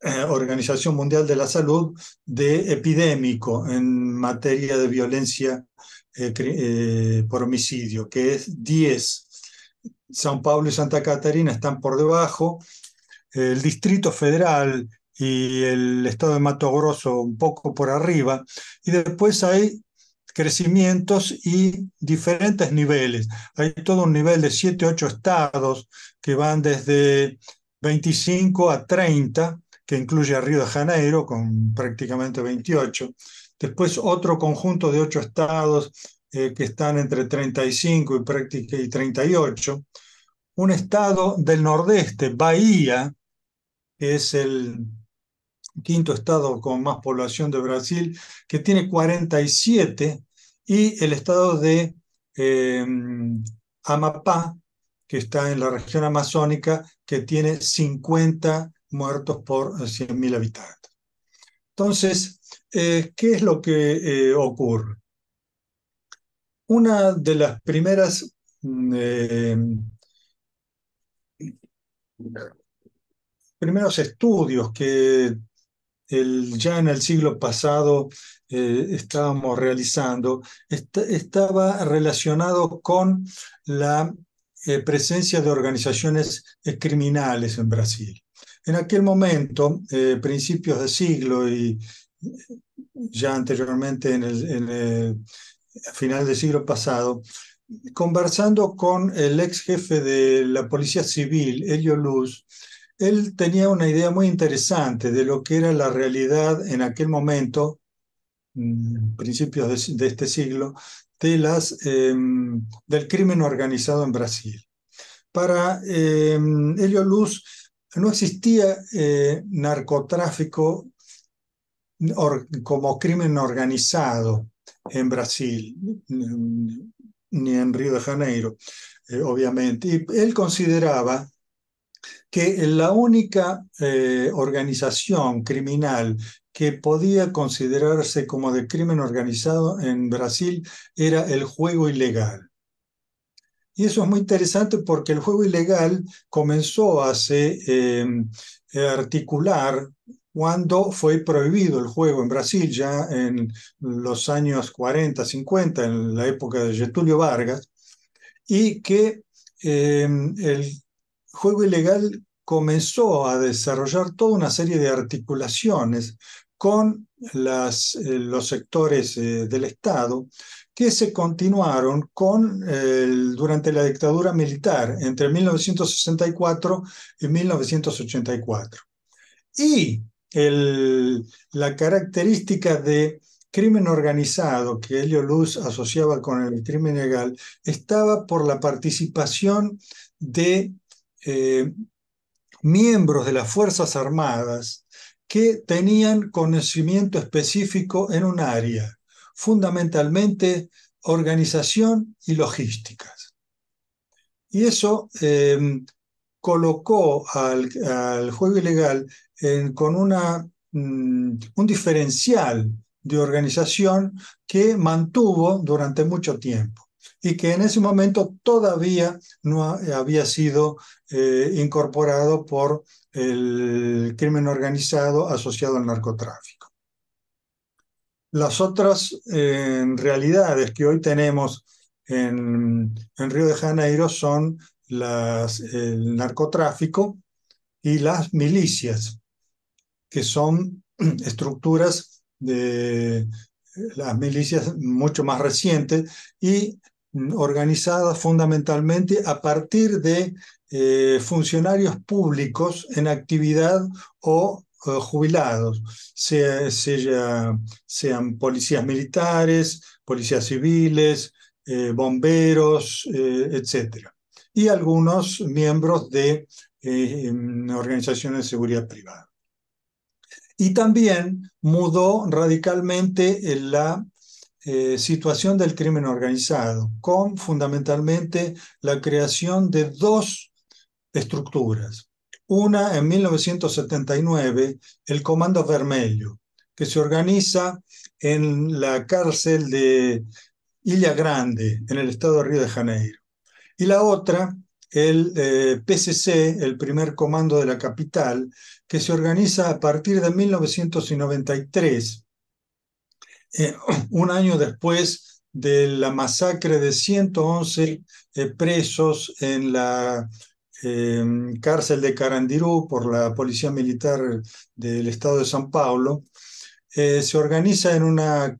[SPEAKER 5] eh, Organización Mundial de la Salud, de epidémico en materia de violencia eh, por homicidio, que es 10. São Paulo y Santa Catarina están por debajo. El Distrito Federal y el Estado de Mato Grosso un poco por arriba. Y después hay crecimientos y diferentes niveles. Hay todo un nivel de 7, 8 estados que van desde 25 a 30, que incluye a Río de Janeiro con prácticamente 28. Después otro conjunto de 8 estados eh, que están entre 35 y, y 38. Un estado del nordeste, Bahía, que es el quinto estado con más población de Brasil, que tiene 47 y el estado de em, Amapá, que está en la región amazónica, que tiene 50 muertos por 100.000 eh, habitantes. Entonces, eh, ¿qué es lo que eh, ocurre? Una de las primeras mm, em, primeros estudios que el, ya en el siglo pasado eh, estábamos realizando estaba relacionado con la eh, presencia de organizaciones eh, criminales en Brasil. En aquel momento, principios de siglo y ya anteriormente en el, final del siglo pasado, conversando con el ex jefe de la Policía Civil, Elio Luz, él tenía una idea muy interesante de lo que era la realidad en aquel momento Mm, principios de, este siglo, de las, em, del crimen organizado en Brasil. Para eh, em, Helio Luz no existía eh, narcotráfico como crimen organizado en Brasil, mm, ni en Río de Janeiro, eh, obviamente. Y él consideraba que la única eh, organización criminal que podía considerarse como de crimen organizado en Brasil era el juego ilegal. Y eso es muy interesante porque el juego ilegal comenzó a se em, eh, articular cuando fue prohibido el juego en Brasil, ya en los años 40, 50, en la época de Getulio Vargas, y que em, el juego ilegal comenzó a desarrollar toda una serie de articulaciones con eh, los sectores eh, del Estado que se continuaron con, durante la dictadura militar entre 1964 y 1984. Y la característica de crimen organizado que Helio Luz asociaba con el crimen legal estaba por la participación de eh, miembros de las Fuerzas Armadas que tenían conocimiento específico en un área, fundamentalmente organización y logísticas. Y eso em, colocó al, juego ilegal con una, mm, un diferencial de organización que mantuvo durante mucho tiempo y que en ese momento todavía no había sido eh, incorporado por el crimen organizado asociado al narcotráfico. Las otras realidades que hoy tenemos en, en, Río de Janeiro son las, el narcotráfico y las milicias, que son estructuras de las milicias mucho más recientes y organizadas fundamentalmente a partir de eh, funcionarios públicos en actividad o eh, jubilados, sean policías militares, policías civiles, eh, bomberos, etc. Y algunos miembros de em, organizaciones de seguridad privada. Y también mudó radicalmente la situación del crimen organizado, con fundamentalmente la creación de dos estructuras. Una, en 1979, el Comando Vermelho, que se organiza en la cárcel de Illa Grande, en el estado de Río de Janeiro. Y la otra, el eh, PCC, el primer comando de la capital, que se organiza a partir de 1993, eh, un año después de la masacre de 111 eh, presos en la Em, cárcel de Carandirú por la Policía Militar del Estado de San Paulo, eh, se organiza en una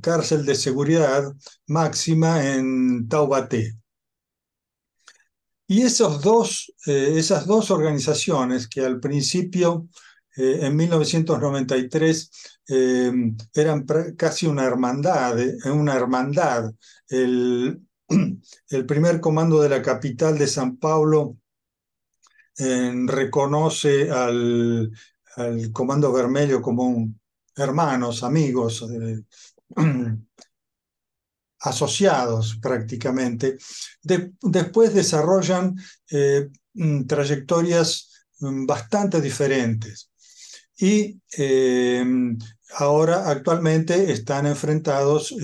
[SPEAKER 5] cárcel de seguridad máxima en Taubaté. Y esos dos, eh, esas dos organizaciones que al principio, eh, en 1993, em, eran casi una hermandad, una hermandad, el, el primer comando de la capital de San Paulo reconoce al, Comando Vermelho como hermanos, amigos, eh, asociados prácticamente. después desarrollan eh, mm, trayectorias mm, bastante diferentes y em, ahora actualmente están enfrentados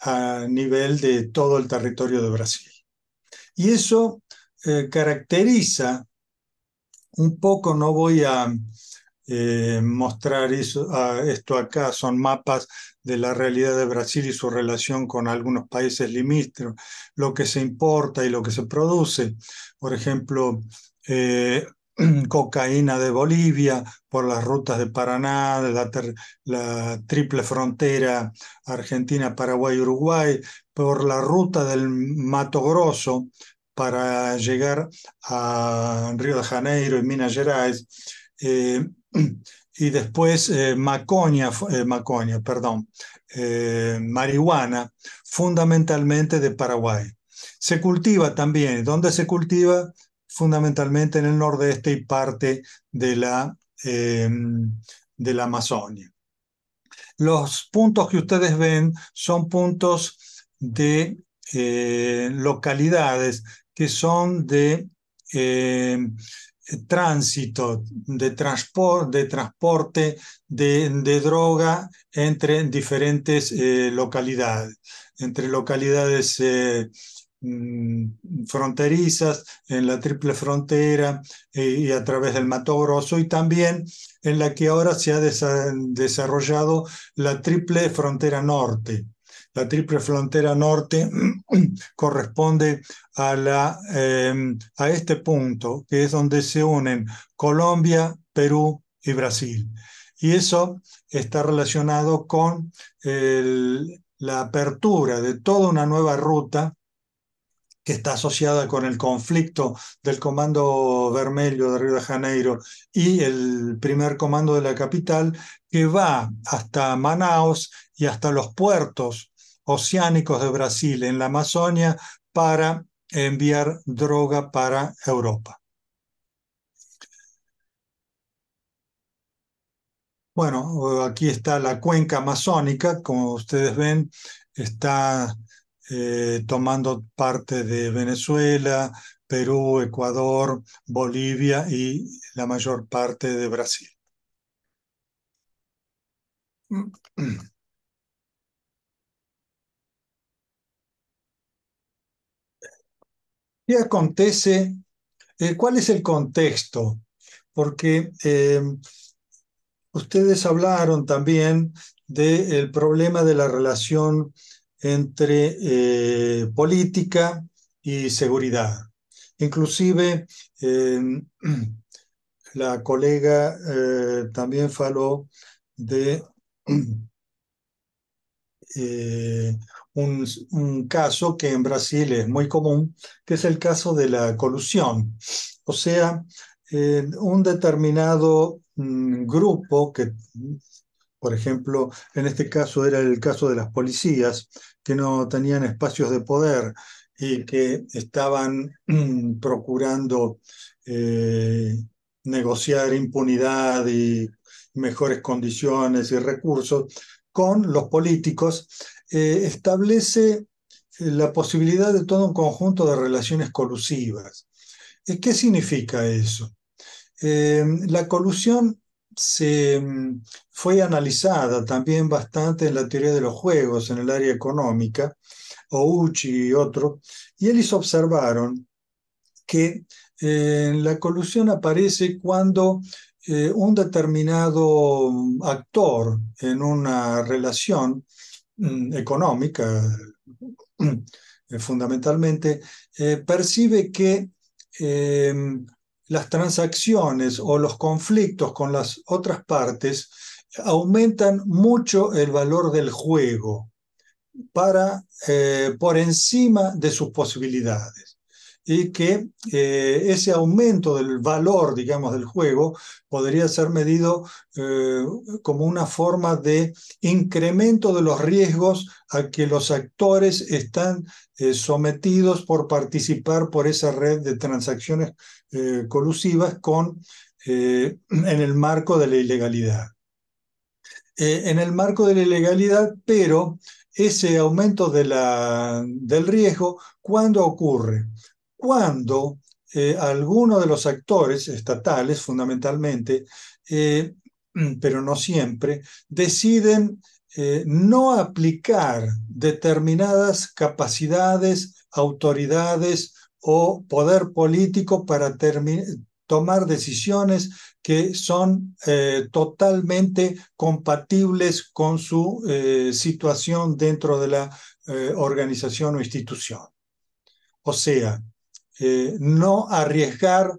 [SPEAKER 5] a nivel de todo el territorio de Brasil. Y eso eh, caracteriza un poco, no voy a eh, mostrar esto acá, son mapas de la realidad de Brasil y su relación con algunos países limítrofes, lo que se importa y lo que se produce. Por ejemplo, eh, cocaína de Bolivia por las rutas de Paraná, de la triple frontera Argentina, Paraguay, Uruguay, por la ruta del Mato Grosso, para llegar a Río de Janeiro y Minas Gerais. Eh, y después eh, eh, macoña, perdón, marihuana, fundamentalmente de Paraguay. Se cultiva también, ¿dónde se cultiva? Fundamentalmente en el nordeste y parte de la, Amazonia. Los puntos que ustedes ven son puntos de localidades que son de eh, tránsito, de, transporte, de transporte de, droga entre diferentes eh, localidades, entre localidades eh, mm, fronterizas, en la triple frontera y a través del Mato Grosso y también en la que ahora se ha desarrollado la triple frontera norte la triple frontera norte corresponde a, la, em, a este punto, que es donde se unen Colombia, Perú y Brasil. Y eso está relacionado con la apertura de toda una nueva ruta que está asociada con el conflicto del Comando Vermelho de Río de Janeiro y el primer comando de la capital, que va hasta Manaus y hasta los puertos oceánicos de Brasil en la Amazonia para enviar droga para Europa. Bueno, aquí está la cuenca amazónica, como ustedes ven, está eh, tomando parte de Venezuela, Perú, Ecuador, Bolivia y la mayor parte de Brasil. Mm, ¿Qué acontece? Eh, ¿Cuál es el contexto? Porque eh, ustedes hablaron también del problema de la relación entre eh, política y seguridad. Inclusive la colega también faló de un, un, caso que en Brasil es muy común, que es el caso de la colusión. O sea, un determinado mm, grupo que, por ejemplo, en este caso era el caso de las policías, que no tenían espacios de poder y que estaban mm, procurando eh, negociar impunidad y mejores condiciones y recursos con los políticos eh, establece eh, la posibilidad de todo un conjunto de relaciones colusivas. Eh, ¿Qué significa eso? Em, la colusión se, mm, fue analizada también bastante en la teoría de los juegos, en el área económica, Ouchi y otro, y ellos observaron que la colusión aparece cuando un determinado actor en una relación Mm, económica, eh, fundamentalmente, eh, percibe que em, las transacciones o los conflictos con las otras partes aumentan mucho el valor del juego para, eh, por encima de sus posibilidades y que eh, ese aumento del valor, digamos, del juego podría ser medido eh, como una forma de incremento de los riesgos a que los actores están eh, sometidos por participar por esa red de transacciones colusivas con, en el marco de la ilegalidad. en el marco de la ilegalidad, pero ese aumento del riesgo, ¿cuándo ocurre? cuando eh, alguno de los actores estatales, fundamentalmente, eh, pero no siempre, deciden eh, no aplicar determinadas capacidades, autoridades o poder político para tomar decisiones que son totalmente compatibles con su situación dentro de la organización o institución. O sea, eh, no arriesgar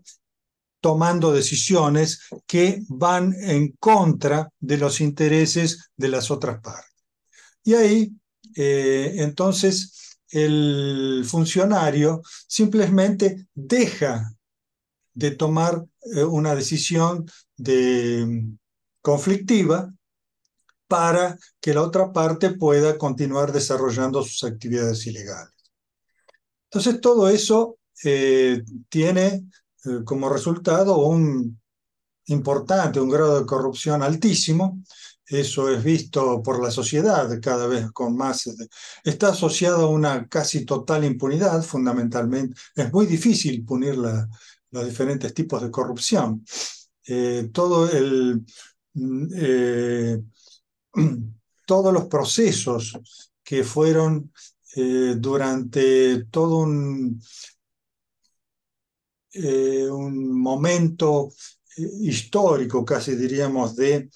[SPEAKER 5] tomando decisiones que van en contra de los intereses de las otras partes. Y ahí, eh, entonces, el funcionario simplemente deja de tomar eh, una decisión de, mm, conflictiva para que la otra parte pueda continuar desarrollando sus actividades ilegales. Entonces, todo eso eh, tiene eh, como resultado un importante, un grado de corrupción altísimo. Eso es visto por la sociedad cada vez con más. Eh, está asociado a una casi total impunidad, fundamentalmente. Es muy difícil punir la, los diferentes tipos de corrupción. todo el, mm, todos los procesos que fueron durante todo un eh, un momento eh, histórico, casi diríamos, de,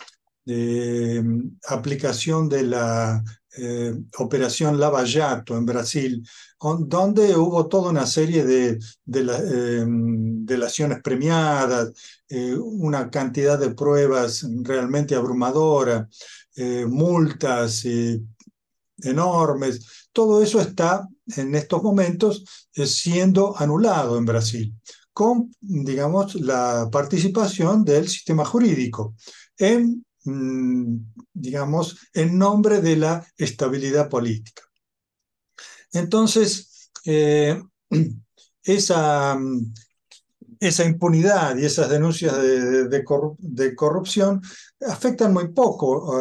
[SPEAKER 5] mm, aplicación de la eh, operación Lava en Brasil, donde hubo toda una serie de, de mm, delaciones premiadas, una cantidad de pruebas realmente abrumadora, multas enormes. Todo eso está en estos momentos siendo anulado en Brasil con, digamos, la participación del sistema jurídico en, mm, digamos, en nombre de la estabilidad política. Entonces, eh, esa, mm, esa impunidad y esas denuncias de, corrupción afectan muy poco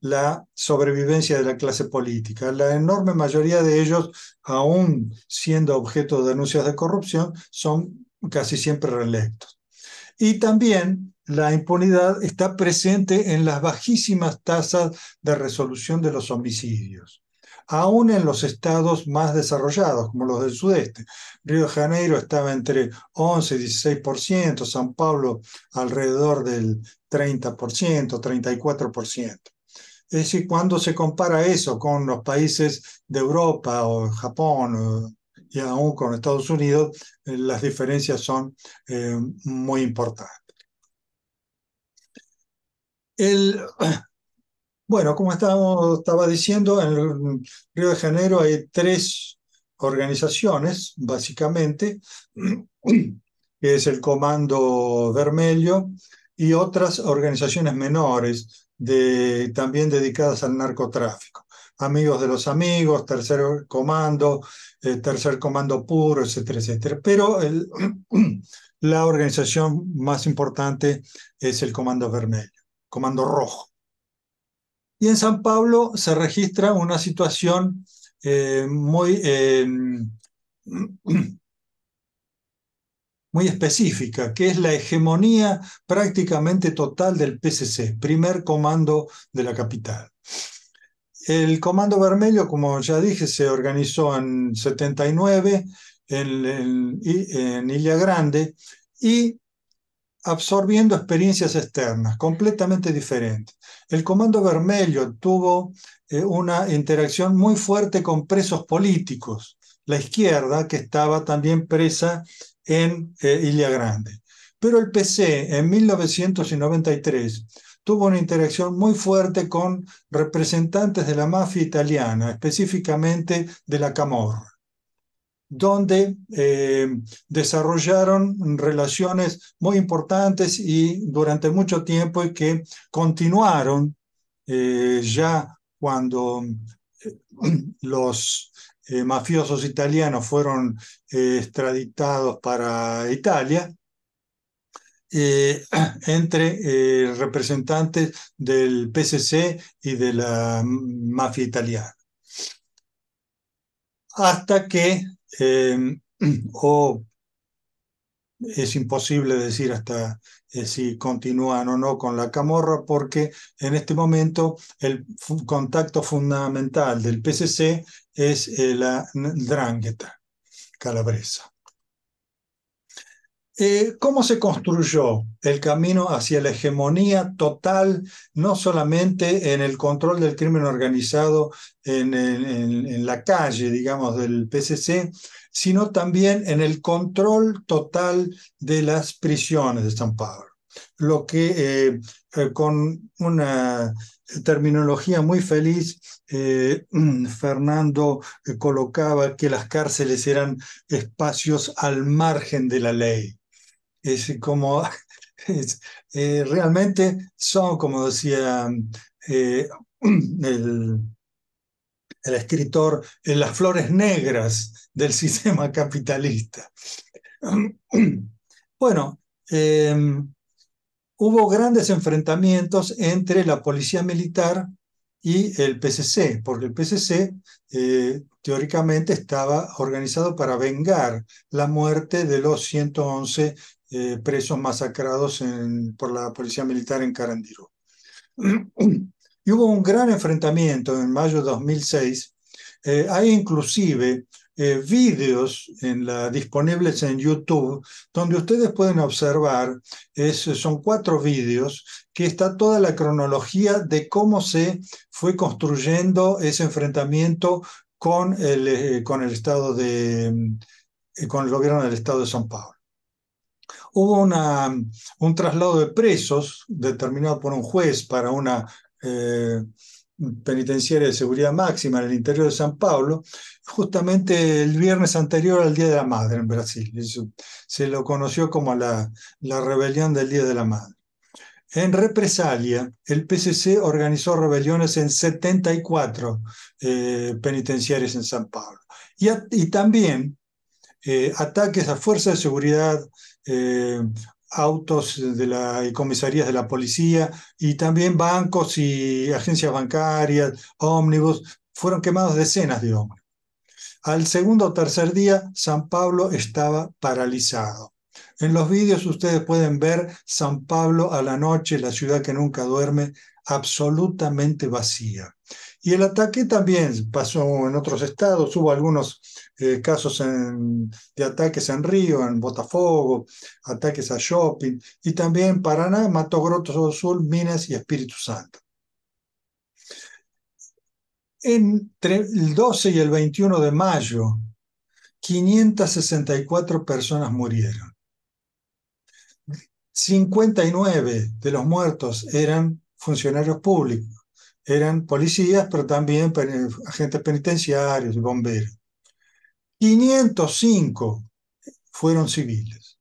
[SPEAKER 5] la sobrevivencia de la clase política. La enorme mayoría de ellos, aún siendo objeto de denuncias de corrupción, son casi siempre reelectos. Y también la impunidad está presente en las bajísimas tasas de resolución de los homicidios, aún en los estados más desarrollados, como los del sudeste. Río de Janeiro estaba entre 11 y 16%, San Pablo alrededor del 30%, 34%. Es decir, cuando se compara eso con los países de Europa o Japón y aún con Estados Unidos eh, las diferencias son eh, muy importantes. El, bueno, como estaba diciendo, en el Río de Janeiro hay tres organizaciones, básicamente, que es el Comando Vermelho y otras organizaciones menores de, también dedicadas al narcotráfico. Amigos de los Amigos, Tercer Comando eh, tercer comando puro, etcétera, etcétera. Pero la organización más importante es el comando vermelho, comando rojo. Y en San Pablo se registra una situación eh, muy, eh, muy específica, que es la hegemonía prácticamente total del PCC, primer comando de la capital. El Comando Vermelho, como ya dije, se organizó en 79 en, en, Grande y absorbiendo experiencias externas completamente diferentes. El Comando Vermelho tuvo eh, una interacción muy fuerte con presos políticos, la izquierda que estaba también presa en eh, Grande. Pero el PC en 1993 tuvo una interacción muy fuerte con representantes de la mafia italiana, específicamente de la Camorra donde eh, desarrollaron relaciones muy importantes y durante mucho tiempo y que continuaron eh, ya cuando eh, los mafiosos italianos fueron extraditados para Italia, eh, entre eh, representantes del PCC y de la mafia italiana. Hasta que, em, o es imposible decir hasta eh, si continúan o no con la camorra, porque en este momento el contacto fundamental del PCC es la Drangheta calabresa. Eh, ¿Cómo se construyó el camino hacia la hegemonía total, no solamente en el control del crimen organizado en, la calle, digamos, del PCC, sino también en el control total de las prisiones de San Pablo? Lo que eh, eh, con una terminología muy feliz, Fernando colocaba que las cárceles eran espacios al margen de la ley es como eh, realmente son, como decía mm, eh, el, el, escritor, eh, las flores negras del sistema capitalista. Bueno, em, hubo grandes enfrentamientos entre la policía militar y el PCC, porque el PCC teóricamente estaba organizado para vengar la muerte de los 111 eh, presos masacrados por la policía militar en Carandirú. Y hubo un gran enfrentamiento en mayo de 2006. Eh, hay inclusive eh, vídeos disponibles en YouTube donde ustedes pueden observar, son cuatro vídeos, que está toda la cronología de cómo se fue construyendo ese enfrentamiento con el, con el Estado de, con el gobierno del Estado de São Paulo hubo un traslado de presos determinado por un juez para una eh, penitenciaria de seguridad máxima en el interior de San Pablo, justamente el viernes anterior al Día de la Madre en Brasil. se lo conoció como la, rebelión del Día de la Madre. En represalia, el PCC organizó rebeliones en 74 eh, penitenciarias penitenciarios en San Pablo. Y, también eh, ataques a fuerzas de seguridad eh, autos de la, y comisarías de la policía y también bancos y agencias bancarias, ómnibus, fueron quemados decenas de hombres. Al segundo o tercer día, San Pablo estaba paralizado. En los vídeos ustedes pueden ver San Pablo a la noche, la ciudad que nunca duerme, absolutamente vacía. Y el ataque también pasó en otros estados, hubo algunos eh, casos de ataques en Río, en Botafogo, ataques a shopping, y también Paraná, Mato Grosso del Sur, Minas y Espíritu Santo. Entre el 12 y el 21 de mayo, 564 personas murieron. 59 de los muertos eran funcionarios públicos eran policías, pero también eh, agentes penitenciarios, y bomberos. 505 fueron civiles.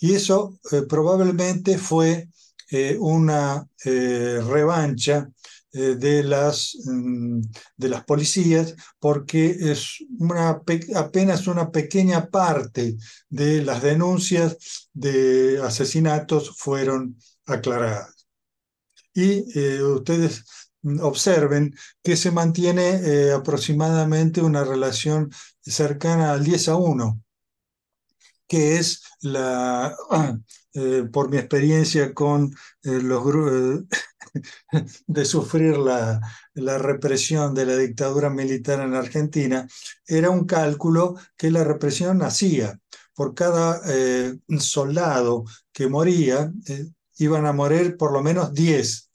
[SPEAKER 5] Y eso eh, probablemente fue eh, una revancha de, las, mm, de las policías, porque es una, apenas una pequeña parte de las denuncias de asesinatos fueron aclaradas y eh, ustedes observen que se mantiene eh, aproximadamente una relación cercana al 10 a 1, que es la, eh, por mi experiencia con los de sufrir la, la represión de la dictadura militar en Argentina, era un cálculo que la represión hacía por cada soldado que moría, iban a morir por lo menos 10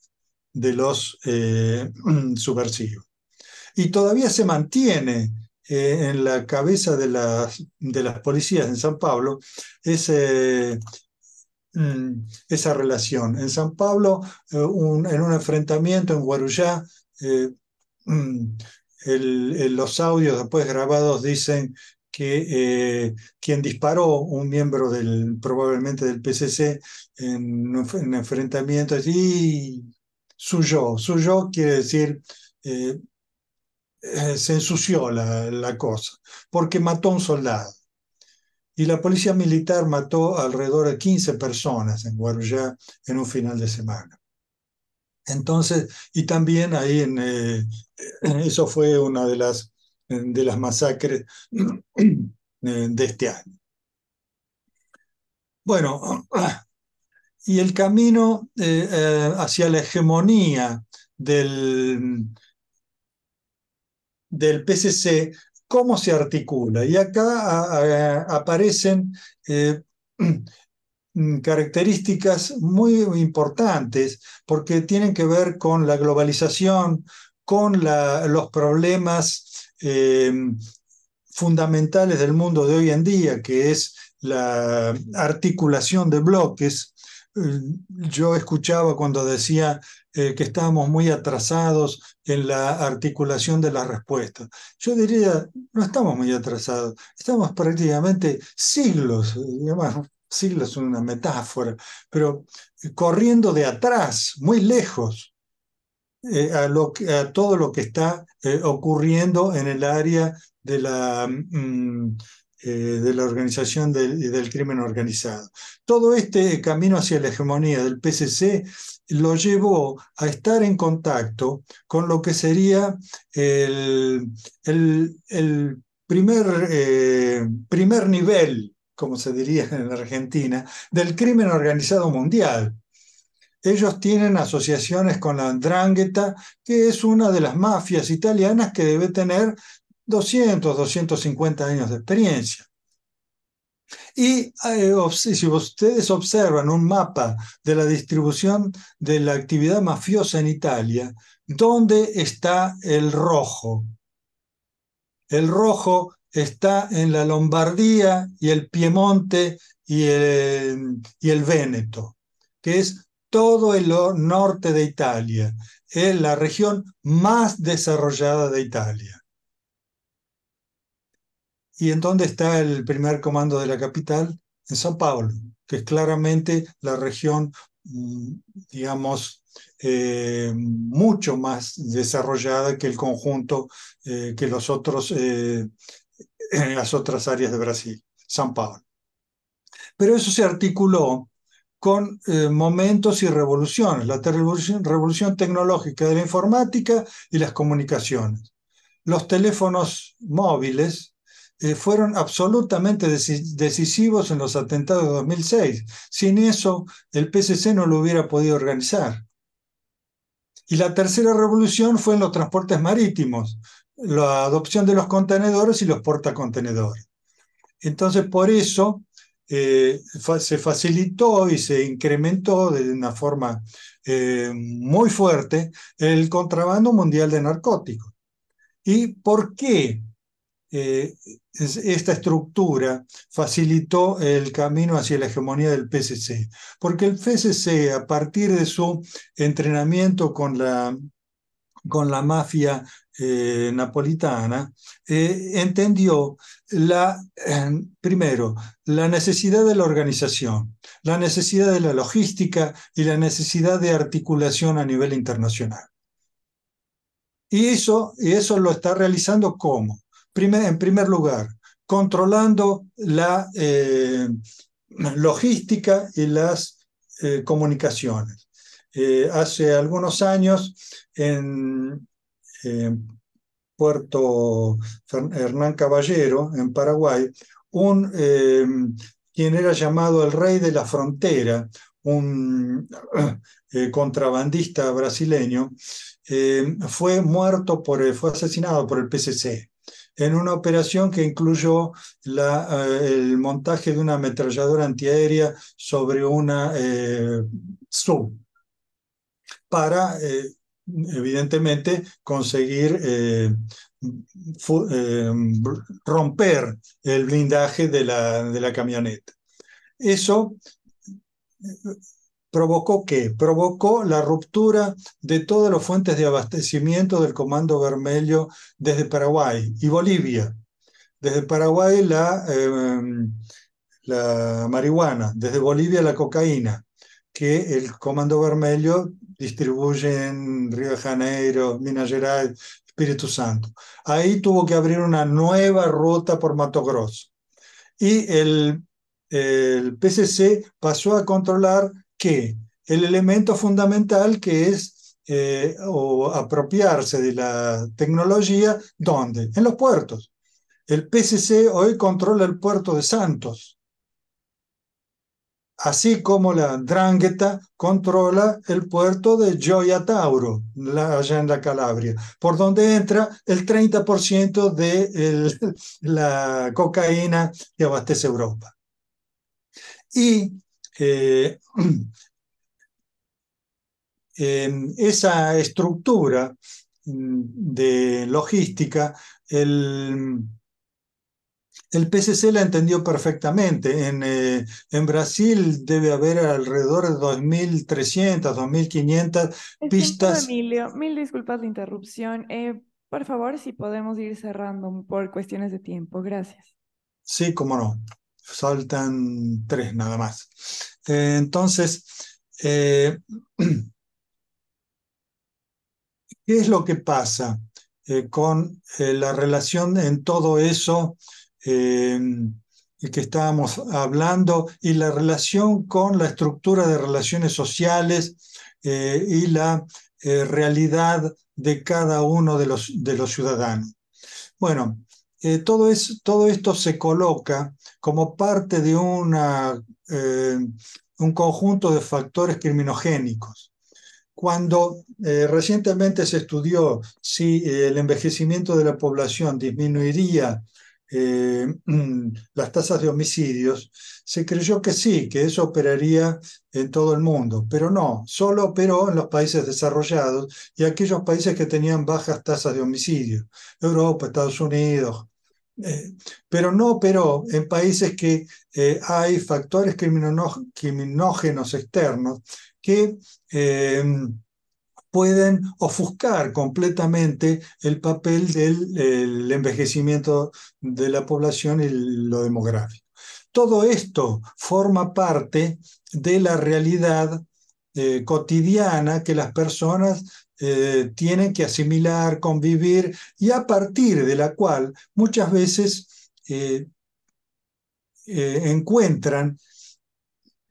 [SPEAKER 5] de los eh, subversivos. Y todavía se mantiene eh, en la cabeza de las, de las policías en San Pablo ese, mm, esa relación. En San Pablo, eh, en un enfrentamiento en Guarujá, mm, los audios después grabados dicen que eh, quien disparó un miembro del, probablemente del PCC en enfrentamiento, y suyo, suyo quiere decir eh, eh, se ensució la, la cosa, porque mató a un soldado. Y la policía militar mató alrededor de 15 personas en Guarujá en un final de semana. Entonces, y también ahí en, eso fue una de las de las masacres de este año. Bueno, y el camino eh, eh, hacia la hegemonía del, del PCC, ¿cómo se articula? Y acá aparecen eh, características muy importantes porque tienen que ver con la globalización, con la, los problemas Em, fundamentales del mundo de hoy en día, que es la articulación de bloques. Eh, yo escuchaba cuando decía eh, que estábamos muy atrasados en la articulación de las respuestas. Yo diría, no estamos muy atrasados, estamos prácticamente siglos, eh, digamos, siglos es una metáfora, pero corriendo de atrás, muy lejos eh, a, todo lo que está eh, ocurriendo en el área de la, mm, eh, de la organización del, del, crimen organizado. Todo este camino hacia la hegemonía del PCC lo llevó a estar en contacto con lo que sería el, primer, primer nivel como se diría en Argentina, del crimen organizado mundial, ellos tienen asociaciones con la Andrangheta, que es una de las mafias italianas que debe tener 200, 250 años de experiencia. Y eh, si ustedes observan un mapa de la distribución de la actividad mafiosa en Italia, ¿dónde está el rojo? El rojo está en la Lombardía y el Piemonte y el, y el Véneto, que es todo el norte de Italia. Es la región más desarrollada de Italia. ¿Y en dónde está el primer comando de la capital? En São Paulo, que es claramente la región, mm, digamos, eh, mucho más desarrollada que el conjunto, eh, que los otros, eh, en las otras áreas de Brasil, São Paulo. Pero eso se articuló con eh, momentos y revoluciones, la revolución, tecnológica de la informática y las comunicaciones. Los teléfonos móviles eh, fueron absolutamente decisivos en los atentados de 2006. Sin eso, el PCC no lo hubiera podido organizar. Y la tercera revolución fue en los transportes marítimos, la adopción de los contenedores y los portacontenedores. Entonces, por eso, eh, se facilitó y se incrementó de una forma eh, muy fuerte el contrabando mundial de narcóticos. ¿Y por qué eh, esta estructura facilitó el camino hacia la hegemonía del PCC? Porque el PCC, a partir de su entrenamiento con la, con la mafia eh, napolitana, eh, entendió la, em, primero la necesidad de la organización, la necesidad de la logística y la necesidad de articulación a nivel internacional. Y eso, y eso lo está realizando ¿cómo? en primer lugar, controlando la eh, logística y las comunicaciones. hace algunos años, en, eh, Puerto Hernán Caballero, en Paraguay, un, eh, quien era llamado el rey de la frontera, un eh, contrabandista brasileño, fue muerto por fue asesinado por el PCC en una operación que incluyó la, el montaje de una ametralladora antiaérea sobre una sub para evidentemente, conseguir eh, eh, romper el blindaje de la, de la camioneta. Eso eh, provocó qué? Provocó la ruptura de todas las fuentes de abastecimiento del Comando Vermelho desde Paraguay y Bolivia. Desde Paraguay la, em, la marihuana, desde Bolivia la cocaína, que el Comando Vermelho distribuyen Río de Janeiro, Minas Gerais, Espíritu Santo. Ahí tuvo que abrir una nueva ruta por Mato Grosso. Y el, el PCC pasó a controlar que el elemento fundamental que es eh, o apropiarse de la tecnología, ¿dónde? En los puertos. El PCC hoy controla el puerto de Santos así como la Drangheta controla el puerto de Gioia Tauro, allá en la Calabria, por donde entra el 30% de la cocaína que abastece Europa. Y eh, esa estructura mm, de logística, el el PCC la entendió perfectamente. En, eh, en Brasil debe haber alrededor de 2.300, 2.500 pistas.
[SPEAKER 1] Emilio, mil disculpas la interrupción. Eh, por favor, si podemos ir cerrando por cuestiones de tiempo. Gracias.
[SPEAKER 5] Sí, cómo no. Saltan tres nada más. Eh, entonces, ¿qué es lo que pasa con la relación en todo eso eh, que estábamos hablando y la relación con la estructura de relaciones sociales eh, y la eh, realidad de cada uno de los, de los ciudadanos. Bueno, eh, todo, es, todo, esto se coloca como parte de una, un conjunto de factores criminogénicos. Cuando recientemente se estudió si el envejecimiento de la población disminuiría eh, las tasas de homicidios, se creyó que sí, que eso operaría en todo el mundo, pero no, solo operó en los países desarrollados y aquellos países que tenían bajas tasas de homicidio, Europa, Estados Unidos, eh, pero no operó en países que eh, hay factores criminógenos externos que pueden ofuscar completamente el papel del envejecimiento de la población y lo demográfico. Todo esto forma parte de la realidad eh, cotidiana que las personas eh, tienen que asimilar, convivir y a partir de la cual muchas veces eh, encuentran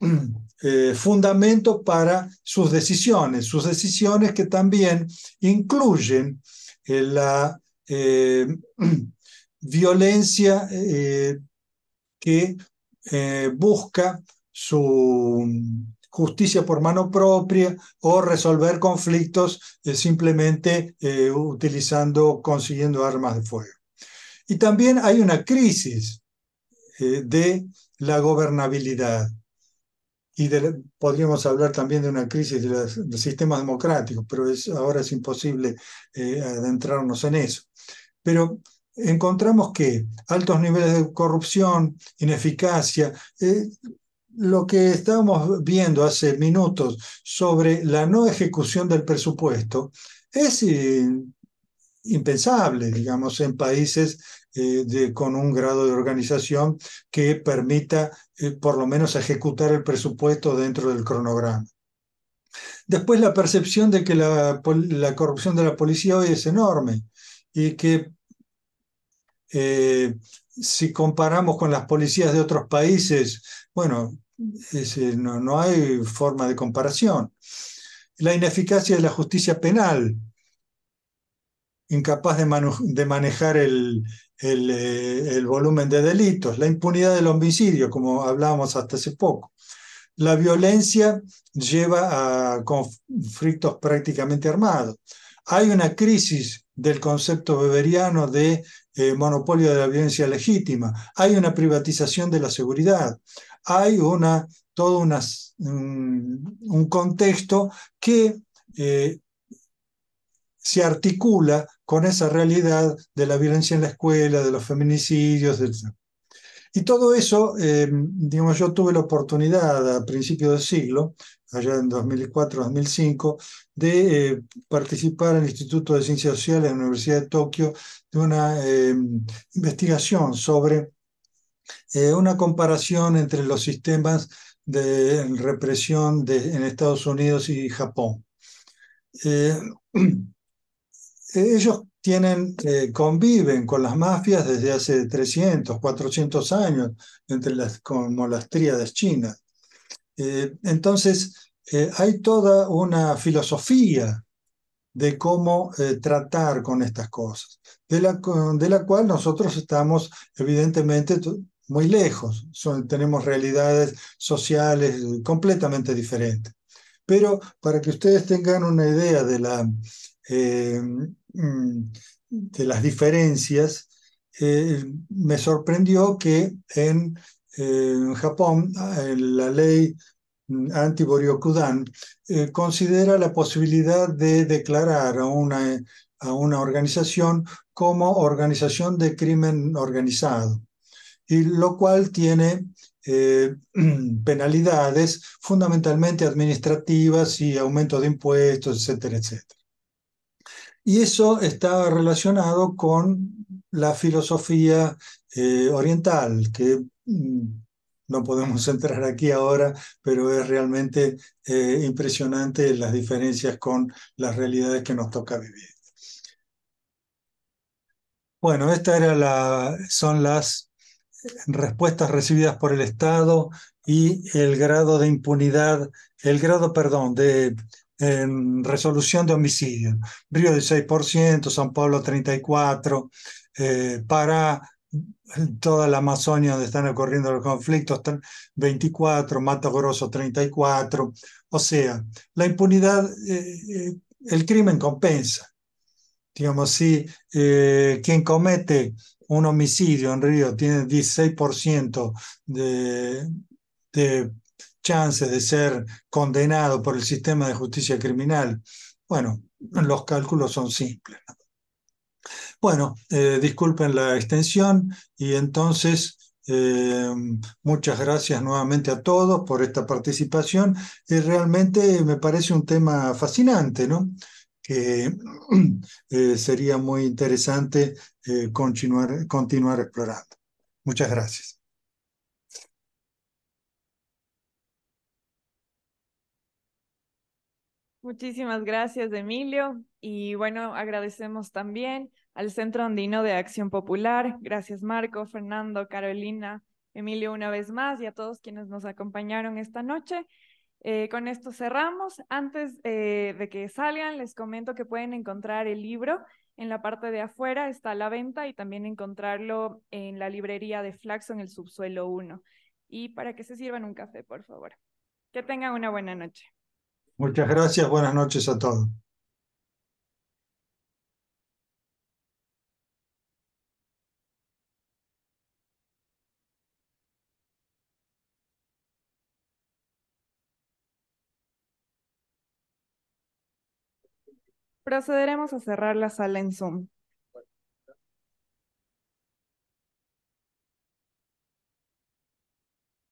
[SPEAKER 5] Eh, fundamento para sus decisiones, sus decisiones que también incluyen eh, la eh, violencia que busca su justicia por mano propia o resolver conflictos simplemente utilizando, consiguiendo armas de fuego. Y también hay una crisis de la gobernabilidad y podríamos hablar también de una crisis de los, sistemas democráticos, pero ahora es imposible eh, adentrarnos en eso. Pero encontramos que altos niveles de corrupción, ineficacia, eh, lo que estábamos viendo hace minutos sobre la no ejecución del presupuesto es eh, impensable, digamos, en países con un grado de organización que permita eh, por lo menos ejecutar el presupuesto dentro del cronograma. Después la percepción de que la, corrupción de la policía hoy es enorme y que eh, si comparamos con las policías de otros países, bueno, eh, no, hay forma de comparación. La ineficacia de la justicia penal, incapaz de, de manejar el, eh, el, volumen de delitos, la impunidad del homicidio, como hablábamos hasta hace poco. La violencia lleva a conflictos prácticamente armados. Hay una crisis del concepto beberiano de eh, monopolio de la violencia legítima. Hay una privatización de la seguridad. Hay una, todo mm, un, contexto que eh, se articula con esa realidad de la violencia en la escuela, de los feminicidios, etc. Y todo eso, eh, digamos, yo tuve la oportunidad a principios del siglo, allá en 2004-2005, de eh, participar en el Instituto de Ciencias Sociales de la Universidad de Tokio de una eh, investigación sobre una comparación entre los sistemas de represión de, en Estados Unidos y Japón. Eh, ellos tienen, eh, conviven con las mafias desde hace 300, 400 años, entre las, como las tríadas chinas. Eh, entonces, hay toda una filosofía de cómo tratar con estas cosas, de la, de la cual nosotros estamos evidentemente muy lejos, tenemos realidades sociales completamente diferentes. Pero para que ustedes tengan una idea de la, eh, mm, de las diferencias, eh, me sorprendió que en, Japón la ley mm, anti-Boryokudan eh, considera la posibilidad de declarar a una, a una organización como organización de crimen organizado, y lo cual tiene penalidades fundamentalmente administrativas y aumento de impuestos, etcétera, etcétera. Y eso estaba relacionado con la filosofía eh, oriental, que mm, no podemos entrar aquí ahora, pero es realmente eh, impresionante las diferencias con las realidades que nos toca vivir. Bueno, estas la, son las respuestas recibidas por el Estado y el grado de impunidad, el grado, perdón, de en resolución de homicidio. Río 16%, 6%, San Pablo 34%, eh, para toda la Amazonia donde están ocurriendo los conflictos, 24, Mato Grosso 34. O sea, la impunidad, eh, eh, el crimen compensa. Digamos, si eh, quien comete un homicidio en Río tiene 16% de chance de ser condenado por el sistema de justicia criminal? Bueno, los cálculos son simples. Bueno, eh, disculpen la extensión y entonces eh, muchas gracias nuevamente a todos por esta participación. y eh, realmente me parece un tema fascinante, ¿no? Que sería muy interesante continuar, continuar explorando. Muchas gracias.
[SPEAKER 1] Muchísimas gracias, Emilio. Y bueno, agradecemos también al Centro Andino de Acción Popular. Gracias, Marco, Fernando, Carolina, Emilio, una vez más, y a todos quienes nos acompañaron esta noche. Eh, con esto cerramos. Antes eh, de que salgan, les comento que pueden encontrar el libro en la parte de afuera, está a la venta y también encontrarlo en la librería de Flaxo en el subsuelo 1. Y para que se sirvan un café, por favor. Que tengan una buena noche.
[SPEAKER 5] Muchas gracias, buenas noches a todos.
[SPEAKER 1] Procederemos a cerrar la sala en Zoom.